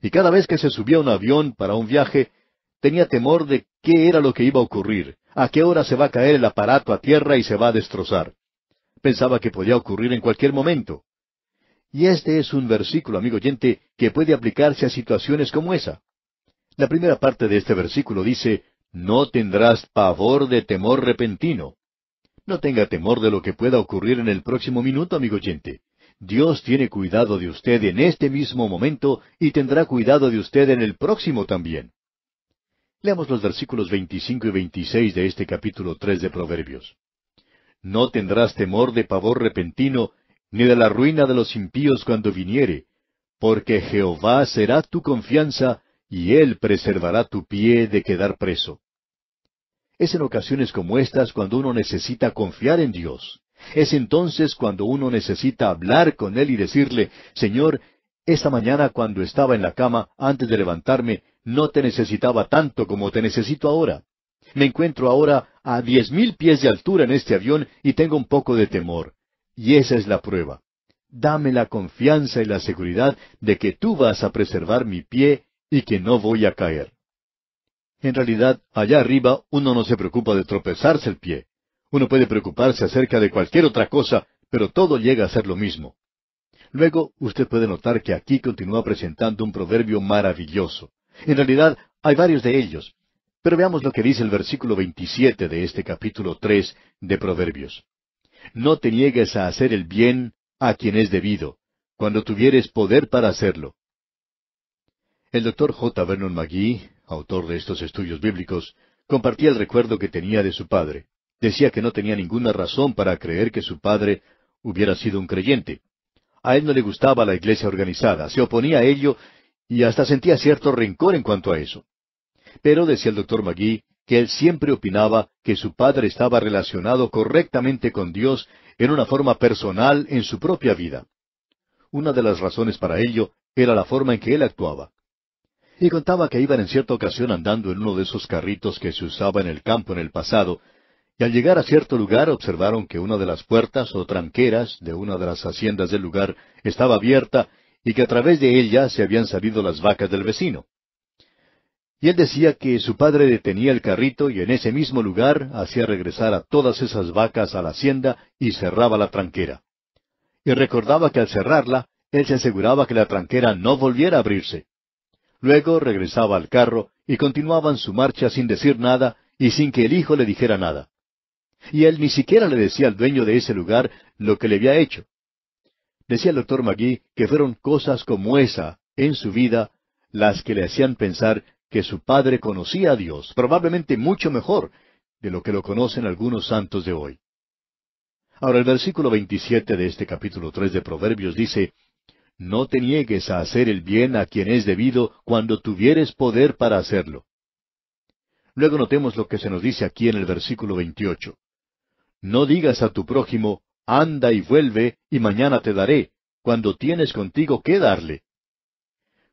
Y cada vez que se subía a un avión para un viaje, tenía temor de qué era lo que iba a ocurrir, a qué hora se va a caer el aparato a tierra y se va a destrozar pensaba que podía ocurrir en cualquier momento. Y este es un versículo, amigo oyente, que puede aplicarse a situaciones como esa. La primera parte de este versículo dice, no tendrás pavor de temor repentino. No tenga temor de lo que pueda ocurrir en el próximo minuto, amigo oyente. Dios tiene cuidado de usted en este mismo momento y tendrá cuidado de usted en el próximo también. Leamos los versículos 25 y 26 de este capítulo 3 de Proverbios. No tendrás temor de pavor repentino, ni de la ruina de los impíos cuando viniere, porque Jehová será tu confianza, y él preservará tu pie de quedar preso. Es en ocasiones como estas cuando uno necesita confiar en Dios. Es entonces cuando uno necesita hablar con Él y decirle, Señor, esta mañana cuando estaba en la cama, antes de levantarme, no te necesitaba tanto como te necesito ahora. Me encuentro ahora a diez mil pies de altura en este avión y tengo un poco de temor. Y esa es la prueba. Dame la confianza y la seguridad de que tú vas a preservar mi pie y que no voy a caer. En realidad, allá arriba uno no se preocupa de tropezarse el pie. Uno puede preocuparse acerca de cualquier otra cosa, pero todo llega a ser lo mismo. Luego, usted puede notar que aquí continúa presentando un proverbio maravilloso. En realidad, hay varios de ellos, pero veamos lo que dice el versículo 27 de este capítulo 3 de Proverbios. No te niegues a hacer el bien a quien es debido, cuando tuvieres poder para hacerlo. El doctor J. Vernon McGee, autor de estos estudios bíblicos, compartía el recuerdo que tenía de su padre. Decía que no tenía ninguna razón para creer que su padre hubiera sido un creyente. A él no le gustaba la iglesia organizada, se oponía a ello y hasta sentía cierto rencor en cuanto a eso. Pero decía el doctor Magui que él siempre opinaba que su padre estaba relacionado correctamente con Dios en una forma personal en su propia vida. Una de las razones para ello era la forma en que él actuaba. Y contaba que iban en cierta ocasión andando en uno de esos carritos que se usaba en el campo en el pasado, y al llegar a cierto lugar observaron que una de las puertas o tranqueras de una de las haciendas del lugar estaba abierta y que a través de ella se habían salido las vacas del vecino. Y él decía que su padre detenía el carrito y en ese mismo lugar hacía regresar a todas esas vacas a la hacienda y cerraba la tranquera. Y recordaba que al cerrarla, él se aseguraba que la tranquera no volviera a abrirse. Luego regresaba al carro y continuaban su marcha sin decir nada y sin que el hijo le dijera nada. Y él ni siquiera le decía al dueño de ese lugar lo que le había hecho. Decía el doctor Magui que fueron cosas como esa, en su vida, las que le hacían pensar que su padre conocía a Dios, probablemente mucho mejor de lo que lo conocen algunos santos de hoy. Ahora el versículo 27 de este capítulo tres de Proverbios dice, No te niegues a hacer el bien a quien es debido cuando tuvieres poder para hacerlo. Luego notemos lo que se nos dice aquí en el versículo 28. No digas a tu prójimo, anda y vuelve, y mañana te daré, cuando tienes contigo qué darle.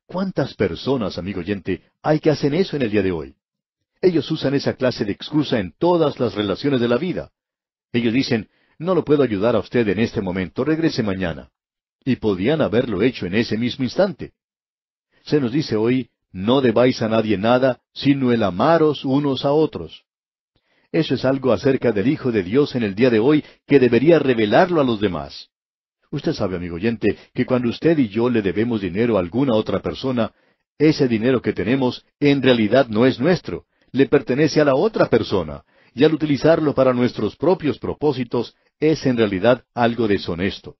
¿Cuántas personas, amigo oyente, hay que hacen eso en el día de hoy? Ellos usan esa clase de excusa en todas las relaciones de la vida. Ellos dicen, no lo puedo ayudar a usted en este momento, regrese mañana. Y podían haberlo hecho en ese mismo instante. Se nos dice hoy, no debáis a nadie nada, sino el amaros unos a otros. Eso es algo acerca del Hijo de Dios en el día de hoy que debería revelarlo a los demás. Usted sabe, amigo oyente, que cuando usted y yo le debemos dinero a alguna otra persona, ese dinero que tenemos en realidad no es nuestro, le pertenece a la otra persona, y al utilizarlo para nuestros propios propósitos es en realidad algo deshonesto.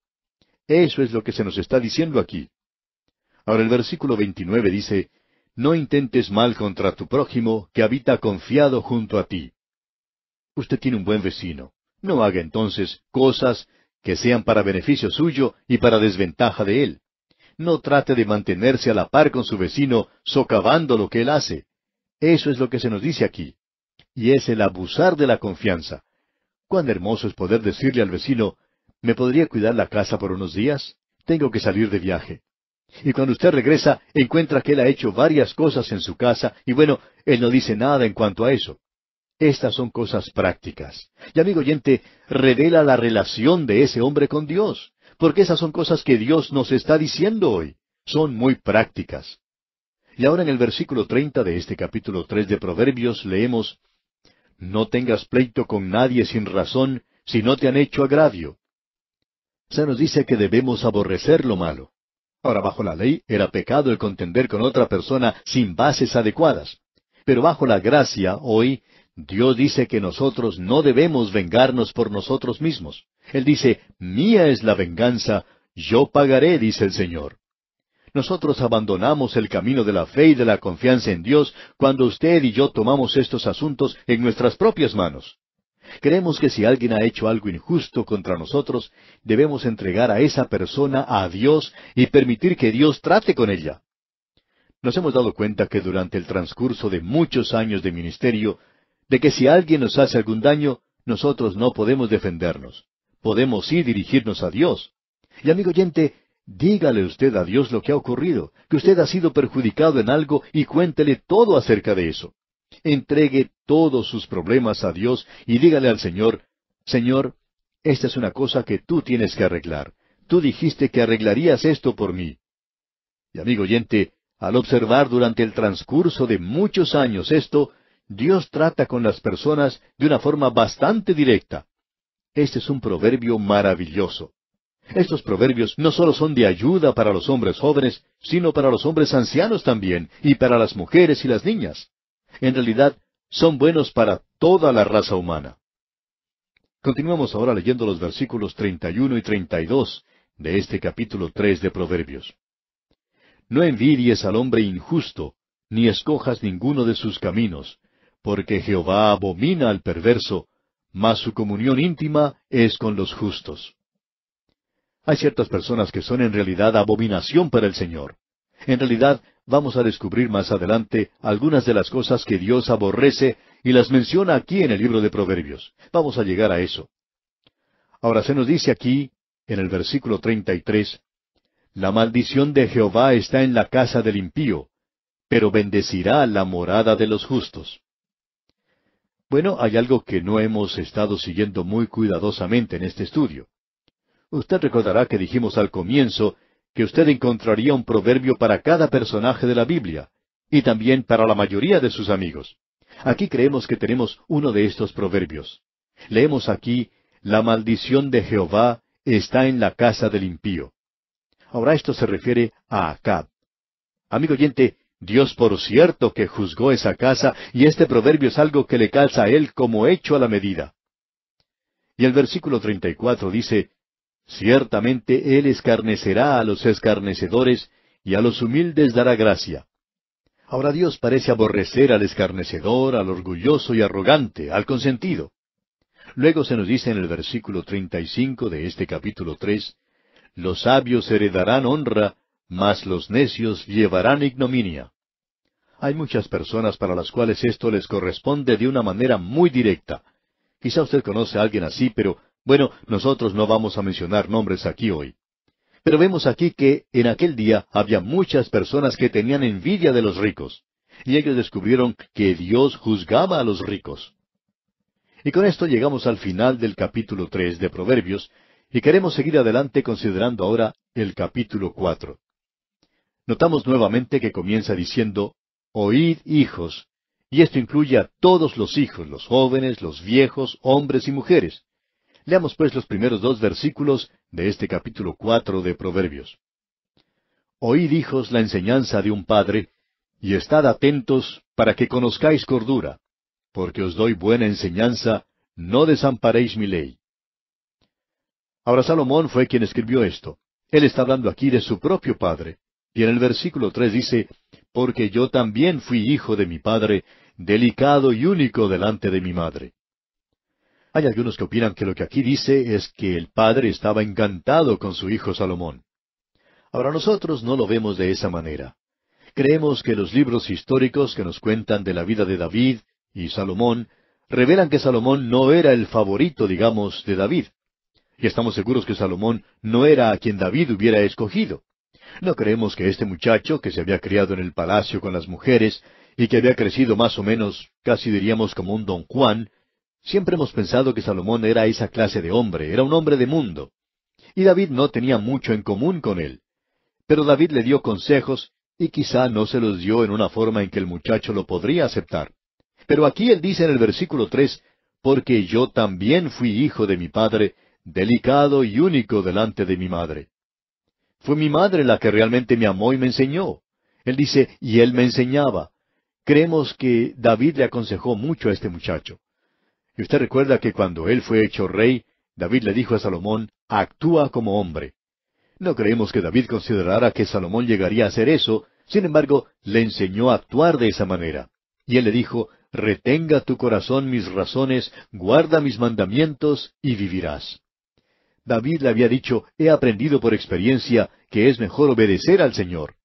Eso es lo que se nos está diciendo aquí. Ahora el versículo 29 dice, No intentes mal contra tu prójimo que habita confiado junto a ti. Usted tiene un buen vecino. No haga entonces cosas que sean para beneficio suyo y para desventaja de él. No trate de mantenerse a la par con su vecino socavando lo que él hace. Eso es lo que se nos dice aquí. Y es el abusar de la confianza. Cuán hermoso es poder decirle al vecino, ¿me podría cuidar la casa por unos días? Tengo que salir de viaje. Y cuando usted regresa, encuentra que él ha hecho varias cosas en su casa, y bueno, él no dice nada en cuanto a eso. Estas son cosas prácticas. Y amigo oyente, revela la relación de ese hombre con Dios, porque esas son cosas que Dios nos está diciendo hoy. Son muy prácticas. Y ahora en el versículo 30 de este capítulo 3 de Proverbios leemos, No tengas pleito con nadie sin razón si no te han hecho agravio. Se nos dice que debemos aborrecer lo malo. Ahora, bajo la ley era pecado el contender con otra persona sin bases adecuadas. Pero bajo la gracia, hoy, Dios dice que nosotros no debemos vengarnos por nosotros mismos. Él dice, mía es la venganza, yo pagaré, dice el Señor. Nosotros abandonamos el camino de la fe y de la confianza en Dios cuando usted y yo tomamos estos asuntos en nuestras propias manos. Creemos que si alguien ha hecho algo injusto contra nosotros, debemos entregar a esa persona a Dios y permitir que Dios trate con ella. Nos hemos dado cuenta que durante el transcurso de muchos años de ministerio, de que si alguien nos hace algún daño, nosotros no podemos defendernos. Podemos sí dirigirnos a Dios. Y amigo oyente, dígale usted a Dios lo que ha ocurrido, que usted ha sido perjudicado en algo y cuéntele todo acerca de eso. Entregue todos sus problemas a Dios y dígale al Señor, Señor, esta es una cosa que tú tienes que arreglar. Tú dijiste que arreglarías esto por mí. Y amigo oyente, al observar durante el transcurso de muchos años esto, Dios trata con las personas de una forma bastante directa. Este es un proverbio maravilloso. Estos proverbios no solo son de ayuda para los hombres jóvenes, sino para los hombres ancianos también, y para las mujeres y las niñas. En realidad, son buenos para toda la raza humana. Continuamos ahora leyendo los versículos 31 y 32 de este capítulo 3 de Proverbios. No envidies al hombre injusto, ni escojas ninguno de sus caminos, porque Jehová abomina al perverso, mas su comunión íntima es con los justos. Hay ciertas personas que son en realidad abominación para el Señor. En realidad, vamos a descubrir más adelante algunas de las cosas que Dios aborrece y las menciona aquí en el libro de Proverbios. Vamos a llegar a eso. Ahora se nos dice aquí, en el versículo 33, La maldición de Jehová está en la casa del impío, pero bendecirá la morada de los justos. Bueno, hay algo que no hemos estado siguiendo muy cuidadosamente en este estudio. Usted recordará que dijimos al comienzo que usted encontraría un proverbio para cada personaje de la Biblia y también para la mayoría de sus amigos. Aquí creemos que tenemos uno de estos proverbios. Leemos aquí, La maldición de Jehová está en la casa del impío. Ahora esto se refiere a Acab. Amigo oyente, Dios por cierto que juzgó esa casa, y este proverbio es algo que le calza a él como hecho a la medida. Y el versículo 34 dice, Ciertamente él escarnecerá a los escarnecedores, y a los humildes dará gracia. Ahora Dios parece aborrecer al escarnecedor, al orgulloso y arrogante, al consentido. Luego se nos dice en el versículo 35 de este capítulo 3, Los sabios heredarán honra, mas los necios llevarán ignominia. Hay muchas personas para las cuales esto les corresponde de una manera muy directa. Quizá usted conoce a alguien así, pero bueno, nosotros no vamos a mencionar nombres aquí hoy. Pero vemos aquí que en aquel día había muchas personas que tenían envidia de los ricos, y ellos descubrieron que Dios juzgaba a los ricos. Y con esto llegamos al final del capítulo tres de Proverbios, y queremos seguir adelante considerando ahora el capítulo cuatro notamos nuevamente que comienza diciendo, Oíd hijos, y esto incluye a todos los hijos, los jóvenes, los viejos, hombres y mujeres. Leamos pues los primeros dos versículos de este capítulo cuatro de Proverbios. Oíd hijos la enseñanza de un padre, y estad atentos para que conozcáis cordura, porque os doy buena enseñanza, no desamparéis mi ley. Ahora Salomón fue quien escribió esto. Él está hablando aquí de su propio padre, y en el versículo tres dice, Porque yo también fui hijo de mi padre, delicado y único delante de mi madre. Hay algunos que opinan que lo que aquí dice es que el padre estaba encantado con su hijo Salomón. Ahora nosotros no lo vemos de esa manera. Creemos que los libros históricos que nos cuentan de la vida de David y Salomón revelan que Salomón no era el favorito, digamos, de David. Y estamos seguros que Salomón no era a quien David hubiera escogido. No creemos que este muchacho, que se había criado en el palacio con las mujeres y que había crecido más o menos, casi diríamos como un don Juan, siempre hemos pensado que Salomón era esa clase de hombre, era un hombre de mundo. Y David no tenía mucho en común con él. Pero David le dio consejos y quizá no se los dio en una forma en que el muchacho lo podría aceptar. Pero aquí él dice en el versículo tres, porque yo también fui hijo de mi padre, delicado y único delante de mi madre. Fue mi madre la que realmente me amó y me enseñó. Él dice, y él me enseñaba. Creemos que David le aconsejó mucho a este muchacho. Y usted recuerda que cuando él fue hecho rey, David le dijo a Salomón, actúa como hombre. No creemos que David considerara que Salomón llegaría a hacer eso, sin embargo, le enseñó a actuar de esa manera. Y él le dijo, retenga tu corazón mis razones, guarda mis mandamientos y vivirás. David le había dicho, he aprendido por experiencia que es mejor obedecer al Señor.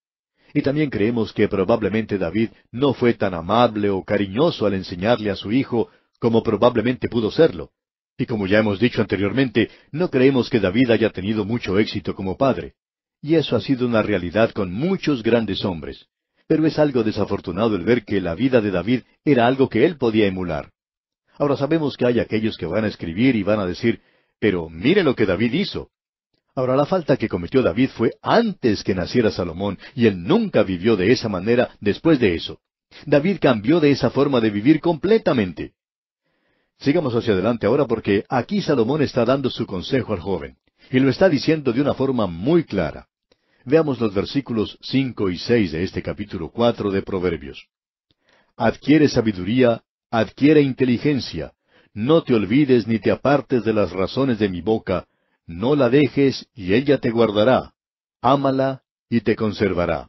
Y también creemos que probablemente David no fue tan amable o cariñoso al enseñarle a su hijo como probablemente pudo serlo. Y como ya hemos dicho anteriormente, no creemos que David haya tenido mucho éxito como padre. Y eso ha sido una realidad con muchos grandes hombres. Pero es algo desafortunado el ver que la vida de David era algo que él podía emular. Ahora sabemos que hay aquellos que van a escribir y van a decir, pero mire lo que David hizo. Ahora, la falta que cometió David fue antes que naciera Salomón, y él nunca vivió de esa manera después de eso. David cambió de esa forma de vivir completamente. Sigamos hacia adelante ahora porque aquí Salomón está dando su consejo al joven, y lo está diciendo de una forma muy clara. Veamos los versículos cinco y seis de este capítulo cuatro de Proverbios. Adquiere sabiduría, adquiere inteligencia, no te olvides ni te apartes de las razones de mi boca, no la dejes y ella te guardará. Ámala y te conservará.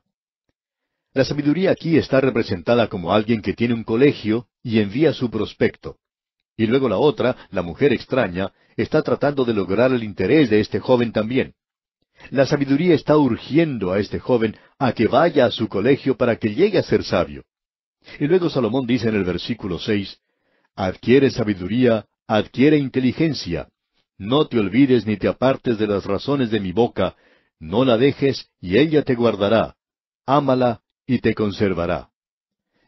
La sabiduría aquí está representada como alguien que tiene un colegio y envía su prospecto. Y luego la otra, la mujer extraña, está tratando de lograr el interés de este joven también. La sabiduría está urgiendo a este joven a que vaya a su colegio para que llegue a ser sabio. Y luego Salomón dice en el versículo 6. Adquiere sabiduría, adquiere inteligencia. No te olvides ni te apartes de las razones de mi boca, no la dejes y ella te guardará. Ámala y te conservará.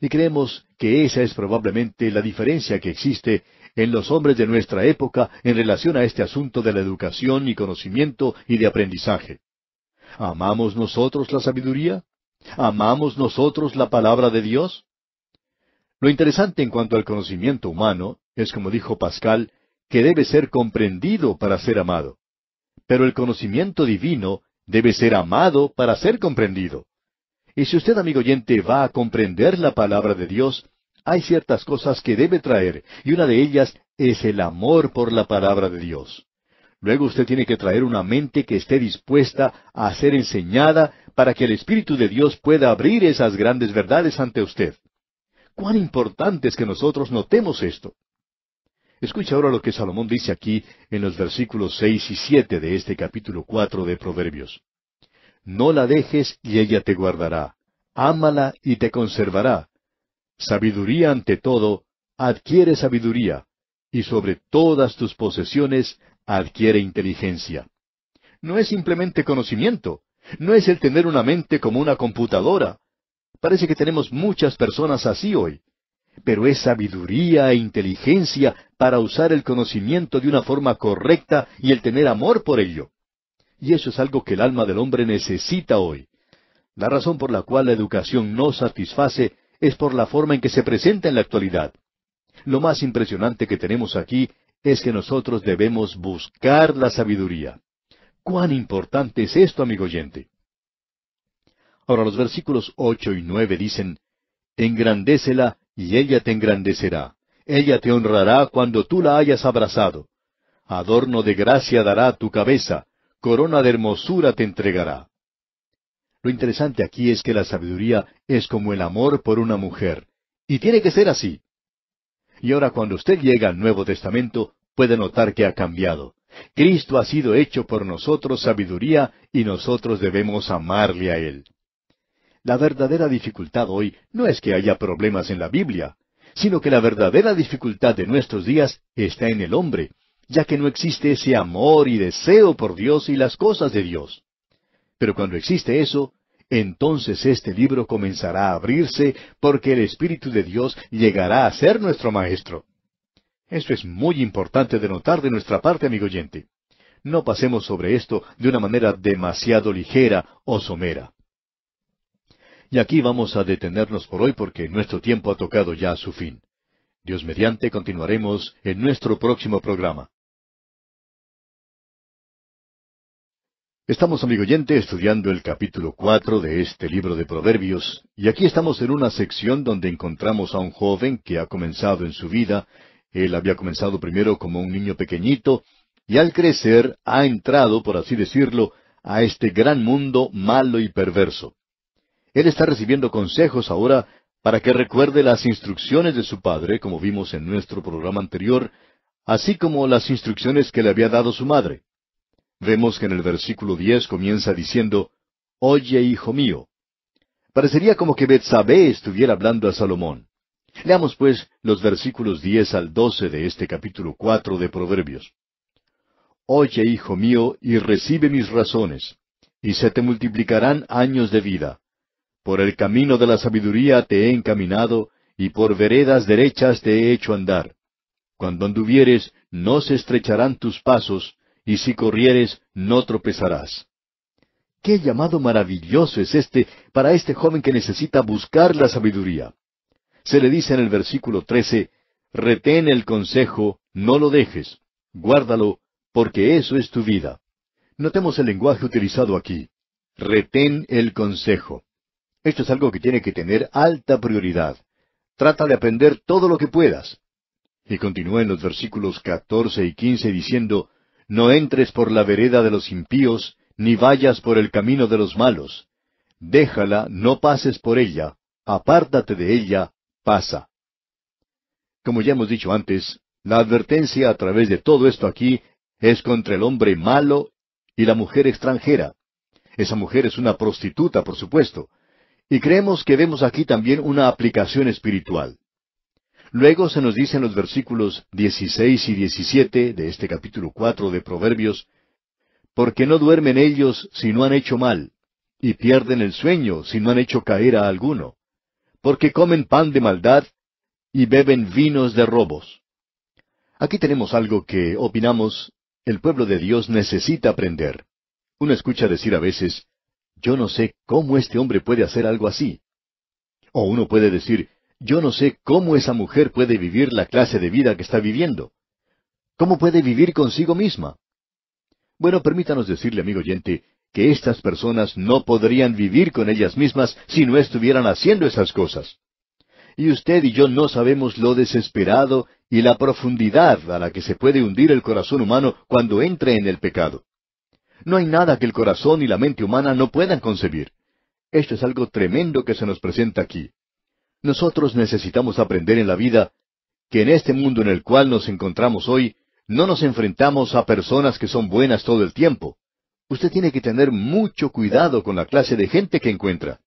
Y creemos que esa es probablemente la diferencia que existe en los hombres de nuestra época en relación a este asunto de la educación y conocimiento y de aprendizaje. ¿Amamos nosotros la sabiduría? ¿Amamos nosotros la palabra de Dios? Lo interesante en cuanto al conocimiento humano es, como dijo Pascal, que debe ser comprendido para ser amado. Pero el conocimiento divino debe ser amado para ser comprendido. Y si usted, amigo oyente, va a comprender la palabra de Dios, hay ciertas cosas que debe traer, y una de ellas es el amor por la palabra de Dios. Luego usted tiene que traer una mente que esté dispuesta a ser enseñada para que el Espíritu de Dios pueda abrir esas grandes verdades ante usted. Cuán importante es que nosotros notemos esto. Escucha ahora lo que Salomón dice aquí en los versículos seis y siete de este capítulo cuatro de Proverbios. No la dejes y ella te guardará. Ámala y te conservará. Sabiduría ante todo, adquiere sabiduría, y sobre todas tus posesiones adquiere inteligencia. No es simplemente conocimiento, no es el tener una mente como una computadora, Parece que tenemos muchas personas así hoy. Pero es sabiduría e inteligencia para usar el conocimiento de una forma correcta y el tener amor por ello. Y eso es algo que el alma del hombre necesita hoy. La razón por la cual la educación no satisface es por la forma en que se presenta en la actualidad. Lo más impresionante que tenemos aquí es que nosotros debemos buscar la sabiduría. ¿Cuán importante es esto, amigo oyente? Ahora los versículos ocho y nueve dicen, Engrandécela y ella te engrandecerá. Ella te honrará cuando tú la hayas abrazado. Adorno de gracia dará tu cabeza, corona de hermosura te entregará. Lo interesante aquí es que la sabiduría es como el amor por una mujer, y tiene que ser así. Y ahora cuando usted llega al Nuevo Testamento, puede notar que ha cambiado. Cristo ha sido hecho por nosotros sabiduría y nosotros debemos amarle a Él. La verdadera dificultad hoy no es que haya problemas en la Biblia, sino que la verdadera dificultad de nuestros días está en el hombre, ya que no existe ese amor y deseo por Dios y las cosas de Dios. Pero cuando existe eso, entonces este libro comenzará a abrirse porque el Espíritu de Dios llegará a ser nuestro Maestro. Esto es muy importante de notar de nuestra parte, amigo oyente. No pasemos sobre esto de una manera demasiado ligera o somera. Y aquí vamos a detenernos por hoy porque nuestro tiempo ha tocado ya a su fin. Dios mediante continuaremos en nuestro próximo programa. Estamos, amigo oyente, estudiando el capítulo cuatro de este libro de Proverbios, y aquí estamos en una sección donde encontramos a un joven que ha comenzado en su vida. Él había comenzado primero como un niño pequeñito, y al crecer ha entrado, por así decirlo, a este gran mundo malo y perverso. Él está recibiendo consejos ahora para que recuerde las instrucciones de su padre, como vimos en nuestro programa anterior, así como las instrucciones que le había dado su madre. Vemos que en el versículo diez comienza diciendo, Oye, hijo mío. Parecería como que Betsabé estuviera hablando a Salomón. Leamos pues los versículos diez al doce de este capítulo cuatro de Proverbios. Oye, hijo mío, y recibe mis razones, y se te multiplicarán años de vida. Por el camino de la sabiduría te he encaminado, y por veredas derechas te he hecho andar. Cuando anduvieres, no se estrecharán tus pasos, y si corrieres, no tropezarás. Qué llamado maravilloso es este para este joven que necesita buscar la sabiduría. Se le dice en el versículo trece, retén el consejo, no lo dejes, guárdalo, porque eso es tu vida. Notemos el lenguaje utilizado aquí. Retén el consejo. Esto es algo que tiene que tener alta prioridad. Trata de aprender todo lo que puedas. Y continúa en los versículos 14 y 15 diciendo, No entres por la vereda de los impíos, ni vayas por el camino de los malos. Déjala, no pases por ella, apártate de ella, pasa. Como ya hemos dicho antes, la advertencia a través de todo esto aquí es contra el hombre malo y la mujer extranjera. Esa mujer es una prostituta, por supuesto, y creemos que vemos aquí también una aplicación espiritual. Luego se nos dice en los versículos 16 y 17 de este capítulo 4 de Proverbios, porque no duermen ellos si no han hecho mal, y pierden el sueño si no han hecho caer a alguno, porque comen pan de maldad y beben vinos de robos. Aquí tenemos algo que, opinamos, el pueblo de Dios necesita aprender. Uno escucha decir a veces, yo no sé cómo este hombre puede hacer algo así. O uno puede decir, yo no sé cómo esa mujer puede vivir la clase de vida que está viviendo. ¿Cómo puede vivir consigo misma? Bueno, permítanos decirle, amigo oyente, que estas personas no podrían vivir con ellas mismas si no estuvieran haciendo esas cosas. Y usted y yo no sabemos lo desesperado y la profundidad a la que se puede hundir el corazón humano cuando entra en el pecado. No hay nada que el corazón y la mente humana no puedan concebir. Esto es algo tremendo que se nos presenta aquí. Nosotros necesitamos aprender en la vida que en este mundo en el cual nos encontramos hoy, no nos enfrentamos a personas que son buenas todo el tiempo. Usted tiene que tener mucho cuidado con la clase de gente que encuentra.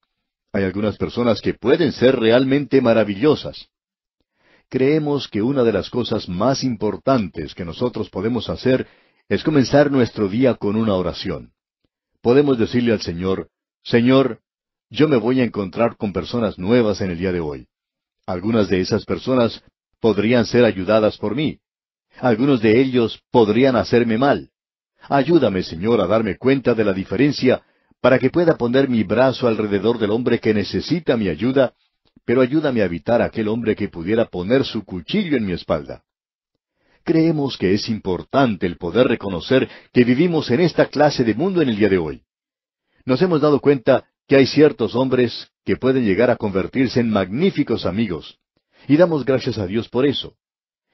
Hay algunas personas que pueden ser realmente maravillosas. Creemos que una de las cosas más importantes que nosotros podemos hacer es comenzar nuestro día con una oración. Podemos decirle al Señor, Señor, yo me voy a encontrar con personas nuevas en el día de hoy. Algunas de esas personas podrían ser ayudadas por mí. Algunos de ellos podrían hacerme mal. Ayúdame, Señor, a darme cuenta de la diferencia para que pueda poner mi brazo alrededor del hombre que necesita mi ayuda, pero ayúdame a evitar a aquel hombre que pudiera poner su cuchillo en mi espalda creemos que es importante el poder reconocer que vivimos en esta clase de mundo en el día de hoy. Nos hemos dado cuenta que hay ciertos hombres que pueden llegar a convertirse en magníficos amigos, y damos gracias a Dios por eso.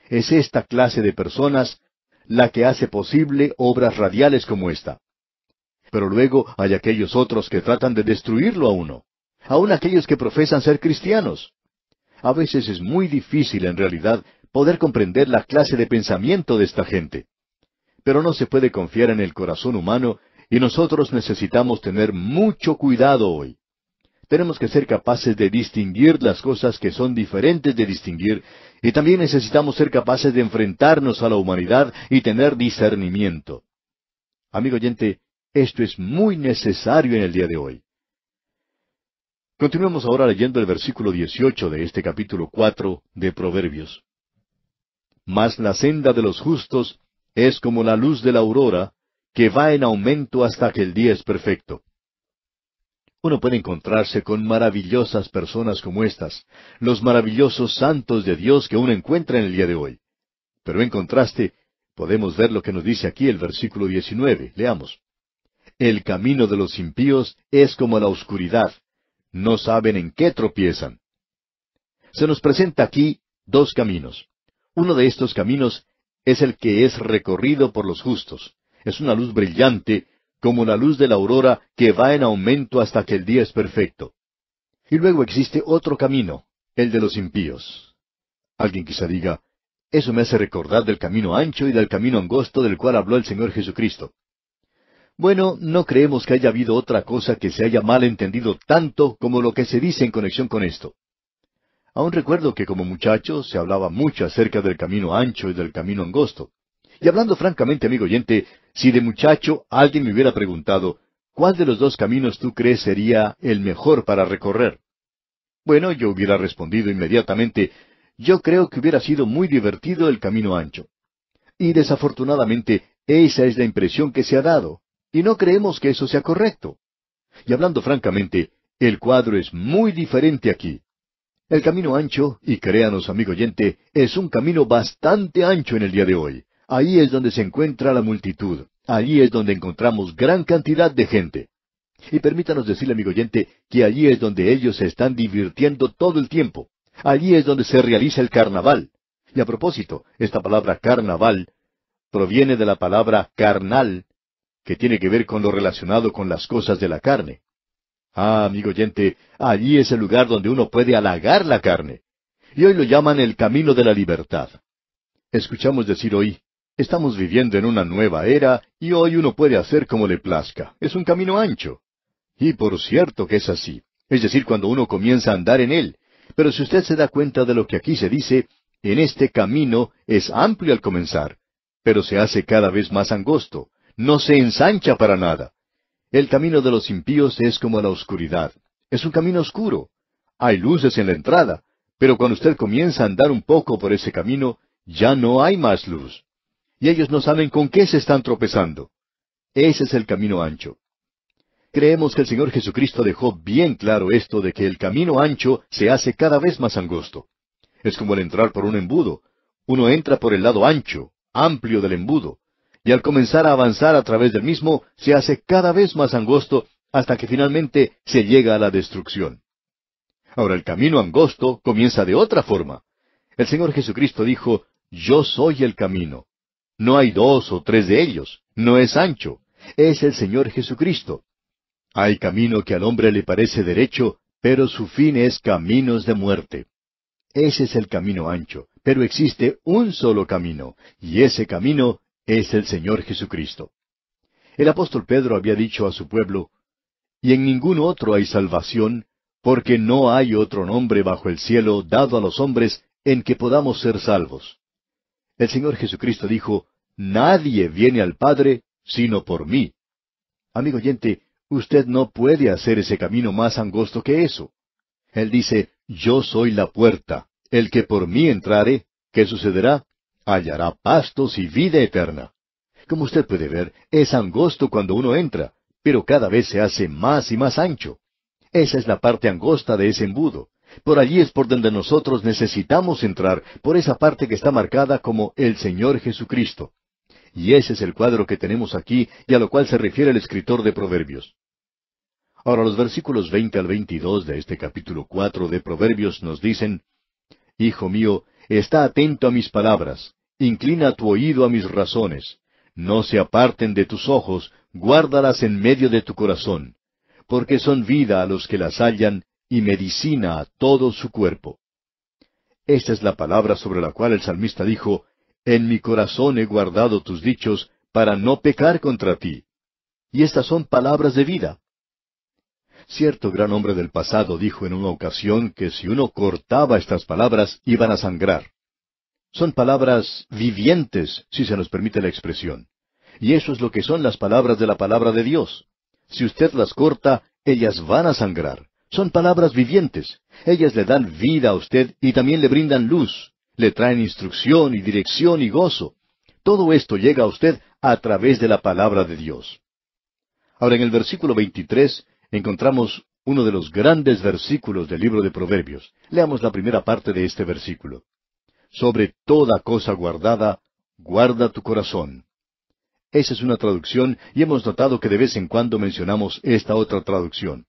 Es esta clase de personas la que hace posible obras radiales como esta. Pero luego hay aquellos otros que tratan de destruirlo a uno, aun aquellos que profesan ser cristianos. A veces es muy difícil en realidad poder comprender la clase de pensamiento de esta gente. Pero no se puede confiar en el corazón humano y nosotros necesitamos tener mucho cuidado hoy. Tenemos que ser capaces de distinguir las cosas que son diferentes de distinguir y también necesitamos ser capaces de enfrentarnos a la humanidad y tener discernimiento. Amigo oyente, esto es muy necesario en el día de hoy. Continuemos ahora leyendo el versículo 18 de este capítulo 4 de Proverbios. Mas la senda de los justos es como la luz de la aurora, que va en aumento hasta que el día es perfecto. Uno puede encontrarse con maravillosas personas como estas, los maravillosos santos de Dios que uno encuentra en el día de hoy. Pero en contraste, podemos ver lo que nos dice aquí el versículo 19. Leamos. El camino de los impíos es como la oscuridad. No saben en qué tropiezan. Se nos presenta aquí dos caminos. Uno de estos caminos es el que es recorrido por los justos. Es una luz brillante, como la luz de la aurora que va en aumento hasta que el día es perfecto. Y luego existe otro camino, el de los impíos. Alguien quizá diga, eso me hace recordar del camino ancho y del camino angosto del cual habló el Señor Jesucristo. Bueno, no creemos que haya habido otra cosa que se haya mal entendido tanto como lo que se dice en conexión con esto. Aún recuerdo que como muchacho se hablaba mucho acerca del camino ancho y del camino angosto. Y hablando francamente, amigo oyente, si de muchacho alguien me hubiera preguntado, ¿cuál de los dos caminos tú crees sería el mejor para recorrer? Bueno, yo hubiera respondido inmediatamente, yo creo que hubiera sido muy divertido el camino ancho. Y desafortunadamente, esa es la impresión que se ha dado, y no creemos que eso sea correcto. Y hablando francamente, el cuadro es muy diferente aquí. El camino ancho, y créanos, amigo oyente, es un camino bastante ancho en el día de hoy. Ahí es donde se encuentra la multitud. Allí es donde encontramos gran cantidad de gente. Y permítanos decirle, amigo oyente, que allí es donde ellos se están divirtiendo todo el tiempo. Allí es donde se realiza el carnaval. Y a propósito, esta palabra carnaval proviene de la palabra carnal, que tiene que ver con lo relacionado con las cosas de la carne. Ah, amigo oyente, allí es el lugar donde uno puede halagar la carne. Y hoy lo llaman el camino de la libertad. Escuchamos decir hoy, estamos viviendo en una nueva era y hoy uno puede hacer como le plazca. Es un camino ancho. Y por cierto que es así. Es decir, cuando uno comienza a andar en él. Pero si usted se da cuenta de lo que aquí se dice, en este camino es amplio al comenzar, pero se hace cada vez más angosto. No se ensancha para nada. El camino de los impíos es como la oscuridad. Es un camino oscuro. Hay luces en la entrada, pero cuando usted comienza a andar un poco por ese camino, ya no hay más luz. Y ellos no saben con qué se están tropezando. Ese es el camino ancho. Creemos que el Señor Jesucristo dejó bien claro esto de que el camino ancho se hace cada vez más angosto. Es como el entrar por un embudo. Uno entra por el lado ancho, amplio del embudo, y al comenzar a avanzar a través del mismo, se hace cada vez más angosto hasta que finalmente se llega a la destrucción. Ahora el camino angosto comienza de otra forma. El Señor Jesucristo dijo, Yo soy el camino. No hay dos o tres de ellos, no es ancho, es el Señor Jesucristo. Hay camino que al hombre le parece derecho, pero su fin es caminos de muerte. Ese es el camino ancho, pero existe un solo camino, y ese camino es el Señor Jesucristo. El apóstol Pedro había dicho a su pueblo, Y en ningún otro hay salvación, porque no hay otro nombre bajo el cielo dado a los hombres en que podamos ser salvos. El Señor Jesucristo dijo, Nadie viene al Padre sino por mí. Amigo oyente, usted no puede hacer ese camino más angosto que eso. Él dice, Yo soy la puerta, el que por mí entrare, ¿qué sucederá? hallará pastos y vida eterna. Como usted puede ver, es angosto cuando uno entra, pero cada vez se hace más y más ancho. Esa es la parte angosta de ese embudo. Por allí es por donde nosotros necesitamos entrar, por esa parte que está marcada como el Señor Jesucristo. Y ese es el cuadro que tenemos aquí y a lo cual se refiere el escritor de Proverbios. Ahora los versículos 20 al 22 de este capítulo 4 de Proverbios nos dicen Hijo mío, Está atento a mis palabras, inclina tu oído a mis razones. No se aparten de tus ojos, guárdalas en medio de tu corazón, porque son vida a los que las hallan y medicina a todo su cuerpo. Esta es la palabra sobre la cual el salmista dijo, En mi corazón he guardado tus dichos para no pecar contra ti. Y estas son palabras de vida. Cierto gran hombre del pasado dijo en una ocasión que si uno cortaba estas palabras iban a sangrar. Son palabras vivientes, si se nos permite la expresión. Y eso es lo que son las palabras de la palabra de Dios. Si usted las corta, ellas van a sangrar. Son palabras vivientes. Ellas le dan vida a usted y también le brindan luz. Le traen instrucción y dirección y gozo. Todo esto llega a usted a través de la palabra de Dios. Ahora en el versículo 23 encontramos uno de los grandes versículos del libro de Proverbios. Leamos la primera parte de este versículo. Sobre toda cosa guardada, guarda tu corazón. Esa es una traducción y hemos notado que de vez en cuando mencionamos esta otra traducción.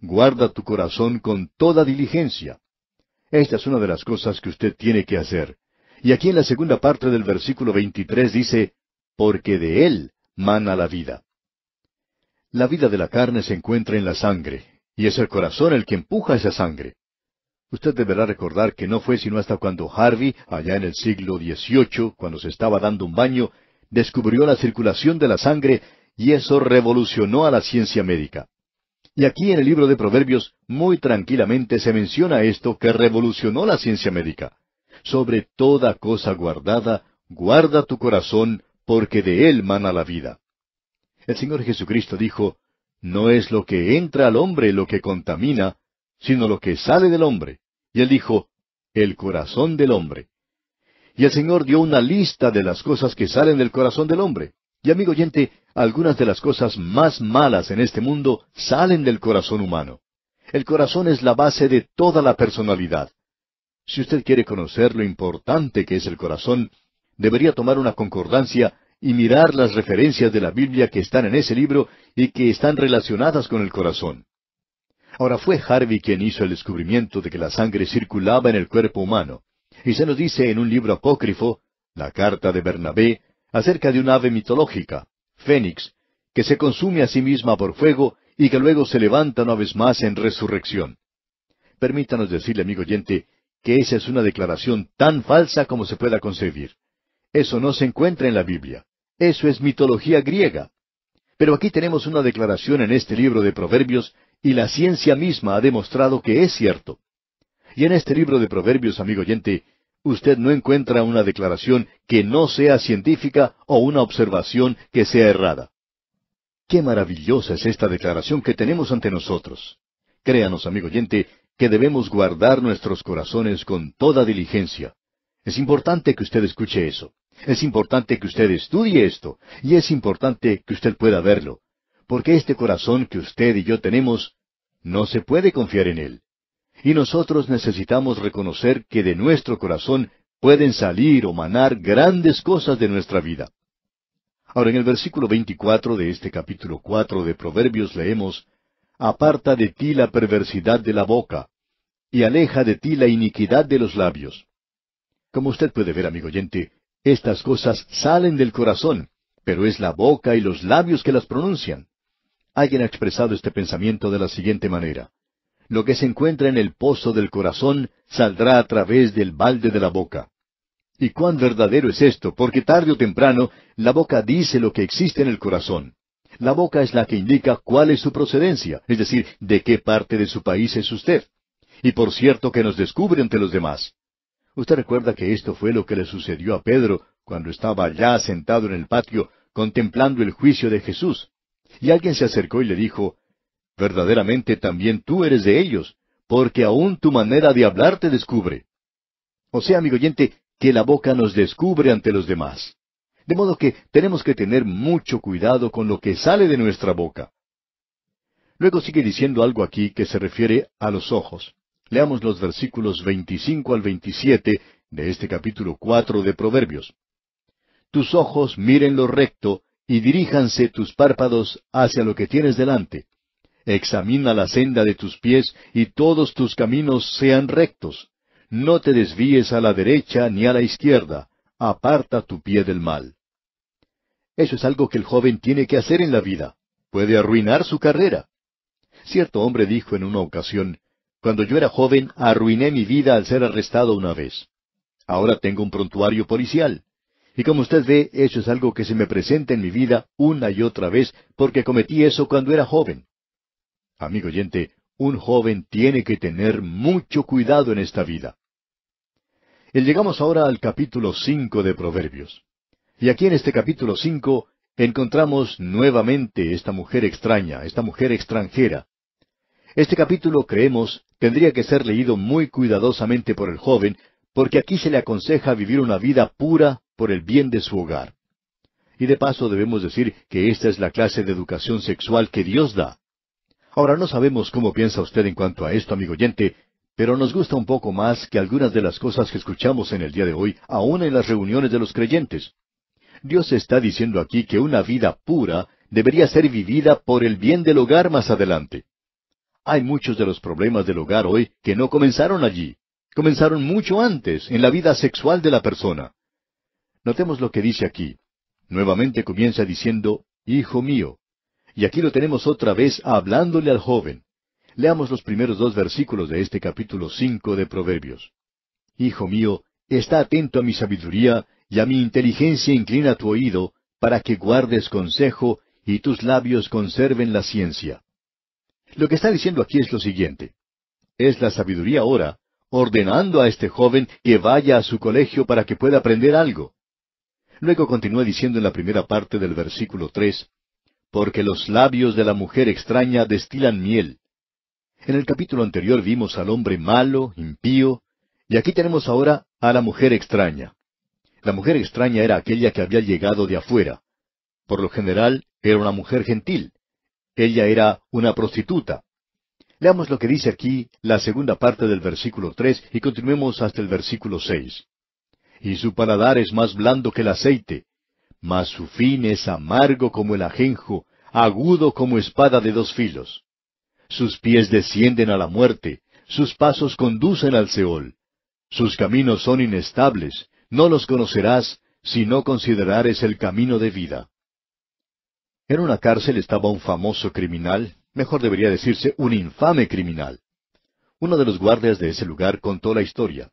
Guarda tu corazón con toda diligencia. Esta es una de las cosas que usted tiene que hacer. Y aquí en la segunda parte del versículo 23 dice, porque de él mana la vida. La vida de la carne se encuentra en la sangre, y es el corazón el que empuja esa sangre. Usted deberá recordar que no fue sino hasta cuando Harvey, allá en el siglo XVIII, cuando se estaba dando un baño, descubrió la circulación de la sangre y eso revolucionó a la ciencia médica. Y aquí en el libro de Proverbios muy tranquilamente se menciona esto que revolucionó la ciencia médica. Sobre toda cosa guardada, guarda tu corazón, porque de él mana la vida. El Señor Jesucristo dijo, No es lo que entra al hombre lo que contamina, sino lo que sale del hombre. Y él dijo, El corazón del hombre. Y el Señor dio una lista de las cosas que salen del corazón del hombre. Y amigo oyente, algunas de las cosas más malas en este mundo salen del corazón humano. El corazón es la base de toda la personalidad. Si usted quiere conocer lo importante que es el corazón, debería tomar una concordancia y mirar las referencias de la Biblia que están en ese libro y que están relacionadas con el corazón. Ahora fue Harvey quien hizo el descubrimiento de que la sangre circulaba en el cuerpo humano, y se nos dice en un libro apócrifo, la carta de Bernabé, acerca de un ave mitológica, Fénix, que se consume a sí misma por fuego y que luego se levanta una vez más en resurrección. Permítanos decirle, amigo oyente, que esa es una declaración tan falsa como se pueda concebir. Eso no se encuentra en la Biblia. Eso es mitología griega. Pero aquí tenemos una declaración en este libro de Proverbios y la ciencia misma ha demostrado que es cierto. Y en este libro de Proverbios, amigo oyente, usted no encuentra una declaración que no sea científica o una observación que sea errada. Qué maravillosa es esta declaración que tenemos ante nosotros. Créanos, amigo oyente, que debemos guardar nuestros corazones con toda diligencia. Es importante que usted escuche eso. Es importante que usted estudie esto, y es importante que usted pueda verlo, porque este corazón que usted y yo tenemos, no se puede confiar en él. Y nosotros necesitamos reconocer que de nuestro corazón pueden salir o manar grandes cosas de nuestra vida. Ahora en el versículo veinticuatro de este capítulo 4 de Proverbios leemos, Aparta de ti la perversidad de la boca, y aleja de ti la iniquidad de los labios. Como usted puede ver, amigo oyente, estas cosas salen del corazón, pero es la boca y los labios que las pronuncian. Alguien ha expresado este pensamiento de la siguiente manera. Lo que se encuentra en el pozo del corazón saldrá a través del balde de la boca. ¿Y cuán verdadero es esto? Porque tarde o temprano la boca dice lo que existe en el corazón. La boca es la que indica cuál es su procedencia, es decir, de qué parte de su país es usted. Y por cierto que nos descubre ante los demás. Usted recuerda que esto fue lo que le sucedió a Pedro cuando estaba ya sentado en el patio contemplando el juicio de Jesús. Y alguien se acercó y le dijo, Verdaderamente también tú eres de ellos, porque aún tu manera de hablar te descubre. O sea, amigo oyente, que la boca nos descubre ante los demás. De modo que tenemos que tener mucho cuidado con lo que sale de nuestra boca. Luego sigue diciendo algo aquí que se refiere a los ojos. Leamos los versículos 25 al 27 de este capítulo 4 de Proverbios. Tus ojos miren lo recto y diríjanse tus párpados hacia lo que tienes delante. Examina la senda de tus pies y todos tus caminos sean rectos. No te desvíes a la derecha ni a la izquierda. Aparta tu pie del mal. Eso es algo que el joven tiene que hacer en la vida. Puede arruinar su carrera. Cierto hombre dijo en una ocasión, cuando yo era joven arruiné mi vida al ser arrestado una vez. Ahora tengo un prontuario policial. Y como usted ve, eso es algo que se me presenta en mi vida una y otra vez porque cometí eso cuando era joven. Amigo oyente, un joven tiene que tener mucho cuidado en esta vida. Y llegamos ahora al capítulo cinco de Proverbios. Y aquí en este capítulo cinco encontramos nuevamente esta mujer extraña, esta mujer extranjera, este capítulo, creemos, tendría que ser leído muy cuidadosamente por el joven, porque aquí se le aconseja vivir una vida pura por el bien de su hogar. Y de paso debemos decir que esta es la clase de educación sexual que Dios da. Ahora no sabemos cómo piensa usted en cuanto a esto, amigo oyente, pero nos gusta un poco más que algunas de las cosas que escuchamos en el día de hoy, aún en las reuniones de los creyentes. Dios está diciendo aquí que una vida pura debería ser vivida por el bien del hogar más adelante. Hay muchos de los problemas del hogar hoy que no comenzaron allí, comenzaron mucho antes, en la vida sexual de la persona. Notemos lo que dice aquí. Nuevamente comienza diciendo, Hijo mío. Y aquí lo tenemos otra vez hablándole al joven. Leamos los primeros dos versículos de este capítulo cinco de Proverbios. Hijo mío, está atento a mi sabiduría y a mi inteligencia inclina tu oído, para que guardes consejo y tus labios conserven la ciencia. Lo que está diciendo aquí es lo siguiente. Es la sabiduría ahora ordenando a este joven que vaya a su colegio para que pueda aprender algo. Luego continúa diciendo en la primera parte del versículo tres, porque los labios de la mujer extraña destilan miel. En el capítulo anterior vimos al hombre malo, impío, y aquí tenemos ahora a la mujer extraña. La mujer extraña era aquella que había llegado de afuera. Por lo general era una mujer gentil. Ella era una prostituta. Leamos lo que dice aquí la segunda parte del versículo tres y continuemos hasta el versículo seis. Y su paladar es más blando que el aceite, mas su fin es amargo como el ajenjo, agudo como espada de dos filos. Sus pies descienden a la muerte, sus pasos conducen al Seol. Sus caminos son inestables, no los conocerás si no considerares el camino de vida. En una cárcel estaba un famoso criminal, mejor debería decirse un infame criminal. Uno de los guardias de ese lugar contó la historia.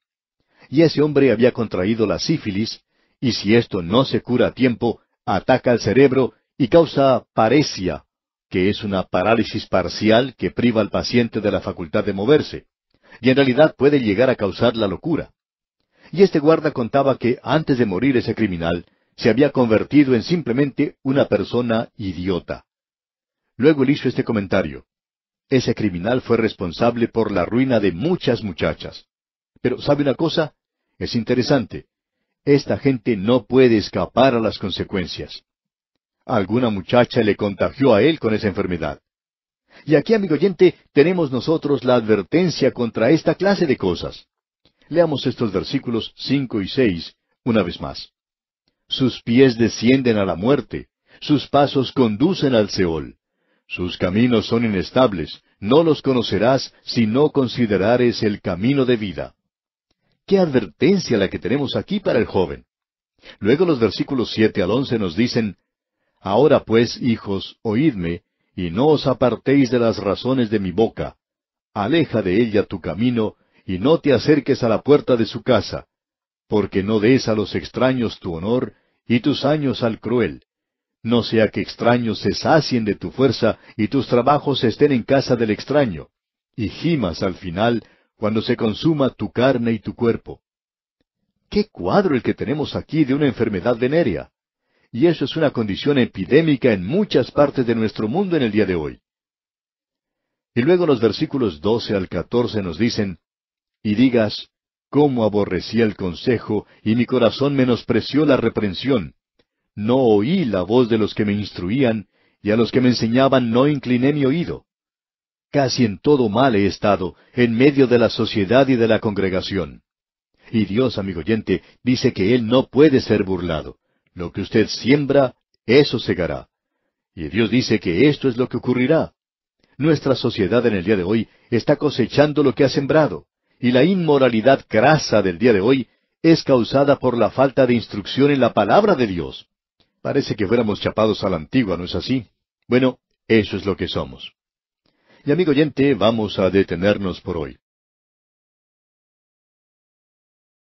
Y ese hombre había contraído la sífilis, y si esto no se cura a tiempo, ataca al cerebro y causa paresia, que es una parálisis parcial que priva al paciente de la facultad de moverse, y en realidad puede llegar a causar la locura. Y este guarda contaba que antes de morir ese criminal, se había convertido en simplemente una persona idiota. Luego él hizo este comentario. Ese criminal fue responsable por la ruina de muchas muchachas. Pero ¿sabe una cosa? Es interesante. Esta gente no puede escapar a las consecuencias. Alguna muchacha le contagió a él con esa enfermedad. Y aquí, amigo oyente, tenemos nosotros la advertencia contra esta clase de cosas. Leamos estos versículos cinco y seis una vez más. Sus pies descienden a la muerte, sus pasos conducen al Seol. Sus caminos son inestables, no los conocerás si no considerares el camino de vida. Qué advertencia la que tenemos aquí para el joven. Luego los versículos siete al once nos dicen Ahora pues, hijos, oídme, y no os apartéis de las razones de mi boca. Aleja de ella tu camino, y no te acerques a la puerta de su casa, porque no des a los extraños tu honor, y tus años al cruel. No sea que extraños se sacien de tu fuerza y tus trabajos estén en casa del extraño, y gimas al final cuando se consuma tu carne y tu cuerpo. Qué cuadro el que tenemos aquí de una enfermedad venérea. Y eso es una condición epidémica en muchas partes de nuestro mundo en el día de hoy. Y luego los versículos doce al catorce nos dicen, y digas, Cómo aborrecí el consejo, y mi corazón menospreció la reprensión. No oí la voz de los que me instruían, y a los que me enseñaban no incliné mi oído. Casi en todo mal he estado, en medio de la sociedad y de la congregación. Y Dios, amigo oyente, dice que Él no puede ser burlado. Lo que usted siembra, eso segará. Y Dios dice que esto es lo que ocurrirá. Nuestra sociedad en el día de hoy está cosechando lo que ha sembrado y la inmoralidad grasa del día de hoy es causada por la falta de instrucción en la palabra de Dios. Parece que fuéramos chapados a la antigua, ¿no es así? Bueno, eso es lo que somos. Y amigo oyente, vamos a detenernos por hoy.